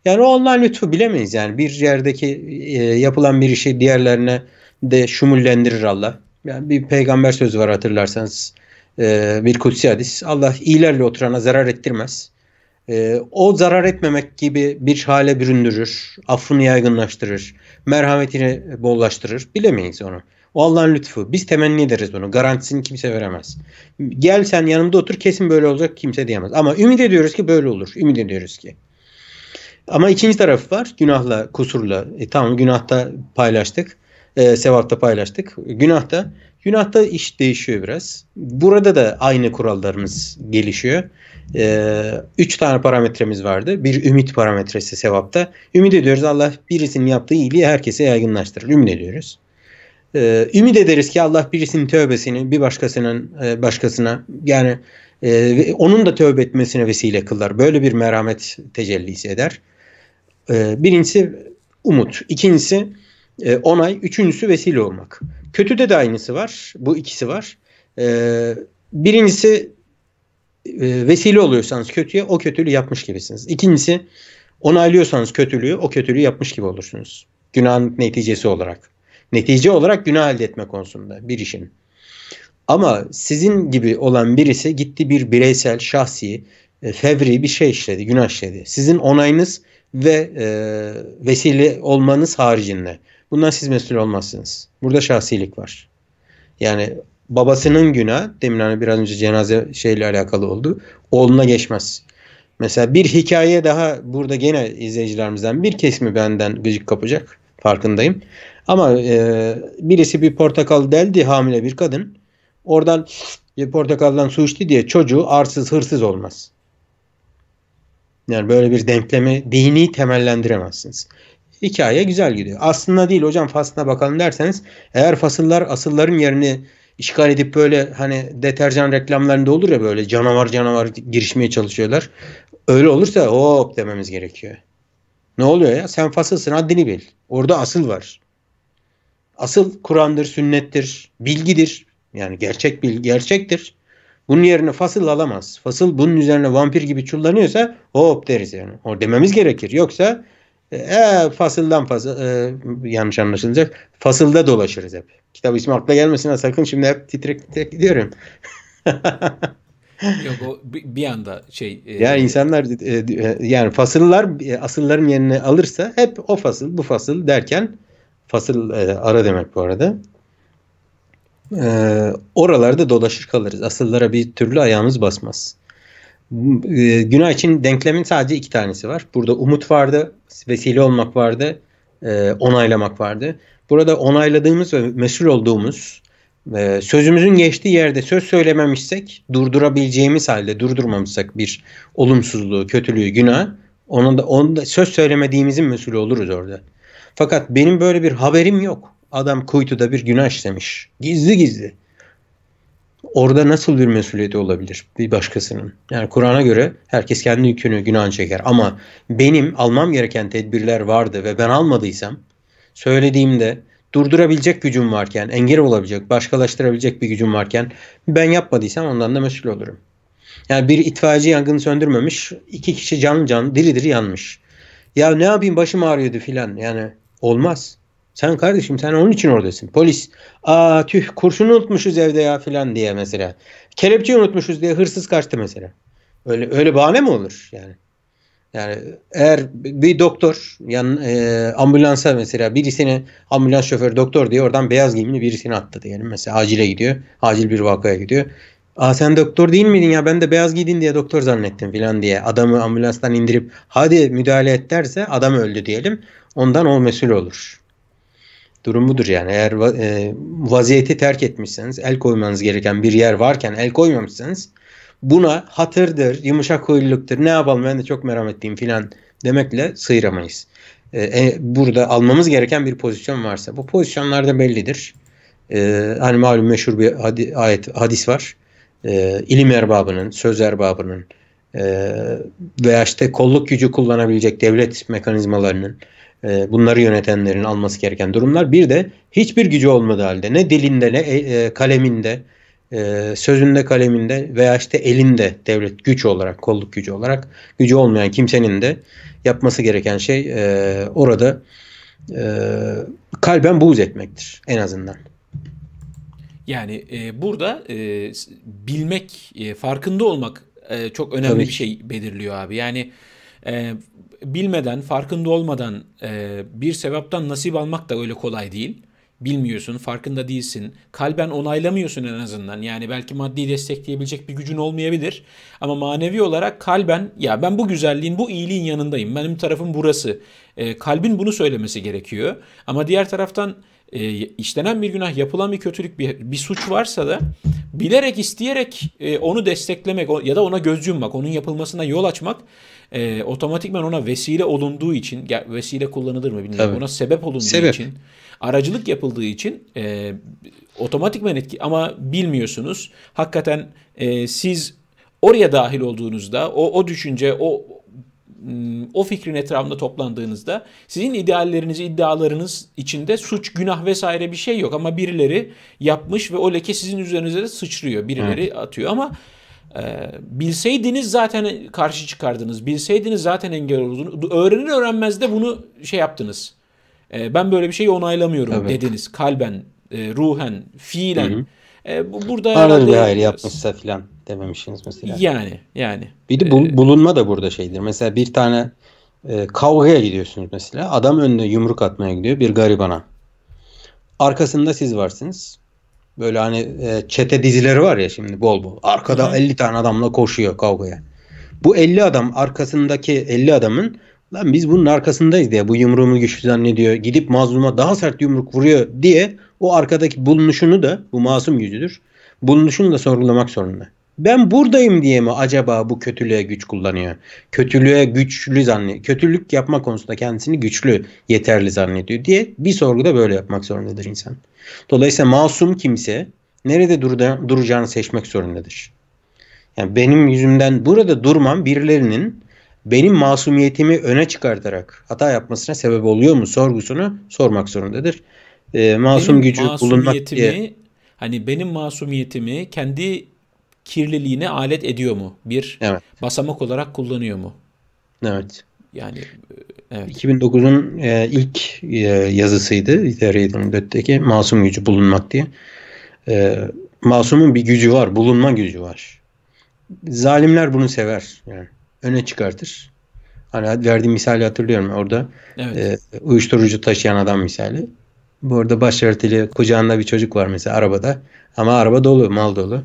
yani o Allah'ın lütfu bilemeyiz yani bir yerdeki e, yapılan bir işi diğerlerine de şumullendirir Allah. Yani bir peygamber sözü var hatırlarsanız bir ee, kutsi hadis. Allah iyilerle oturana zarar ettirmez. Ee, o zarar etmemek gibi bir hale büründürür. Affını yaygınlaştırır. Merhametini bollaştırır. Bilemeyiz onu. O Allah'ın lütfu. Biz temenni ederiz bunu. Garantisini kimse veremez. Gel sen yanımda otur kesin böyle olacak kimse diyemez. Ama ümit ediyoruz ki böyle olur. Ümit ediyoruz ki. Ama ikinci tarafı var. Günahla, kusurla. E, tamam günahta paylaştık. E, sevapta paylaştık. Günahta Günahta iş değişiyor biraz. Burada da aynı kurallarımız gelişiyor. Ee, üç tane parametremiz vardı. Bir ümit parametresi sevapta. Ümit ediyoruz Allah birisinin yaptığı iyiliği herkese yaygınlaştırır. Ümit ediyoruz. Ee, ümit ederiz ki Allah birisinin tövbesini bir başkasının e, başkasına yani e, onun da tövbe etmesine vesile kılar. Böyle bir merhamet tecellisi eder. Ee, birincisi umut. İkincisi e, onay. Üçüncüsü vesile olmak. Kötüde de aynısı var. Bu ikisi var. Ee, birincisi e, vesile oluyorsanız kötüye o kötülüğü yapmış gibisiniz. İkincisi onaylıyorsanız kötülüğü o kötülüğü yapmış gibi olursunuz. Günahın neticesi olarak. Netice olarak günah elde etme konusunda bir işin. Ama sizin gibi olan birisi gitti bir bireysel, şahsi, e, fevri bir şey işledi, günah işledi. Sizin onayınız ve e, vesile olmanız haricinde Bundan siz mesul olmazsınız. Burada şahsilik var. Yani babasının günah demin hani biraz önce cenaze şeyle alakalı oldu. Oğluna geçmez. Mesela bir hikaye daha burada gene izleyicilerimizden bir kesimi benden gıcık kapacak. Farkındayım. Ama e, birisi bir portakal deldi hamile bir kadın. Oradan bir portakaldan su içti diye çocuğu arsız hırsız olmaz. Yani böyle bir denklemi dini temellendiremezsiniz hikaye güzel gidiyor. Aslında değil hocam faslına bakalım derseniz eğer fasıllar asılların yerini işgal edip böyle hani deterjan reklamlarında olur ya böyle canavar canavar girişmeye çalışıyorlar. Öyle olursa hop dememiz gerekiyor. Ne oluyor ya? Sen fasılsın haddini bil. Orada asıl var. Asıl Kur'an'dır, sünnettir, bilgidir. Yani gerçek bilgi gerçektir. Bunun yerine fasıl alamaz. Fasıl bunun üzerine vampir gibi çullanıyorsa hop deriz yani. O dememiz gerekir. Yoksa e, e fasıldan fasıl, e, yanlış anlaşılacak. Fasılda dolaşırız hep. Kitap ismi akla gelmesin gelmesine sakın şimdi hep titrek titrek gidiyorum. (laughs) Yok o bir anda şey. E, yani insanlar e, e, yani fasıllar e, asılların yerini alırsa hep o fasıl bu fasıl derken fasıl e, ara demek bu arada. E, oralarda dolaşır kalırız. Asıllara bir türlü ayağımız basmaz. E, günah için denklemin sadece iki tanesi var. Burada umut vardı vesile olmak vardı, e, onaylamak vardı. Burada onayladığımız ve mesul olduğumuz, e, sözümüzün geçtiği yerde söz söylememişsek, durdurabileceğimiz halde durdurmamışsak bir olumsuzluğu, kötülüğü, günah, onun da, onun da söz söylemediğimizin mesulü oluruz orada. Fakat benim böyle bir haberim yok. Adam kuytuda bir günah işlemiş. Gizli gizli orada nasıl bir mesuliyeti olabilir bir başkasının? Yani Kur'an'a göre herkes kendi yükünü günah çeker ama benim almam gereken tedbirler vardı ve ben almadıysam söylediğimde durdurabilecek gücüm varken, engel olabilecek, başkalaştırabilecek bir gücüm varken ben yapmadıysam ondan da mesul olurum. Yani bir itfaiyeci yangını söndürmemiş, iki kişi can can diri diri yanmış. Ya ne yapayım başım ağrıyordu filan yani olmaz. Sen kardeşim sen onun için oradasın. Polis aa tüh kurşunu unutmuşuz evde ya filan diye mesela. Kelepçeyi unutmuşuz diye hırsız kaçtı mesela. Öyle öyle bahane mi olur yani? Yani eğer bir doktor yan e, ambulansa mesela birisini ambulans şoförü doktor diye oradan beyaz giyimli birisini attı diyelim. Mesela acile gidiyor. Acil bir vakaya gidiyor. Aa sen doktor değil miydin ya ben de beyaz giydin diye doktor zannettim filan diye adamı ambulanstan indirip hadi müdahale et derse adam öldü diyelim. Ondan o mesul olur. Durum budur yani. Eğer e, vaziyeti terk etmişseniz, el koymanız gereken bir yer varken el koymamışsanız buna hatırdır, yumuşak huyluluktur, ne yapalım ben de çok merhametliyim filan demekle sıyıramayız. E, e, burada almamız gereken bir pozisyon varsa bu pozisyonlarda bellidir. E, hani malum meşhur bir hadi, ayet, hadis var. E, ilim erbabının, söz erbabının e, veya işte kolluk gücü kullanabilecek devlet mekanizmalarının e, bunları yönetenlerin alması gereken durumlar. Bir de hiçbir gücü olmadığı halde ne dilinde ne e, e, kaleminde sözünde kaleminde veya işte elinde devlet güç olarak kolluk gücü olarak gücü olmayan kimsenin de yapması gereken şey orada kalben buğz etmektir en azından. Yani e, burada e, bilmek, e, farkında olmak e, çok önemli Tabii. bir şey belirliyor abi. Yani e, bilmeden, farkında olmadan e, bir sevaptan nasip almak da öyle kolay değil. Bilmiyorsun, farkında değilsin. Kalben onaylamıyorsun en azından. Yani belki maddi destekleyebilecek bir gücün olmayabilir. Ama manevi olarak kalben, ya ben bu güzelliğin, bu iyiliğin yanındayım. Benim tarafım burası. E, kalbin bunu söylemesi gerekiyor. Ama diğer taraftan e, işlenen bir günah, yapılan bir kötülük, bir, bir suç varsa da bilerek, isteyerek e, onu desteklemek o, ya da ona göz yummak, onun yapılmasına yol açmak e, otomatikman ona vesile olunduğu için, vesile kullanılır mı bilmiyorum, Tabii. ona sebep olunduğu sebep. için, aracılık yapıldığı için e, otomatikman etki ama bilmiyorsunuz. Hakikaten e, siz oraya dahil olduğunuzda o, o düşünce, o o fikrin etrafında toplandığınızda sizin idealleriniz, iddialarınız içinde suç, günah vesaire bir şey yok ama birileri yapmış ve o leke sizin üzerinize de sıçrıyor. Birileri evet. atıyor ama e, bilseydiniz zaten karşı çıkardınız. Bilseydiniz zaten engel olurdunuz. Öğrenir öğrenmez de bunu şey yaptınız. E, ben böyle bir şeyi onaylamıyorum evet. dediniz. Kalben, e, ruhen, fiilen. Hı hı. E, bu, burada Var öyle hayır yapmışsa filan dememişsiniz mesela. Yani yani. Bir de bul- ee, bulunma da burada şeydir. Mesela bir tane e, kavgaya gidiyorsunuz mesela. Adam önüne yumruk atmaya gidiyor bir garibana. Arkasında siz varsınız. Böyle hani e, çete dizileri var ya şimdi bol bol. Arkada Hı-hı. 50 tane adamla koşuyor kavgaya. Bu 50 adam arkasındaki 50 adamın lan biz bunun arkasındayız diye bu yumruğumu güçlü zannediyor. Gidip mazluma daha sert yumruk vuruyor diye o arkadaki bulunuşunu da bu masum yüzüdür. Bulunuşunu da sorgulamak zorunda ben buradayım diye mi acaba bu kötülüğe güç kullanıyor? Kötülüğe güçlü zannediyor. Kötülük yapma konusunda kendisini güçlü, yeterli zannediyor diye bir sorguda böyle yapmak zorundadır insan. Dolayısıyla masum kimse nerede durda, duracağını seçmek zorundadır. Yani benim yüzümden burada durmam birilerinin benim masumiyetimi öne çıkartarak hata yapmasına sebep oluyor mu sorgusunu sormak zorundadır. Ee, masum benim gücü bulunmak diye. Hani benim masumiyetimi kendi kirliliğine hmm. alet ediyor mu? Bir evet. basamak olarak kullanıyor mu? Evet. Yani e, evet. 2009'un e, ilk e, yazısıydı İdare 24'teki Masum Gücü Bulunmak diye. E, masumun bir gücü var, bulunma gücü var. Zalimler bunu sever. Yani öne çıkartır. Hani verdiğim misali hatırlıyorum orada. Evet. E, uyuşturucu taşıyan adam misali. Bu arada başörtülü kucağında bir çocuk var mesela arabada. Ama araba dolu, mal dolu.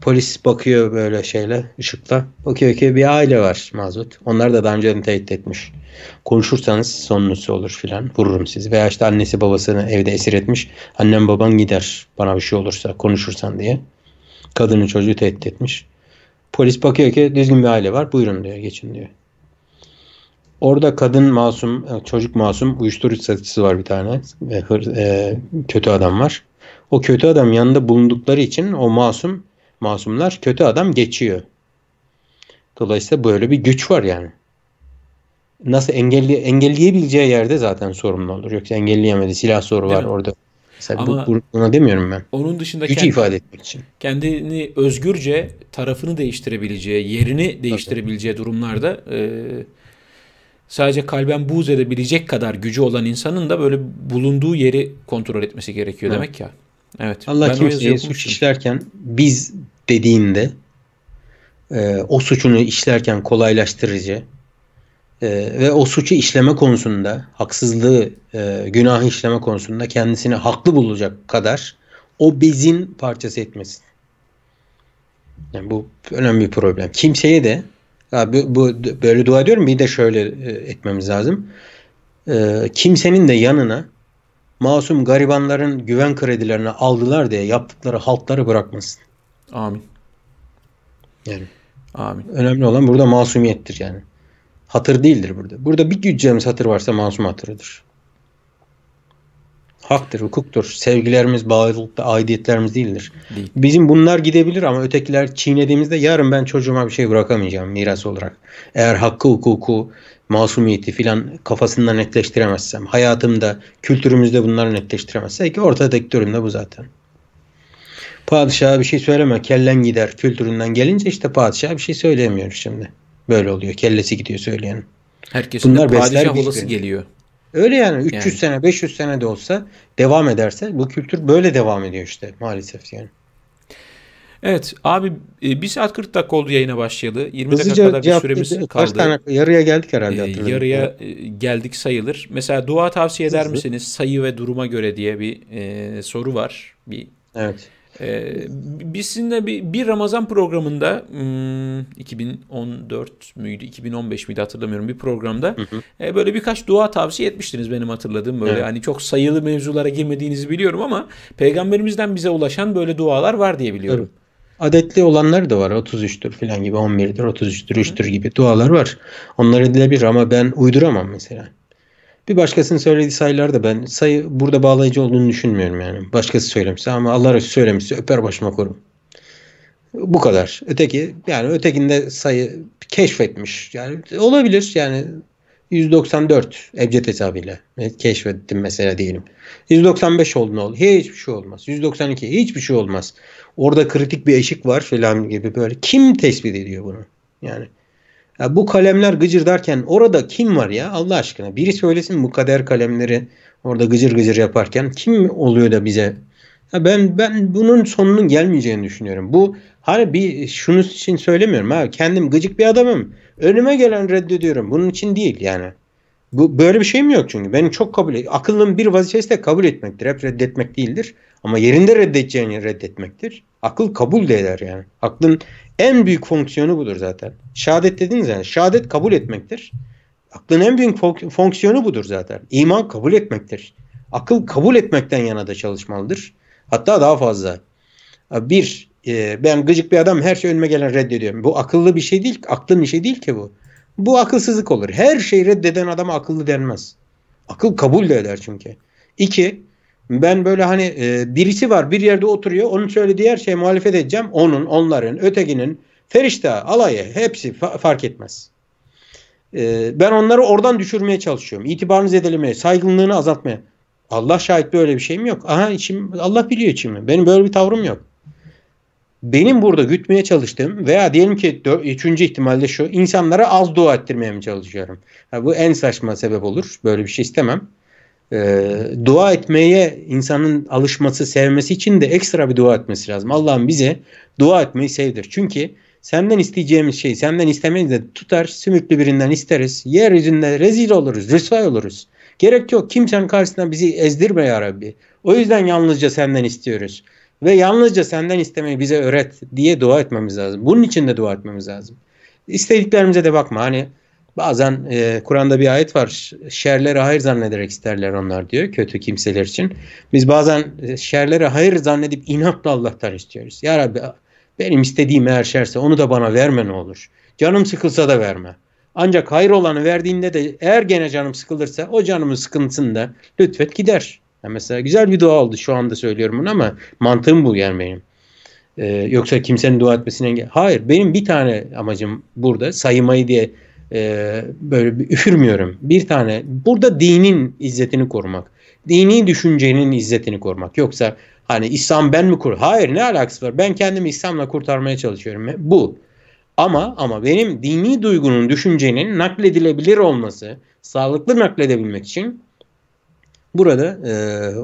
Polis bakıyor böyle şeyle ışıkla. Bakıyor ki bir aile var mazut. Onlar da daha önce teyit etmiş. Konuşursanız sonunuzu olur filan. Vururum sizi. Veya işte annesi babasını evde esir etmiş. Annem baban gider bana bir şey olursa konuşursan diye. Kadını çocuğu tehdit etmiş. Polis bakıyor ki düzgün bir aile var. Buyurun diyor geçin diyor. Orada kadın masum, e, çocuk masum, uyuşturucu satıcısı var bir tane. E, hır, e, kötü adam var. O kötü adam yanında bulundukları için o masum masumlar kötü adam geçiyor. Dolayısıyla böyle bir güç var yani. Nasıl engelli engelleyebileceği yerde zaten sorumlu olur. Yoksa engelleyemedi. Silah soru var mi? orada. Mesela Ama bu, buna demiyorum ben. Onun dışında gücü kendi, ifade etmek için. Kendini özgürce tarafını değiştirebileceği, yerini değiştirebileceği Tabii. durumlarda e, sadece kalben buz edebilecek kadar gücü olan insanın da böyle bulunduğu yeri kontrol etmesi gerekiyor Hı. demek ya. Evet. Allah kimseye suç işlerken biz dediğinde e, o suçunu işlerken kolaylaştırıcı e, ve o suçu işleme konusunda haksızlığı, e, günahı işleme konusunda kendisini haklı bulacak kadar o bezin parçası etmesin. Yani bu önemli bir problem. Kimseye de bu, bu böyle dua ediyorum bir de şöyle e, etmemiz lazım. E, kimsenin de yanına masum garibanların güven kredilerini aldılar diye yaptıkları haltları bırakmasın. Amin. Yani. Amin. Önemli olan burada masumiyettir yani. Hatır değildir burada. Burada bir güdeceğimiz hatır varsa masum hatırıdır. Haktır, hukuktur. Sevgilerimiz, bağlılıkta aidiyetlerimiz değildir. Değil. Bizim bunlar gidebilir ama ötekiler çiğnediğimizde yarın ben çocuğuma bir şey bırakamayacağım miras olarak. Eğer hakkı, hukuku, masumiyeti filan kafasında netleştiremezsem, hayatımda, kültürümüzde bunları netleştiremezsek ortadaki durum da bu zaten. Padişaha bir şey söyleme, kellen gider kültüründen gelince işte padişaha bir şey söyleyemiyor şimdi. Böyle oluyor, kellesi gidiyor söyleyenin. Herkesin Bunlar padişah olası geliyor. Öyle yani 300 yani. sene 500 sene de olsa devam ederse bu kültür böyle devam ediyor işte maalesef yani. Evet abi 1 e, saat 40 dakika oldu yayına başlayalı. 20 Hızlıca dakika kadar bir süremiz kaldı. Kaç tane yarıya geldik herhalde hatırladım. E, yarıya e, geldik sayılır. Mesela dua tavsiye eder Hızlı. misiniz? Sayı ve duruma göre diye bir e, soru var. Bir Evet. Ee, biz sizinle bir, bir Ramazan programında 2014 hmm, müydü 2015 miydi hatırlamıyorum bir programda hı hı. E, böyle birkaç dua tavsiye etmiştiniz benim hatırladığım böyle evet. hani çok sayılı mevzulara girmediğinizi biliyorum ama peygamberimizden bize ulaşan böyle dualar var diye biliyorum. Evet adetli olanlar da var. 33'tür falan gibi 11'dir, 33'tür, 3'tür gibi dualar var. Onlar edilebilir ama ben uyduramam mesela. Bir başkasının söylediği sayılar da ben sayı burada bağlayıcı olduğunu düşünmüyorum yani. Başkası söylemişse ama Allah Resulü söylemişse öper başıma korum. Bu kadar. Öteki yani ötekinde sayı keşfetmiş. Yani olabilir yani 194 Ebced hesabıyla keşfettim mesela diyelim. 195 oldu ne olur? Hiçbir şey olmaz. 192 hiçbir şey olmaz. Orada kritik bir eşik var falan gibi böyle. Kim tespit ediyor bunu? Yani ya bu kalemler gıcırdarken orada kim var ya Allah aşkına? Biri söylesin bu kader kalemleri orada gıcır gıcır yaparken kim oluyor da bize? Ya ben ben bunun sonunun gelmeyeceğini düşünüyorum. Bu hani bir şunu için söylemiyorum abi. Kendim gıcık bir adamım. Önüme gelen reddediyorum. Bunun için değil yani. Bu böyle bir şeyim yok çünkü. Benim çok kabul et, akılın bir vazifesi de kabul etmektir. Hep reddetmek değildir. Ama yerinde reddedeceğini reddetmektir. Akıl kabul de eder yani. Aklın en büyük fonksiyonu budur zaten. Şehadet dediniz yani. Şehadet kabul etmektir. Aklın en büyük fonksiyonu budur zaten. İman kabul etmektir. Akıl kabul etmekten yana da çalışmalıdır. Hatta daha fazla. Bir, ee, ben gıcık bir adam her şey önüme gelen reddediyorum. Bu akıllı bir şey değil, aklın bir şey değil ki bu. Bu akılsızlık olur. Her şeyi reddeden adama akıllı denmez. Akıl kabul de eder çünkü. İki, ben böyle hani e, birisi var bir yerde oturuyor onun söylediği her şeye muhalefet edeceğim. Onun, onların, ötekinin, ferişte, alayı hepsi fa- fark etmez. E, ben onları oradan düşürmeye çalışıyorum. İtibarını zedelemeye, saygınlığını azaltmaya. Allah şahit böyle bir şeyim yok. Aha içim, Allah biliyor içimi. Benim böyle bir tavrım yok. Benim burada gütmeye çalıştığım veya diyelim ki dör, üçüncü ihtimalle şu insanlara az dua ettirmeye mi çalışıyorum? Ha, bu en saçma sebep olur. Böyle bir şey istemem. Ee, dua etmeye insanın alışması, sevmesi için de ekstra bir dua etmesi lazım. Allah'ım bize dua etmeyi sevdir. Çünkü senden isteyeceğimiz şey senden istemeyiz de tutar sümüklü birinden isteriz. Yeryüzünde rezil oluruz, rüsvay oluruz. Gerek yok kimsenin karşısında bizi ezdirme ya Rabbi. O yüzden yalnızca senden istiyoruz ve yalnızca senden istemeyi bize öğret diye dua etmemiz lazım. Bunun için de dua etmemiz lazım. İstediklerimize de bakma hani bazen e, Kur'an'da bir ayet var. Şerleri hayır zannederek isterler onlar diyor kötü kimseler için. Biz bazen e, şerleri hayır zannedip inatla Allah'tan istiyoruz. Ya Rabbi benim istediğim her şerse onu da bana verme ne olur. Canım sıkılsa da verme. Ancak hayır olanı verdiğinde de eğer gene canım sıkılırsa o canımın sıkıntısını da lütfet gider. Yani mesela güzel bir dua oldu şu anda söylüyorum bunu ama mantığım bu yani benim. Ee, yoksa kimsenin dua etmesine engel. Hayır benim bir tane amacım burada saymayı diye e, böyle bir üfürmüyorum. Bir tane burada dinin izzetini korumak. Dini düşüncenin izzetini korumak. Yoksa hani İslam ben mi kur? Hayır ne alakası var? Ben kendimi İslam'la kurtarmaya çalışıyorum. E, bu. Ama ama benim dini duygunun, düşüncenin nakledilebilir olması, sağlıklı nakledebilmek için Burada e,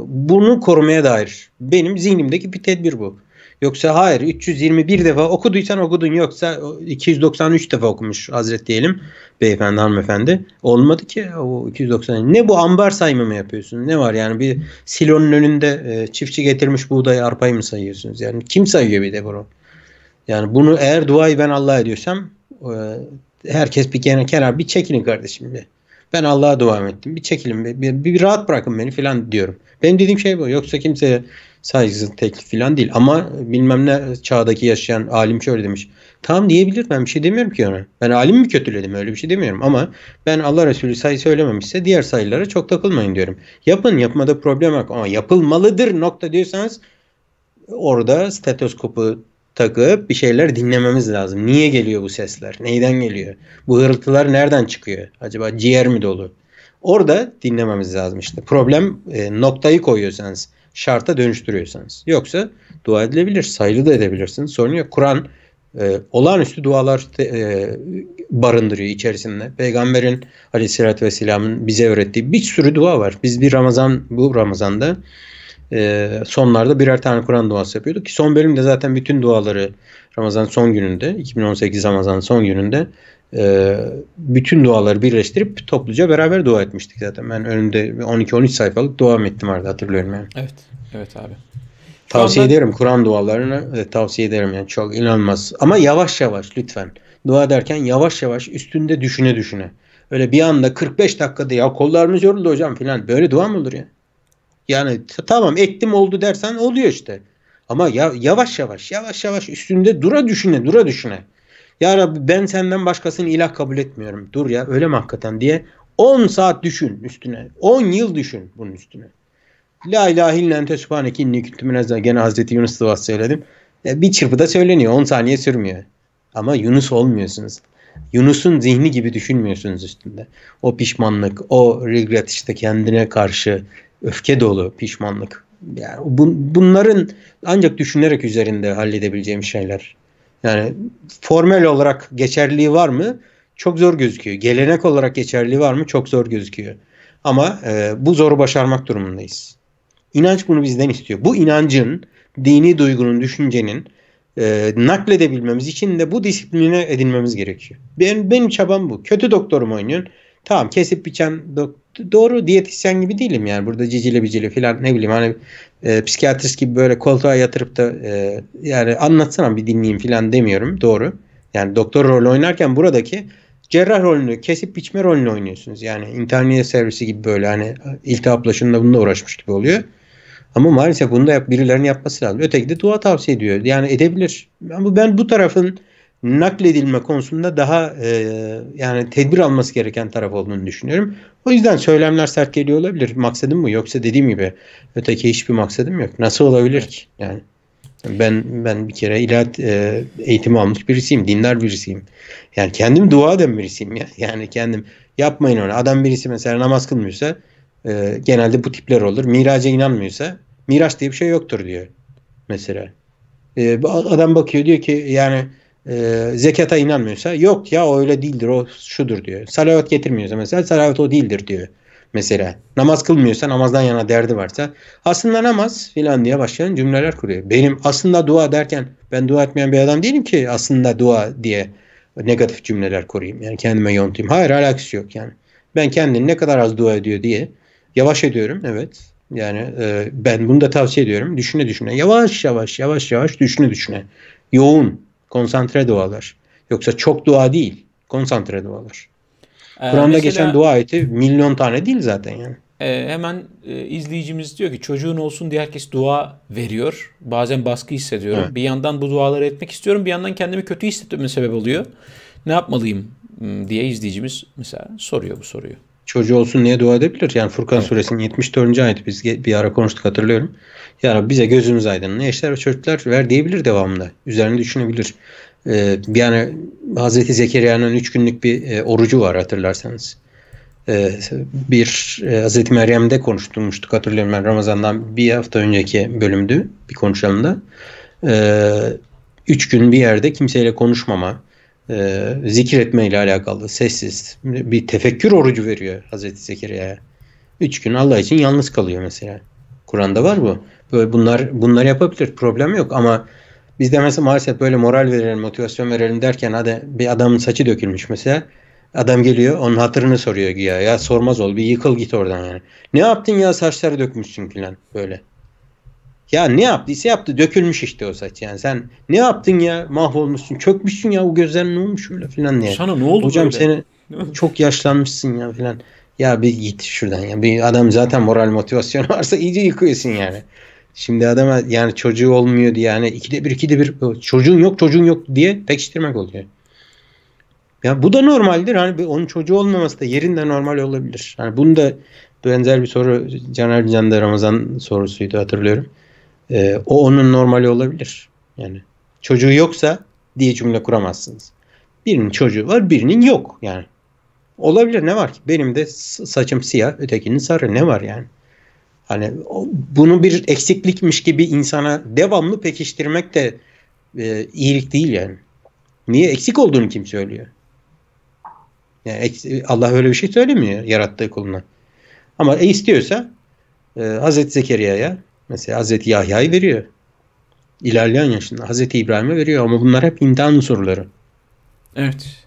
bunu korumaya dair benim zihnimdeki bir tedbir bu. Yoksa hayır 321 defa okuduysan okudun yoksa 293 defa okumuş Hazret diyelim beyefendi hanımefendi. Olmadı ki o 290. Ne bu ambar sayımı mı yapıyorsunuz? Ne var yani bir silonun önünde e, çiftçi getirmiş buğdayı arpayı mı sayıyorsunuz? Yani kim sayıyor bir de bunu? Yani bunu eğer duayı ben Allah'a ediyorsam e, herkes bir kere kenar bir çekinin kardeşim. Bir. Ben Allah'a dua ettim. Bir çekilin, bir, bir rahat bırakın beni filan diyorum. Benim dediğim şey bu. Yoksa kimseye saygısız teklif filan değil. Ama bilmem ne çağdaki yaşayan alim şöyle demiş. Tamam diyebilir ben bir şey demiyorum ki ona. Ben alim mi kötüledim öyle bir şey demiyorum. Ama ben Allah Resulü sayı söylememişse diğer sayılara çok takılmayın diyorum. Yapın yapmada problem yok ama yapılmalıdır nokta diyorsanız orada stetoskopu takıp bir şeyler dinlememiz lazım. Niye geliyor bu sesler? Neyden geliyor? Bu hırıltılar nereden çıkıyor? Acaba ciğer mi dolu? Orada dinlememiz lazım işte. Problem e, noktayı koyuyorsanız, şarta dönüştürüyorsanız. Yoksa dua edilebilir, sayılı da edebilirsiniz. Sorun yok. Kur'an e, olağanüstü dualar te, e, barındırıyor içerisinde. Peygamberin aleyhissalatü vesselamın bize öğrettiği bir sürü dua var. Biz bir Ramazan, bu Ramazan'da e, sonlarda birer tane Kur'an duası yapıyorduk. Ki son bölümde zaten bütün duaları Ramazan son gününde, 2018 Ramazan son gününde e, bütün duaları birleştirip topluca beraber dua etmiştik zaten. Ben önümde 12-13 sayfalık dua metni vardı hatırlıyorum yani. Evet, evet abi. Tavsiye anda... ederim Kur'an dualarını e, tavsiye ederim yani çok inanılmaz. Ama yavaş yavaş lütfen. Dua derken yavaş yavaş üstünde düşüne düşüne. Öyle bir anda 45 dakikada ya kollarımız yoruldu hocam filan. Böyle dua mı olur ya? Yani? Yani tamam ettim oldu dersen oluyor işte. Ama ya, yavaş yavaş yavaş yavaş üstünde dura düşüne dura düşüne. Ya Rabbi ben senden başkasını ilah kabul etmiyorum. Dur ya öyle mi hakikaten diye 10 saat düşün üstüne. 10 yıl düşün bunun üstüne. La ilahe illa ente subhaneke inni kuntu minezza. Gene Hazreti Yunus duası söyledim. E, bir çırpıda söyleniyor. 10 saniye sürmüyor. Ama Yunus olmuyorsunuz. Yunus'un zihni gibi düşünmüyorsunuz üstünde. O pişmanlık, o regret işte kendine karşı öfke dolu pişmanlık. Yani bun, bunların ancak düşünerek üzerinde halledebileceğim şeyler. Yani formel olarak geçerliliği var mı? Çok zor gözüküyor. Gelenek olarak geçerliliği var mı? Çok zor gözüküyor. Ama e, bu zoru başarmak durumundayız. İnanç bunu bizden istiyor. Bu inancın, dini duygunun, düşüncenin e, nakledebilmemiz için de bu disipline edinmemiz gerekiyor. Benim, benim çabam bu. Kötü doktorum oynuyorsun. Tamam kesip biçen dok- doğru diyetisyen gibi değilim yani. Burada cicili bicili filan ne bileyim hani e, psikiyatrist gibi böyle koltuğa yatırıp da e, yani anlatsana bir dinleyeyim filan demiyorum. Doğru. Yani doktor rolü oynarken buradaki cerrah rolünü, kesip biçme rolünü oynuyorsunuz. Yani internet servisi gibi böyle hani iltihapla şununla bununla uğraşmış gibi oluyor. Ama maalesef bunu da yap, birilerinin yapması lazım. Öteki de dua tavsiye ediyor. Yani edebilir. Ama ben bu tarafın nakledilme konusunda daha e, yani tedbir alması gereken taraf olduğunu düşünüyorum. O yüzden söylemler sert geliyor olabilir. Maksadım mı yoksa dediğim gibi öteki hiçbir maksadım yok. Nasıl olabilir ki? Yani ben ben bir kere ilahat e, eğitimi almış birisiyim, dinler birisiyim. Yani kendim dua eden birisiyim ya. Yani kendim yapmayın onu. Adam birisi mesela namaz kılmıyorsa e, genelde bu tipler olur. Miraca inanmıyorsa miraç diye bir şey yoktur diyor mesela. E, adam bakıyor diyor ki yani e, zekata inanmıyorsa yok ya o öyle değildir o şudur diyor. Salavat getirmiyorsa mesela salavat o değildir diyor mesela. Namaz kılmıyorsa namazdan yana derdi varsa aslında namaz filan diye başlayan cümleler kuruyor. Benim aslında dua derken ben dua etmeyen bir adam değilim ki aslında dua diye negatif cümleler kurayım. Yani kendime yontayım. Hayır alakası yok yani. Ben kendim ne kadar az dua ediyor diye yavaş ediyorum evet. Yani e, ben bunu da tavsiye ediyorum. Düşüne düşüne yavaş yavaş yavaş yavaş düşüne düşüne yoğun Konsantre dualar. Yoksa çok dua değil. Konsantre dualar. Ee, Kur'an'da geçen dua ayeti milyon tane değil zaten yani. E, hemen e, izleyicimiz diyor ki çocuğun olsun diye herkes dua veriyor. Bazen baskı hissediyorum. Evet. Bir yandan bu duaları etmek istiyorum. Bir yandan kendimi kötü hissetmeme sebep oluyor. Ne yapmalıyım diye izleyicimiz mesela soruyor bu soruyu çocuğu olsun niye dua edebilir? Yani Furkan evet. suresinin 74. ayet biz bir ara konuştuk hatırlıyorum. Ya Rabbi bize gözümüz aydınlığı eşler ve çocuklar ver diyebilir devamlı. Üzerine düşünebilir. Ee, yani Hazreti Zekeriya'nın 3 günlük bir e, orucu var hatırlarsanız. Ee, bir e, Hazreti Meryem'de konuşmuştuk hatırlıyorum ben Ramazan'dan bir hafta önceki bölümdü bir konuşalımda. Ee, üç gün bir yerde kimseyle konuşmama, e, zikretme ile alakalı sessiz bir tefekkür orucu veriyor Hazreti Zekeriya'ya. Üç gün Allah için yalnız kalıyor mesela. Kur'an'da var bu. Böyle bunlar bunlar yapabilir. Problem yok ama biz de mesela maalesef böyle moral verelim, motivasyon verelim derken hadi bir adamın saçı dökülmüş mesela. Adam geliyor onun hatırını soruyor ya. Ya sormaz ol bir yıkıl git oradan yani. Ne yaptın ya saçları dökmüşsün filan böyle. Ya ne yaptıysa yaptı. Dökülmüş işte o saç yani. Sen ne yaptın ya? Mahvolmuşsun. Çökmüşsün ya. O gözlerin ne olmuş öyle filan diye. Sana ne oldu Hocam böyle? seni çok yaşlanmışsın ya filan. Ya bir git şuradan ya. Bir adam zaten moral motivasyon varsa iyice yıkıyorsun yani. Şimdi adama yani çocuğu olmuyor diye yani ikide bir ikide bir çocuğun yok çocuğun yok diye pekiştirmek oluyor. Ya bu da normaldir. Hani onun çocuğu olmaması da yerinde normal olabilir. Hani bunu da benzer bir soru Caner Can'da Ramazan sorusuydu hatırlıyorum e, o onun normali olabilir. Yani çocuğu yoksa diye cümle kuramazsınız. Birinin çocuğu var birinin yok yani. Olabilir ne var ki? Benim de saçım siyah ötekinin sarı ne var yani? Hani bunu bir eksiklikmiş gibi insana devamlı pekiştirmek de e, iyilik değil yani. Niye eksik olduğunu kim söylüyor? Yani Allah öyle bir şey söylemiyor yarattığı kuluna. Ama e, istiyorsa e, Hazreti Zekeriya'ya Mesela Hazreti Yahya'yı veriyor. İlerleyen yaşında Hazreti İbrahim'e veriyor ama bunlar hep imtihan soruları. Evet.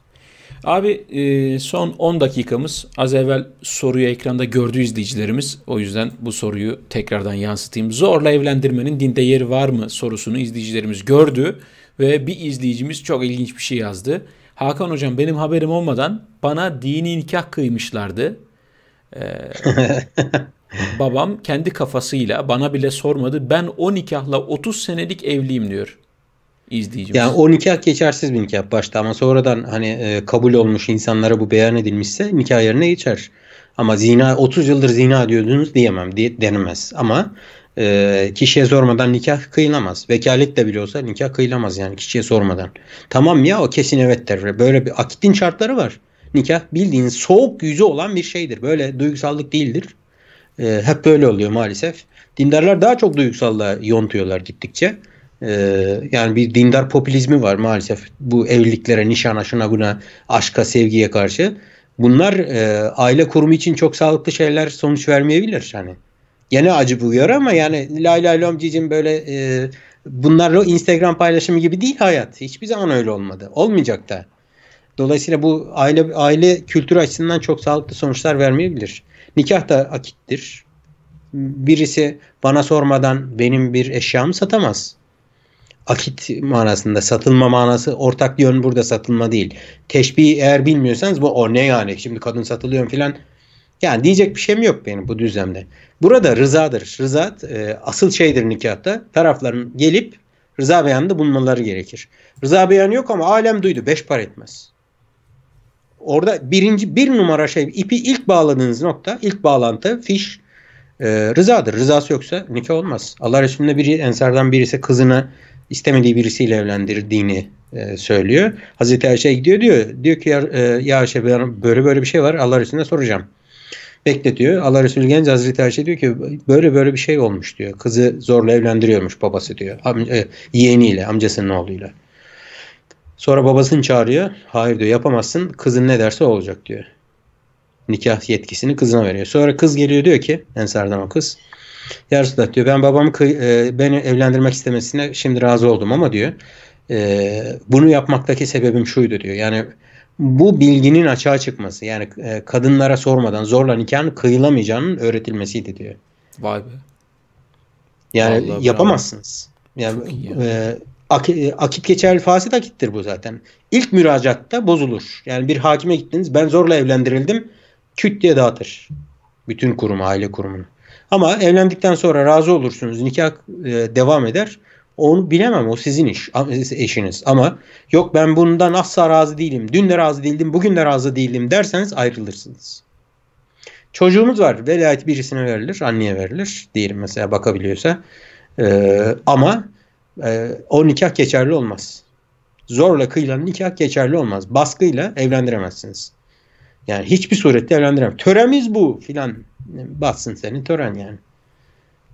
Abi e, son 10 dakikamız. Az evvel soruyu ekranda gördü izleyicilerimiz. O yüzden bu soruyu tekrardan yansıtayım. Zorla evlendirmenin dinde yeri var mı sorusunu izleyicilerimiz gördü. Ve bir izleyicimiz çok ilginç bir şey yazdı. Hakan hocam benim haberim olmadan bana dini nikah kıymışlardı. Ee, (laughs) Babam kendi kafasıyla bana bile sormadı. Ben o nikahla 30 senelik evliyim diyor izleyicimiz. Yani o nikah geçersiz bir nikah başta ama sonradan hani e, kabul olmuş insanlara bu beyan edilmişse nikah yerine geçer. Ama zina 30 yıldır zina diyordunuz diyemem diye denemez. Ama e, kişiye sormadan nikah kıyılamaz. Vekaletle bile olsa nikah kıyılamaz yani kişiye sormadan. Tamam ya o kesin evet der. Böyle bir akitin şartları var. Nikah bildiğin soğuk yüzü olan bir şeydir. Böyle duygusallık değildir. E, hep böyle oluyor maalesef. Dindarlar daha çok duygusalla yontuyorlar gittikçe. E, yani bir dindar popülizmi var maalesef. Bu evliliklere, nişana, şuna buna, aşka, sevgiye karşı. Bunlar e, aile kurumu için çok sağlıklı şeyler sonuç vermeyebilir. yani. gene acı buluyor ama yani lay lay lom cicim böyle e, bunlarla Instagram paylaşımı gibi değil hayat. Hiçbir zaman öyle olmadı. Olmayacak da. Dolayısıyla bu aile aile kültürü açısından çok sağlıklı sonuçlar vermeyebilir. Nikah da akittir. Birisi bana sormadan benim bir eşyamı satamaz. Akit manasında satılma manası ortak yön burada satılma değil. Teşbihi eğer bilmiyorsanız bu o ne yani şimdi kadın satılıyor filan. Yani diyecek bir şeyim yok benim bu düzlemde. Burada rızadır. Rıza e, asıl şeydir nikahta. Tarafların gelip rıza beyanında bulunmaları gerekir. Rıza beyanı yok ama alem duydu. Beş par etmez. Orada birinci bir numara şey ipi ilk bağladığınız nokta ilk bağlantı fiş e, rızadır. Rızası yoksa nikah olmaz. Allah Resulü'nde biri ensardan birisi kızını istemediği birisiyle evlendirdiğini e, söylüyor. Hazreti Ayşe gidiyor diyor. Diyor ki ya, e, ya Ayşe böyle böyle bir şey var Allah Resulü'ne soracağım. Bekletiyor. Allah Resulü gelince Hazreti Ayşe diyor ki böyle böyle bir şey olmuş diyor. Kızı zorla evlendiriyormuş babası diyor. Am, e, yeğeniyle amcasının oğluyla. Sonra babasını çağırıyor. Hayır diyor yapamazsın. Kızın ne derse olacak diyor. Nikah yetkisini kızına veriyor. Sonra kız geliyor diyor ki Ensardan o kız. Yarsulat diyor ben babamı e, beni evlendirmek istemesine şimdi razı oldum ama diyor e, bunu yapmaktaki sebebim şuydu diyor. Yani bu bilginin açığa çıkması yani e, kadınlara sormadan zorla nikahın kıyılamayacağının öğretilmesiydi diyor. Vay be. Yani Vallahi yapamazsınız. Bravo. Yani, e, e, Akip akit geçerli fasit akittir bu zaten. İlk müracaatta bozulur. Yani bir hakime gittiniz ben zorla evlendirildim küt diye dağıtır. Bütün kurumu, aile kurumunu. Ama evlendikten sonra razı olursunuz. Nikah e, devam eder. Onu bilemem. O sizin iş, eşiniz. Ama yok ben bundan asla razı değilim. Dün de razı değildim, bugün de razı değilim derseniz ayrılırsınız. Çocuğumuz var. Velayet birisine verilir. Anneye verilir. Diyelim mesela bakabiliyorsa. Ee, ama e, o nikah geçerli olmaz. Zorla kıyılan nikah geçerli olmaz. Baskıyla evlendiremezsiniz. Yani hiçbir surette evlendiremem. Töremiz bu filan batsın senin tören yani.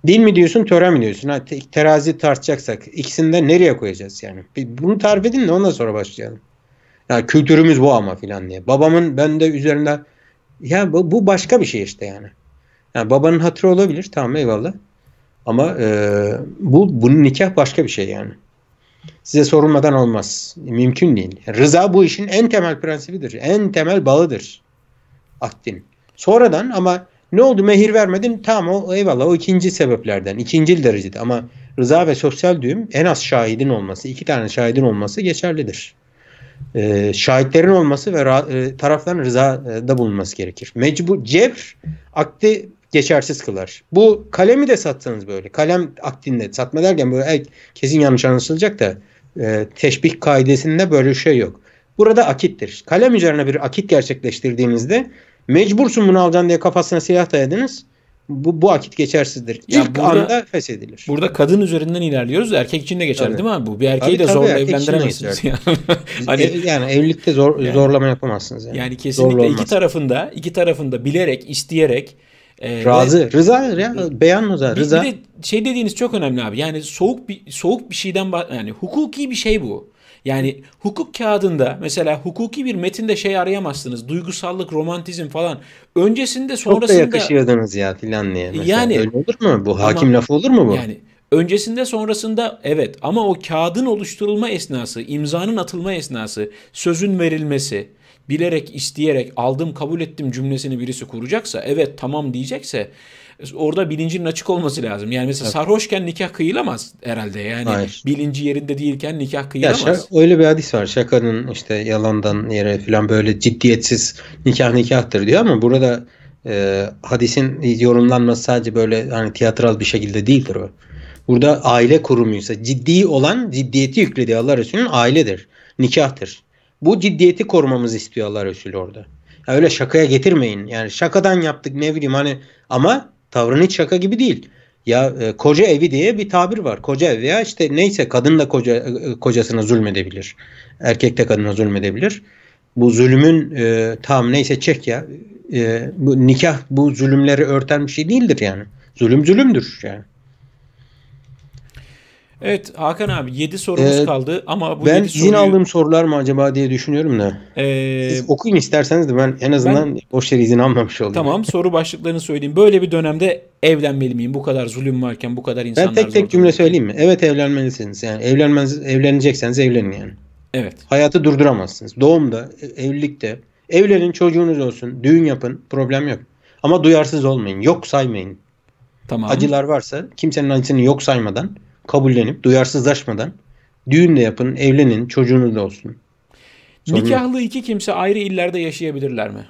Din mi diyorsun, tören mi diyorsun? Ha, terazi tartacaksak ikisini de nereye koyacağız yani? Bunu tarif edin de ondan sonra başlayalım. Yani kültürümüz bu ama filan diye. Babamın ben de üzerinde ya bu, bu başka bir şey işte yani. yani. Babanın hatırı olabilir tamam eyvallah. Ama e, bu bunun nikah başka bir şey yani. Size sorulmadan olmaz. Mümkün değil. Rıza bu işin en temel prensibidir. En temel bağıdır. Akdin. Sonradan ama ne oldu mehir vermedin tamam o eyvallah o ikinci sebeplerden ikinci derecede ama rıza ve sosyal düğüm en az şahidin olması iki tane şahidin olması geçerlidir. Ee, şahitlerin olması ve ra- e, tarafların da bulunması gerekir. Mecbur cebr akdi geçersiz kılar. Bu kalemi de sattınız böyle. Kalem akdinde satma derken böyle kesin yanlış anlaşılacak da e, teşbih kaidesinde böyle şey yok. Burada akittir. Kalem üzerine bir akit gerçekleştirdiğinizde mecbursun bunu alacaksın diye kafasına silah dayadınız. Bu, bu akit geçersizdir. Ya İlk burada, anda feshedilir. Burada kadın üzerinden ilerliyoruz. Erkek için de geçerli tabii. değil mi abi bu? Bir erkeği tabii, de zorla evlendiremezsiniz. Yani. (laughs) hani, Ev, yani evlilikte zor, yani, zorlama yapamazsınız. Yani, yani kesinlikle iki tarafında iki tarafında bilerek, isteyerek ee, Razı. Ve, Rıza ee, ya. Beyan Rıza. Rıza. Bir de şey dediğiniz çok önemli abi. Yani soğuk bir soğuk bir şeyden yani hukuki bir şey bu. Yani hukuk kağıdında mesela hukuki bir metinde şey arayamazsınız. Duygusallık, romantizm falan. Öncesinde sonrasında... Çok da yakışıyordunuz ya filan diye. Yani, Öyle olur mu? Bu hakim ama, lafı olur mu bu? Yani Öncesinde sonrasında evet ama o kağıdın oluşturulma esnası, imzanın atılma esnası, sözün verilmesi, bilerek, isteyerek aldım, kabul ettim cümlesini birisi kuracaksa, evet tamam diyecekse orada bilincinin açık olması lazım. Yani mesela evet. sarhoşken nikah kıyılamaz herhalde. Yani Hayır. bilinci yerinde değilken nikah kıyılamaz. Ya şak, öyle bir hadis var. Şakanın işte yalandan yere falan böyle ciddiyetsiz nikah nikahtır diyor ama burada e, hadisin yorumlanması sadece böyle hani tiyatral bir şekilde değildir o. Burada aile kurumuysa ciddi olan ciddiyeti yüklediği Allah Resulü'nün ailedir. Nikahtır. Bu ciddiyeti korumamız istiyorlar Resul orada. Ya öyle şakaya getirmeyin. Yani şakadan yaptık ne bileyim hani ama tavrın hiç şaka gibi değil. Ya e, koca evi diye bir tabir var. Koca ev ya işte neyse kadın da koca e, kocasına zulmedebilir. Erkek de kadına zulmedebilir. Bu zulmün e, tam neyse çek ya. E, bu nikah bu zulümleri örten bir şey değildir yani. Zulüm zulümdür yani. Evet Hakan abi 7 sorumuz ee, kaldı ama bu ben soruyu... izin aldığım sorular mı acaba diye düşünüyorum da. Ee, Siz okuyun isterseniz de ben en azından ben... boş yere izin almamış oldum. Tamam soru başlıklarını söyleyeyim. Böyle bir dönemde evlenmeli miyim? Bu kadar zulüm varken bu kadar insanlar Ben tek tek cümle söyleyeyim mi? Evet evlenmelisiniz. Yani evlenmez evlenecekseniz evlenin yani. Evet. Hayatı durduramazsınız. Doğumda, evlilikte evlenin, çocuğunuz olsun, düğün yapın, problem yok. Ama duyarsız olmayın, yok saymayın. Tamam. Acılar varsa kimsenin acısını yok saymadan kabullenip duyarsızlaşmadan düğün de yapın, evlenin, çocuğunuz da olsun. Sorun Nikahlı iki kimse ayrı illerde yaşayabilirler mi?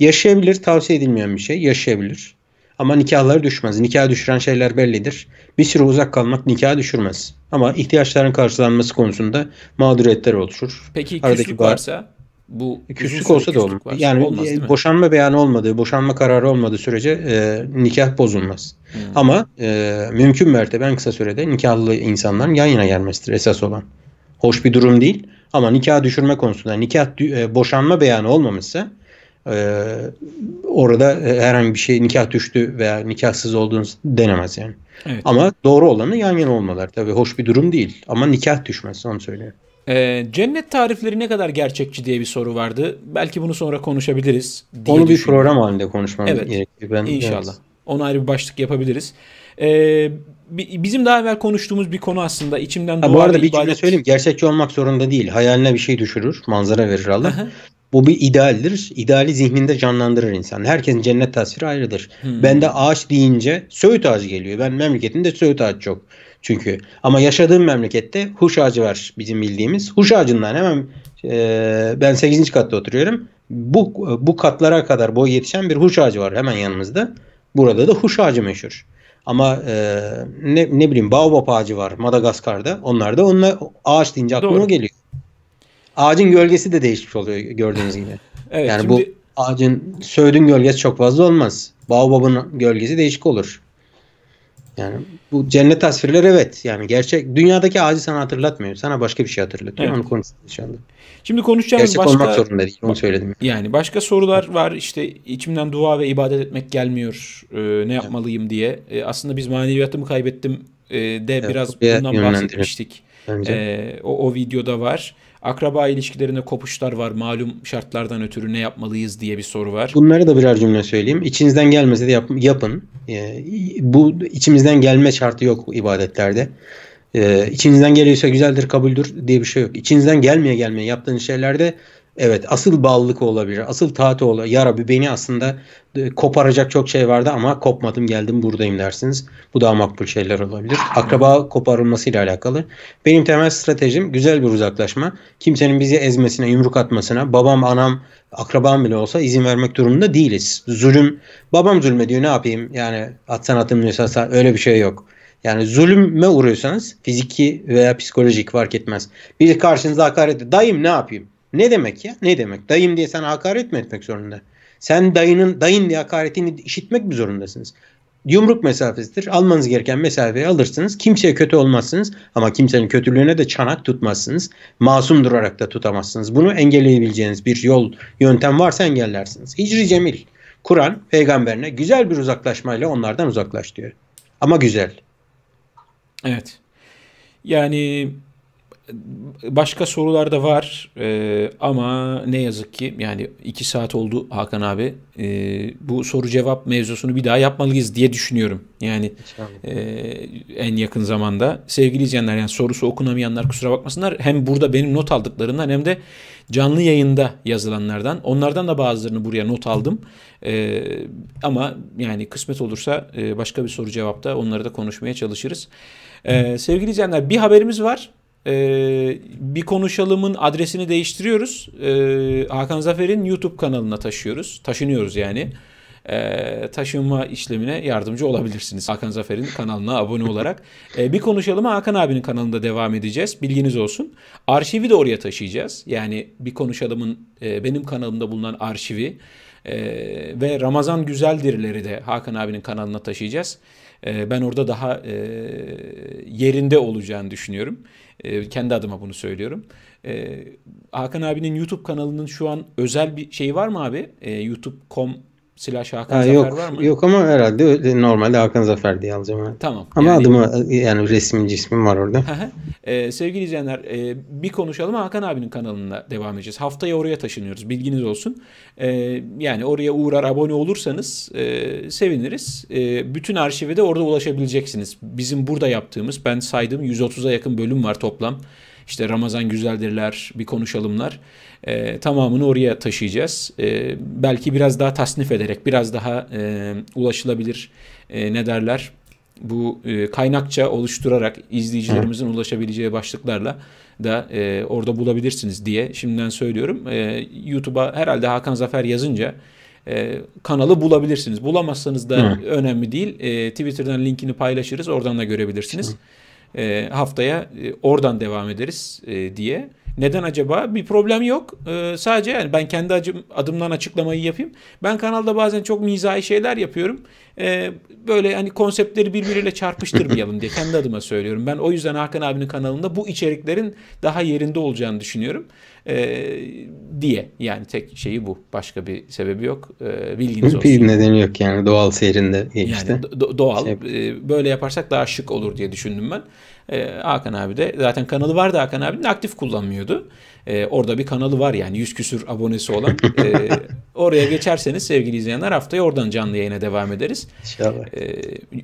Yaşayabilir, tavsiye edilmeyen bir şey. Yaşayabilir. Ama nikahları düşmez. Nikah düşüren şeyler bellidir. Bir süre uzak kalmak nikah düşürmez. Ama ihtiyaçların karşılanması konusunda mağduriyetler oluşur. Peki küslük Aradaki varsa? bu küslük olsa da olur. Varsa, yani olmaz, e, boşanma beyanı olmadığı, boşanma kararı olmadığı sürece e, nikah bozulmaz. Hmm. Ama e, mümkün mertebe en kısa sürede nikahlı insanların yan yana gelmesidir esas olan. Hoş bir durum değil ama nikah düşürme konusunda nikah e, boşanma beyanı olmamışsa e, orada herhangi bir şey nikah düştü veya nikahsız olduğunuz denemez yani. Evet. Ama doğru olanı yan yana olmalar. Tabii hoş bir durum değil ama nikah düşmez onu söylüyorum. Ee, cennet tarifleri ne kadar gerçekçi diye bir soru vardı. Belki bunu sonra konuşabiliriz. Diye Onu bir program halinde konuşmam evet, gerekiyor. Ben, inşallah. Evet. Ona ayrı bir başlık yapabiliriz. Ee, bizim daha evvel konuştuğumuz bir konu aslında içimden ha, Bu arada bir ibadet... cümle söyleyeyim. Gerçekçi olmak zorunda değil. Hayaline bir şey düşürür. Manzara verir Allah. Bu bir idealdir. İdeali zihninde canlandırır insan. Herkesin cennet tasviri ayrıdır. Hmm. Bende ağaç deyince Söğüt ağacı geliyor. Ben memleketimde Söğüt ağacı çok. Çünkü ama yaşadığım memlekette huş ağacı var bizim bildiğimiz. Huş ağacından hemen e, ben 8. katta oturuyorum. Bu bu katlara kadar boy yetişen bir huş ağacı var hemen yanımızda. Burada da huş ağacı meşhur. Ama e, ne, ne bileyim baobab ağacı var Madagaskar'da. Onlar da onunla ağaç deyince aklıma Doğru. geliyor. Ağacın gölgesi de değişmiş oluyor gördüğünüz gibi. (laughs) evet, yani şimdi... bu ağacın söğüdün gölgesi çok fazla olmaz. Baobab'ın gölgesi değişik olur. Yani bu cennet tasvirler evet yani gerçek dünyadaki ağacı sana hatırlatmıyor. Sana başka bir şey hatırlatıyor. Evet. Onu konuşacağız inşallah. Şimdi konuşacağımız gerçek başka olmak zorunda değil. Onu söyledim. Yani başka sorular var. İşte içimden dua ve ibadet etmek gelmiyor. Ee, ne yapmalıyım diye. Ee, aslında biz maneviyatımı kaybettim e, de evet, biraz bundan bahsetmiştik. Bence. Ee, o, o videoda var. Akraba ilişkilerinde kopuşlar var. Malum şartlardan ötürü ne yapmalıyız diye bir soru var. Bunları da birer cümle söyleyeyim. İçinizden gelmese de yap, yapın. Ee, bu içimizden gelme şartı yok ibadetlerde. Ee, içinizden geliyorsa güzeldir, kabuldür diye bir şey yok. İçinizden gelmeye gelmeye yaptığınız şeylerde Evet asıl bağlılık olabilir. Asıl taati olabilir. Ya Rabbi beni aslında e, koparacak çok şey vardı ama kopmadım geldim buradayım dersiniz. Bu daha makbul şeyler olabilir. Akraba koparılması ile alakalı. Benim temel stratejim güzel bir uzaklaşma. Kimsenin bizi ezmesine, yumruk atmasına, babam, anam, akrabam bile olsa izin vermek durumunda değiliz. Zulüm, babam zulmediyor ne yapayım? Yani atsan atım öyle bir şey yok. Yani zulüme uğruyorsanız fiziki veya psikolojik fark etmez. Biri karşınıza hakaret ediyor. Dayım ne yapayım? Ne demek ya? Ne demek? Dayım diye sen hakaret mi etmek zorunda? Sen dayının dayın diye hakaretini işitmek mi zorundasınız? Yumruk mesafesidir. Almanız gereken mesafeyi alırsınız. Kimseye kötü olmazsınız ama kimsenin kötülüğüne de çanak tutmazsınız. Masum durarak da tutamazsınız. Bunu engelleyebileceğiniz bir yol, yöntem varsa engellersiniz. Hicri Cemil, Kur'an peygamberine güzel bir uzaklaşmayla onlardan uzaklaş diyor. Ama güzel. Evet. Yani başka sorular da var ee, ama ne yazık ki yani iki saat oldu Hakan abi. Ee, bu soru cevap mevzusunu bir daha yapmalıyız diye düşünüyorum. Yani e, en yakın zamanda. Sevgili izleyenler yani sorusu okunamayanlar kusura bakmasınlar. Hem burada benim not aldıklarından hem de canlı yayında yazılanlardan. Onlardan da bazılarını buraya not aldım. Ee, ama yani kısmet olursa e, başka bir soru cevapta onları da konuşmaya çalışırız. Ee, sevgili izleyenler bir haberimiz var. Ee, bir konuşalımın adresini değiştiriyoruz. Ee, Hakan Zafer'in YouTube kanalına taşıyoruz. Taşınıyoruz yani. Ee, taşınma işlemine yardımcı olabilirsiniz. Hakan Zafer'in kanalına abone olarak. Ee, bir konuşalım Hakan abinin kanalında devam edeceğiz. Bilginiz olsun. Arşivi de oraya taşıyacağız. Yani bir konuşalımın e, benim kanalımda bulunan arşivi e, ve Ramazan Güzeldir'leri de Hakan abinin kanalına taşıyacağız. E, ben orada daha e, yerinde olacağını düşünüyorum. Ee, kendi adıma bunu söylüyorum. E, Hakan abinin YouTube kanalının şu an özel bir şeyi var mı abi? E, ee, YouTube.com Silah Hakan ha, Zafer yok, var mı? Yok ama herhalde normalde Hakan Zafer diye alacağım. Herhalde. Tamam. Ama yani, adımı yani resmin cismim var orada. e, sevgili izleyenler e, bir konuşalım Hakan abinin kanalında devam edeceğiz. Haftaya oraya taşınıyoruz bilginiz olsun. E, yani oraya uğrar abone olursanız e, seviniriz. E, bütün arşive de orada ulaşabileceksiniz. Bizim burada yaptığımız ben saydım 130'a yakın bölüm var toplam işte Ramazan güzeldirler, bir konuşalımlar e, tamamını oraya taşıyacağız. E, belki biraz daha tasnif ederek, biraz daha e, ulaşılabilir e, ne derler bu e, kaynakça oluşturarak izleyicilerimizin ulaşabileceği başlıklarla da e, orada bulabilirsiniz diye şimdiden söylüyorum. E, YouTube'a herhalde Hakan Zafer yazınca e, kanalı bulabilirsiniz. Bulamazsanız da Hı. önemli değil. E, Twitter'dan linkini paylaşırız. Oradan da görebilirsiniz. Hı. E, haftaya e, oradan devam ederiz e, diye neden acaba? Bir problem yok. Ee, sadece yani ben kendi acım, adımdan açıklamayı yapayım. Ben kanalda bazen çok mizahi şeyler yapıyorum. Ee, böyle hani konseptleri birbiriyle çarpıştırmayalım diye kendi adıma söylüyorum. Ben o yüzden Hakan abinin kanalında bu içeriklerin daha yerinde olacağını düşünüyorum. Ee, diye yani tek şeyi bu. Başka bir sebebi yok. Ee, bilginiz olsun. Bir nedeni yok yani doğal seyrinde geçti. Yani do- doğal. Şey... E, böyle yaparsak daha şık olur diye düşündüm ben. E, Hakan abi de zaten kanalı vardı Hakan abinin aktif kullanmıyordu. E, orada bir kanalı var yani yüz küsür abonesi olan. (laughs) E, oraya geçerseniz sevgili izleyenler haftaya oradan canlı yayına devam ederiz. İnşallah. E,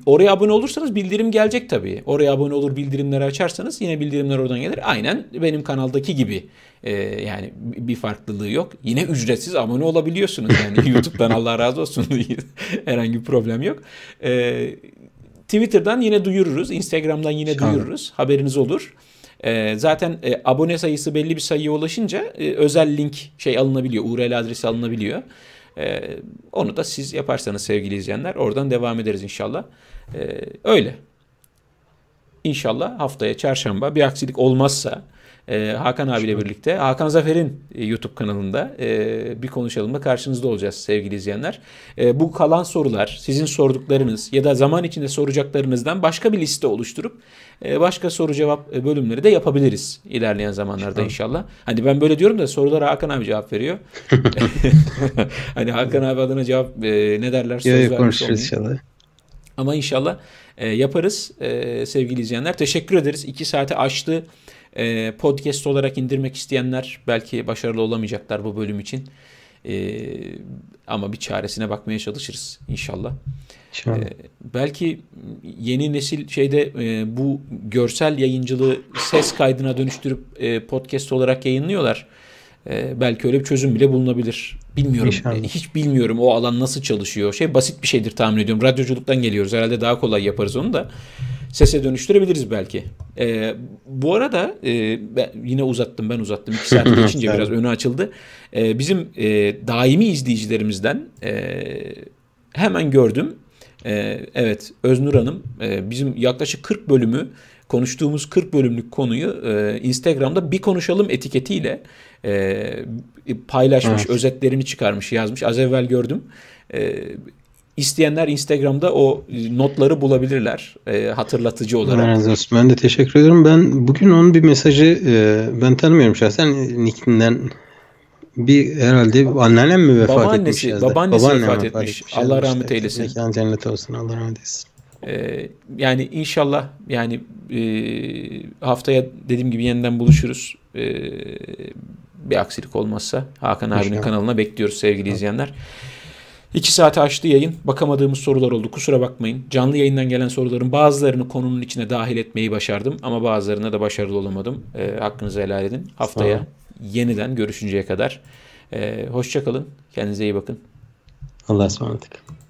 oraya abone olursanız bildirim gelecek tabii. Oraya abone olur bildirimleri açarsanız yine bildirimler oradan gelir. Aynen benim kanaldaki gibi. E, yani bir farklılığı yok. Yine ücretsiz abone olabiliyorsunuz. Yani (laughs) YouTube'dan Allah razı olsun. (laughs) Herhangi bir problem yok. E, Twitter'dan yine duyururuz. Instagram'dan yine Şahane. duyururuz. Haberiniz olur. E, zaten e, abone sayısı belli bir sayıya ulaşınca e, özel link şey alınabiliyor. URL adresi alınabiliyor. E, onu da siz yaparsanız sevgili izleyenler oradan devam ederiz inşallah. E, öyle. İnşallah haftaya çarşamba bir aksilik olmazsa e, Hakan abiyle birlikte Hakan Zafer'in e, YouTube kanalında e, bir da karşınızda olacağız sevgili izleyenler. E, bu kalan sorular, sizin sorduklarınız ya da zaman içinde soracaklarınızdan başka bir liste oluşturup e, başka soru cevap e, bölümleri de yapabiliriz ilerleyen zamanlarda inşallah. Hani ben böyle diyorum da sorulara Hakan abi cevap veriyor. (laughs) (laughs) hani Hakan abi adına cevap e, ne derler? Söz Yok, konuşuruz inşallah. Ama inşallah e, yaparız. E, sevgili izleyenler teşekkür ederiz. iki saati aştı. E, podcast olarak indirmek isteyenler belki başarılı olamayacaklar bu bölüm için. E, ama bir çaresine bakmaya çalışırız inşallah. inşallah. E, belki yeni nesil şeyde e, bu görsel yayıncılığı ses kaydına dönüştürüp e, podcast olarak yayınlıyorlar. E, belki öyle bir çözüm bile bulunabilir. Bilmiyorum. E, hiç bilmiyorum o alan nasıl çalışıyor. Şey basit bir şeydir tahmin ediyorum. Radyoculuktan geliyoruz. Herhalde daha kolay yaparız onu da sese dönüştürebiliriz belki. E, bu arada e, ben, yine uzattım ben uzattım. iki saat (laughs) geçince biraz önü açıldı. E, bizim e, daimi izleyicilerimizden e, hemen gördüm. E, evet Öznur Hanım e, bizim yaklaşık 40 bölümü konuştuğumuz 40 bölümlük konuyu e, Instagram'da bir konuşalım etiketiyle e, paylaşmış, evet. özetlerini çıkarmış, yazmış. Az evvel gördüm. E, İsteyenler Instagram'da o e, notları bulabilirler e, hatırlatıcı olarak. Razı olsun. Ben de teşekkür ediyorum. Ben bugün onun bir mesajı e, ben tanımıyorum şahsen Nick'inden bir herhalde anneannem mi vefat babaannesi, etmiş? Yazdı? Babaannesi, babaannesi vefat, vefat etmiş. etmiş. Allah rahmet işte. eylesin. Mekan cennet olsun. Allah rahmet eylesin. Ee, yani inşallah yani e, haftaya dediğim gibi yeniden buluşuruz. E, bir aksilik olmazsa Hakan abinin kanalına bekliyoruz sevgili izleyenler. İki saati aştı yayın. Bakamadığımız sorular oldu. Kusura bakmayın. Canlı yayından gelen soruların bazılarını konunun içine dahil etmeyi başardım. Ama bazılarına da başarılı olamadım. E, hakkınızı helal edin. Haftaya yeniden görüşünceye kadar. E, ee, Hoşçakalın. Kendinize iyi bakın. Allah'a ısmarladık.